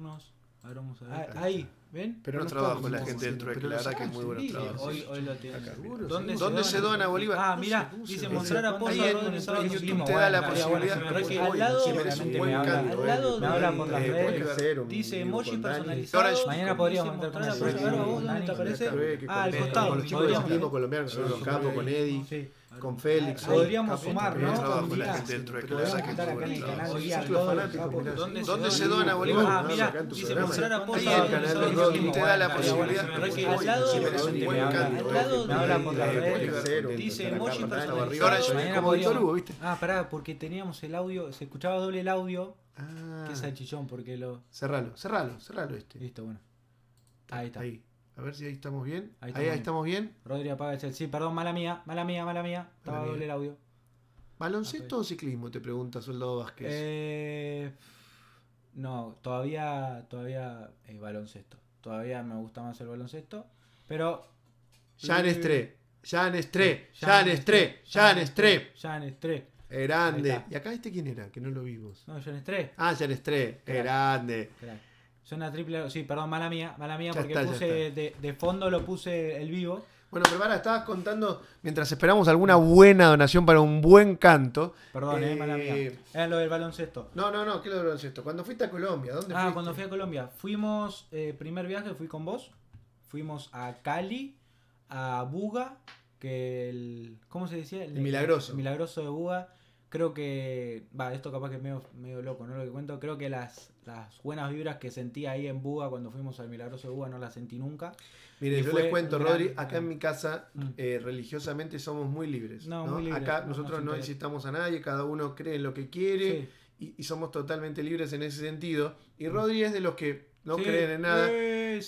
A ver, Ahí. ¿Ven? Pero no, no trabajo la gente del trueque, la verdad que es muy buen trabajo. Hoy, hoy lo tienen. Seguro, ¿Dónde, ¿Dónde, se, dona, Bolívar? Ah, mira, dice mostrar a Pozo Rodríguez. En YouTube te da la posibilidad de al lado, Al eh. lado me hablan por las redes. Dice emoji personalizado. Mañana podríamos mostrar a Pozo Rodríguez. ¿Dónde te aparece? Ah, al costado. Con los chicos colombianos, son los capos, con Eddie con Félix. Podríamos sumar, ¿no? Dentro de. ¿Dónde, se dona Bolívar? Ah, mira, dice mostrar a el canal te da la posibilidad. Al lado, al ¿eh? lado de dice emoji personalizado. Como Víctor ¿viste? Ah, pará, porque teníamos el audio, se escuchaba doble el audio. Que es salchichón, ah. porque lo. Cerralo, cerralo, cerralo este. Listo, bueno. Ahí está. Ahí. A ver si ahí estamos bien. Ahí, estamos bien. Rodri apaga el Sí, perdón, mala mía, mala mía, mala mía. Estaba doble el audio. ¿Baloncesto ah, o ciclismo? Te pregunta Soldado Vázquez. Eh, no, todavía, todavía es baloncesto. Todavía me gusta más el baloncesto. Pero. Jan Estré. en Estré. Jan Estré. Jan Estré. en Estré. Grande. ¿Y acá este quién era? Que no lo vimos. No, Jan Estré. Ah, Jan Estré. Grande. Suena triple. Sí, perdón, mala mía, mala mía, porque puse de, fondo lo puse el vivo. Bueno, pero Mara, estabas contando, mientras esperamos alguna buena donación para un buen canto. Perdón, eh, mala mía. Eh, Era lo del baloncesto. No, no, no, ¿qué es lo del baloncesto? Cuando fuiste a Colombia, ¿dónde Ah, cuando fui a Colombia. Fuimos, eh, primer viaje, fui con vos. Fuimos a Cali, a Buga, que el. ¿Cómo se decía? el milagroso. El milagroso de Buga creo que, va, esto capaz que es medio, medio loco, ¿no? Lo que cuento, creo que las, las buenas vibras que sentí ahí en Buga cuando fuimos al Milagroso de Buga no las sentí nunca. Mire, yo les cuento, Rodri, acá en mi casa mm. eh, religiosamente somos muy libres. No, acá nosotros no incitamos a nadie, cada uno cree en lo que quiere y, somos totalmente libres en ese sentido. Y mm. Rodri es de los que no creen en nada. Eh,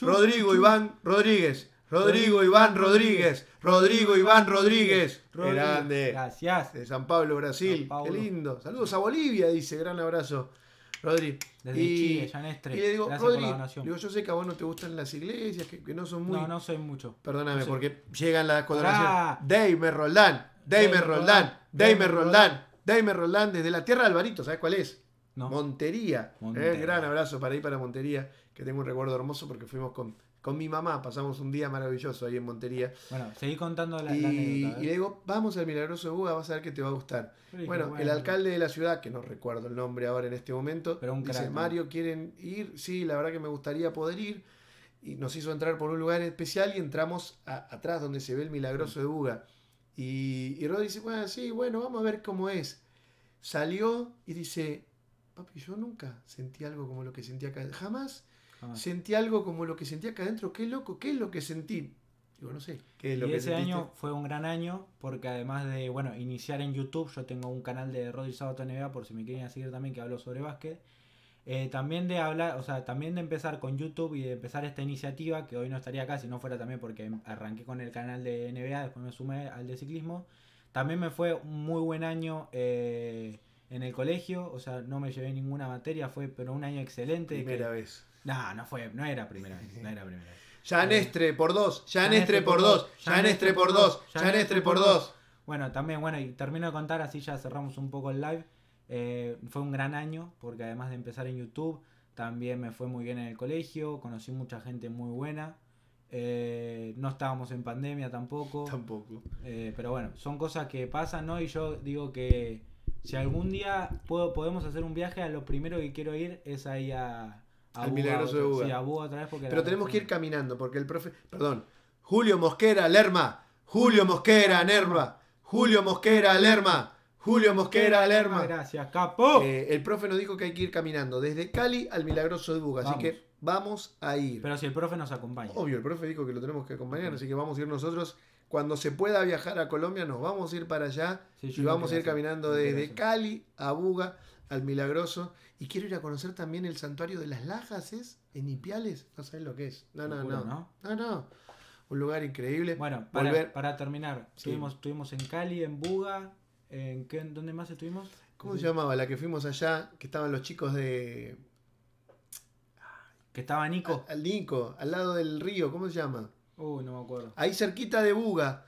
Rodrigo, Iván, Rodríguez, Rodrigo Iván Rodríguez. Rodrigo Iván Rodríguez. Grande. De San Pablo, Brasil. Qué lindo. Saludos a Bolivia, dice. Gran abrazo. Rodri. Desde Chile, ya Y le digo, yo sé que a vos no te gustan las iglesias, que, no son muy. No, no soy mucho. Perdóname, porque llegan las condenaciones. Deime Roldán. Daime Roldán. Deime Roldán. Daime Roldán, desde la tierra de Alvarito, ¿sabes cuál es? Montería. Eh, gran abrazo para ir para Montería, que tengo un recuerdo hermoso porque fuimos con con mi mamá, pasamos un día maravilloso ahí en Montería. Bueno, seguí contando la, y, y ¿eh? le digo, vamos al Milagroso de Buga vas a ver que te va a gustar. bueno, el alcalde de la ciudad, que no recuerdo el nombre ahora en este momento, dice, Mario, ¿quieren ir? Sí, la verdad que me gustaría poder ir. Y nos hizo entrar por un lugar especial y entramos atrás donde se ve el Milagroso de Buga. Y, y Rodri dice, bueno, sí, bueno, vamos a ver cómo es. Salió y dice, papi, yo nunca sentí algo como lo que sentí acá. Jamás Sentí algo como lo que sentía acá adentro. Qué loco, ¿qué es lo que sentí? Digo, no sé. ¿qué es lo y que ese año fue un gran año porque además de, bueno, iniciar en YouTube, yo tengo un canal de Rodri Sábato NBA por si me quieren seguir también que hablo sobre básquet. Eh, también de hablar, o sea, también de empezar con YouTube y de empezar esta iniciativa, que hoy no estaría acá si no fuera también porque arranqué con el canal de NBA, después me sumé al de ciclismo. También me fue un muy buen año eh, en el colegio, o sea, no me llevé ninguna materia, fue pero un año excelente. Primera vez. No, no fue, no era primera vez, no era primera Ya Nestre por dos, ya Nestre por dos, Nestre por dos, Nestre por dos. Bueno, también, bueno, y termino de contar, así ya cerramos un poco el live. Eh, fue un gran año, porque además de empezar en YouTube, también me fue muy bien en el colegio, conocí mucha gente muy buena. Eh, no estábamos en pandemia tampoco. Tampoco. Eh, pero bueno, son cosas que pasan, ¿no? Y yo digo que si algún día puedo, podemos hacer un viaje, a lo primero que quiero ir es ahí a, al milagroso de Buga. Pero tenemos que ir caminando, porque el profe. Perdón. Julio Mosquera, Lerma. Julio Mosquera, Nerva. Julio Mosquera, Lerma. Julio Mosquera, ah, Lerma. Gracias, capo. Eh, el profe nos dijo que hay que ir caminando desde Cali al milagroso de Buga. Así que vamos a ir. Pero si el profe nos acompaña. Obvio, el profe dijo que lo tenemos que acompañar, así que vamos a ir nosotros. Cuando se pueda viajar a Colombia, nos vamos a ir para allá y vamos a ir caminando desde Cali a Buga al milagroso y quiero ir a conocer también el santuario de las Lajas, ¿es? En Ipiales. No sabes lo que es. No, no, no. No, no. Un lugar increíble. Bueno, para, terminar, estuvimos, en Cali, en Buga. ¿En dónde más estuvimos? ¿Cómo se llamaba la que fuimos allá? Que estaban los chicos de. Que estaba Nico. Al, Nico, al lado del río, ¿cómo se llama? Uy, uh, no me acuerdo. Ahí cerquita de Buga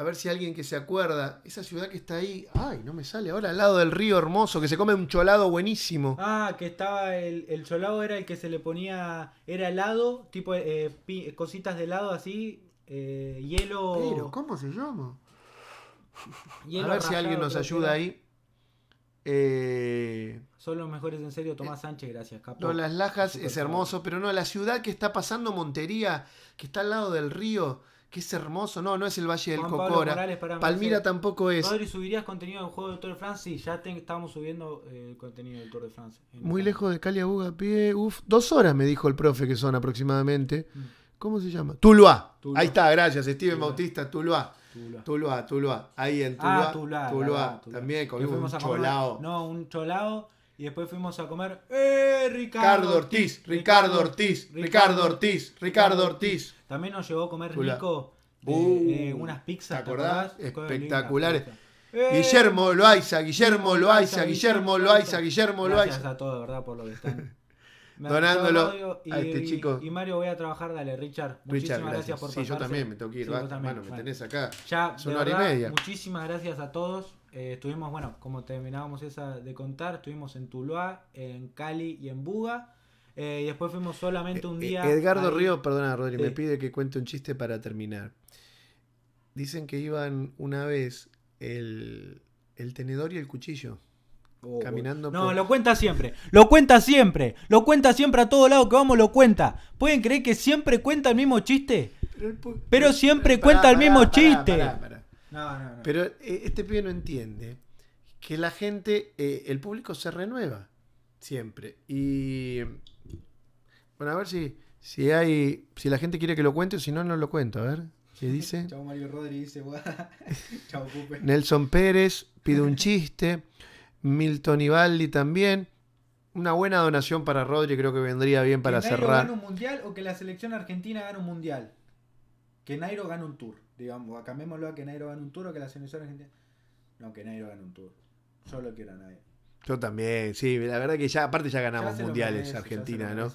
a ver si alguien que se acuerda, esa ciudad que está ahí, ay, no me sale ahora, al lado del río hermoso, que se come un cholado buenísimo. Ah, que estaba, el, cholado era el que se le ponía, era helado, tipo eh, cositas de helado así, eh, hielo... ¿cómo se llama? a ver si alguien nos ayuda ahí. Eh, Son los mejores en serio, Tomás Sánchez, gracias, capo. Las Lajas es hermoso, pero no, la ciudad que está pasando Montería, que está al lado del río, que es hermoso. No, no es el Valle del Cocora. Palmira tampoco es. y ¿subirías contenido del juego del Tour de France? Sí, ya estábamos estamos subiendo el eh, contenido del Tour de France. Muy lejos de Cali a pie. Uf, dos horas me dijo el profe que son aproximadamente. Mm. ¿Cómo se llama? Tuluá. Ahí está, gracias. Steven Bautista, Tuluá. Tuluá. Tuluá, Ahí en Tuluá. Ah, Tuluá, Tuluá. Tuluá. También con un cholao. No, un cholao y después fuimos a comer. ¡Eh, Ricardo, Ortiz, Ricardo Ortiz! Ricardo Ortiz, Ricardo Ortiz, También nos llevó a comer rico uh, eh, unas pizzas. ¿Te acordás? Espectaculares. Eh, Guillermo Loaiza, Guillermo Loaiza, Guillermo Loaiza, Guillermo Loaiza. Gracias a todos, ¿verdad? Por lo que están. Donándolo a este chico. Y Mario, voy a trabajar, dale, Richard. Muchísimas gracias. por por Sí, yo también me tengo que ir, bueno. me tenés acá. Ya, hora y media. Muchísimas gracias a todos estuvimos, eh, bueno, como terminábamos esa de contar, estuvimos en Tuluá, en Cali y en Buga. Eh, y después fuimos solamente un eh, día. Edgardo Río, perdona Rodri, me pide que cuente un chiste para terminar. Dicen que iban una vez el, tenedor y el cuchillo. Oh, caminando no, lo cuenta siempre, lo cuenta siempre, lo cuenta siempre a todo lado que vamos, lo cuenta. ¿Pueden creer que siempre cuenta el mismo chiste? Pero, siempre cuenta el mismo chiste. Pero eh, este pibe no entiende que la gente, eh, el público se renueva siempre. Y bueno, a ver si, si hay, si la gente quiere que lo cuente o si no, no lo cuento. A ver, ¿qué dice? Chau Mario Rodríguez, dice, Chau, Nelson Pérez pide un chiste. Milton Ibaldi también. Una buena donación para Rodri creo que vendría bien para que Nairo cerrar. Que gane un mundial o que la selección argentina gane un mundial. Que Nairo gane un tour. Digamos, cambiémoslo a que Nairo gane un tour o que la selección argentina. No, que Nairo gane un tour. Yo lo quiero a Nairo. Yo también, sí, la verdad que ya, aparte ya ganamos mundiales Argentina, ¿no?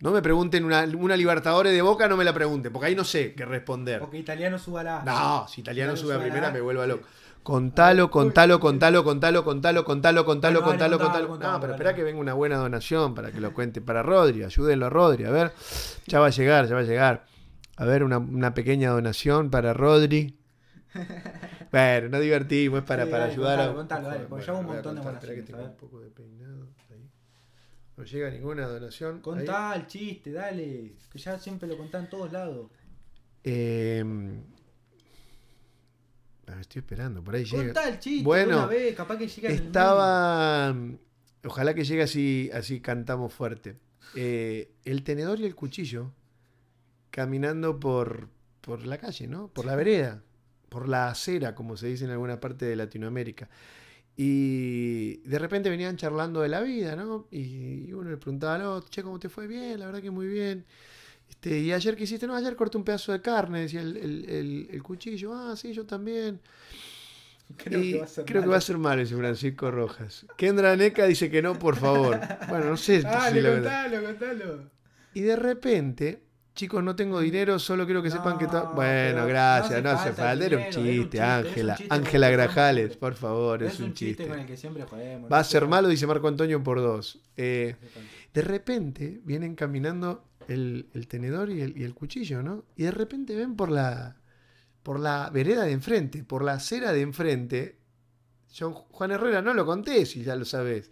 ¿no? me pregunten una, una, Libertadores de Boca, no me la pregunten, porque ahí no sé qué responder. Porque italiano suba la. No, si italiano, sube a primera me vuelvo loco. Contalo, contalo, contalo, contalo, contalo, contalo, ah, contalo, contalo, contalo. No, pero espera que venga una buena donación para que lo cuente para Rodri, ayúdenlo a Rodri, a ver. Ya va a llegar, ya va a llegar. A ver, una, pequeña donación para Rodri. bueno, no divertimos, es para, para ayudar a. No llega ninguna donación. Contá el chiste, dale. Que ya siempre lo contá en todos lados. Em, estoy esperando, por ahí llega. Contá el chiste, bueno, una vez, capaz que llega Estaba. Ojalá que llegue así, así cantamos fuerte. Eh, el tenedor y el cuchillo caminando por, por la calle, ¿no? Por la vereda, por la acera, como se dice en alguna parte de Latinoamérica. Y de repente venían charlando de la vida, ¿no? Y, uno le preguntaba al otro, che, ¿cómo te fue? Bien, la verdad que muy bien. Este, y ayer que hiciste, no, ayer corté un pedazo de carne, decía el, cuchillo, ah, sí, yo también. Creo, que, va a ser malo, ese Francisco Rojas. Kendra Neca dice que no, por favor. Bueno, no sé. Ah, contalo, contalo. Y de repente Chicos, no tengo dinero, solo quiero que sepan que Bueno, gracias, no hace, Era un chiste, Ángela. Ángela Grajales, por favor, es, un chiste. Con el que siempre Va a ser malo, dice Marco Antonio por dos. Eh, de repente vienen caminando el, tenedor y el, cuchillo, ¿no? Y de repente ven por la, por la vereda de enfrente, por la acera de enfrente. Juan Herrera, no lo conté si ya lo sabes.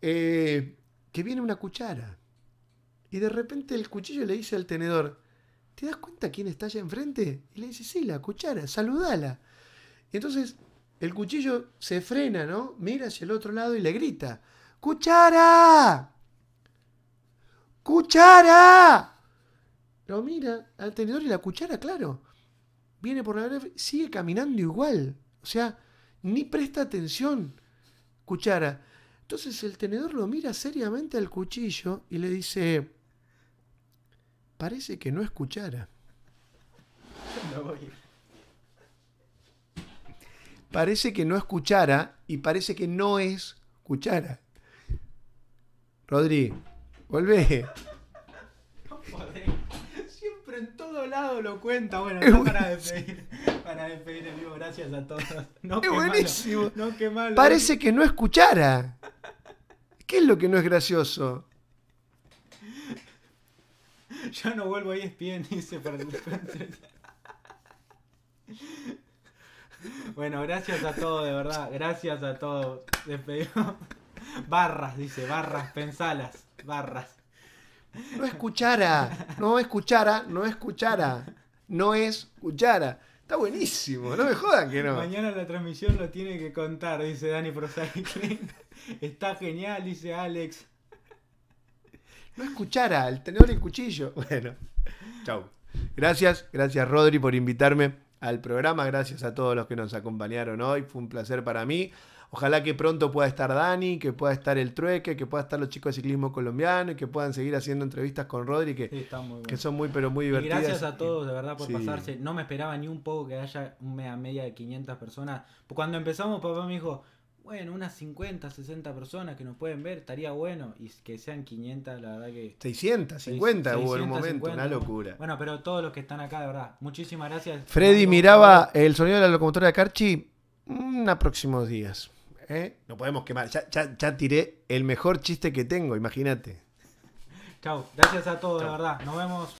Eh, que viene una cuchara y de repente el cuchillo le dice al tenedor, ¿te das cuenta quién está allá enfrente? Y le dice, sí, la cuchara, saludala. Y entonces el cuchillo se frena, ¿no? Mira hacia el otro lado y le grita, ¡Cuchara! ¡Cuchara! Lo mira al tenedor y la cuchara, claro. Viene por la y sigue caminando igual. O sea, ni presta atención. Cuchara. Entonces el tenedor lo mira seriamente al cuchillo y le dice, parece que no escuchara. No voy. Parece que no escuchara y parece que no es cuchara. Rodri, volvé. No Siempre en todo lado lo cuenta. Bueno, no para despedir, para despedir el vivo, gracias a todos. No, buenísimo. no, qué malo. Parece que no escuchara. ¿Qué es lo que no es gracioso? yo no vuelvo a ESPN, dice para Bueno, gracias a todos, de verdad. Gracias a todos. Despedimos. Barras, dice, barras, pensalas, barras. No escuchara no escuchara no escuchara no es Está buenísimo, no me jodan que no. Mañana la transmisión lo tiene que contar, dice Dani Prosaic. Está genial, dice Alex. No escuchara el tenedor el cuchillo. Bueno, chau. Gracias, gracias Rodri por invitarme al programa, gracias a todos los que nos acompañaron hoy, fue un placer para mí. Ojalá que pronto pueda estar Dani, que pueda estar el Trueque, que pueda estar los chicos de ciclismo colombiano y que puedan seguir haciendo entrevistas con Rodri, que, son muy, pero muy divertidas. gracias a todos, de verdad, por pasarse. No me esperaba ni un poco que haya media media de 500 personas. Cuando empezamos, papá me dijo, bueno, unas 50, 60 personas que nos pueden ver, estaría bueno. Y que sean 500, la verdad que. 600, 50 hubo en un momento, una locura. Bueno, pero todos los que están acá, de verdad, muchísimas gracias. Freddy miraba el sonido de la locomotora de Carchi unos mm, próximos días. ¿eh? No podemos quemar. Ya, tiré el mejor chiste que tengo, imagínate. Chau, gracias a todos, la verdad. Nos vemos.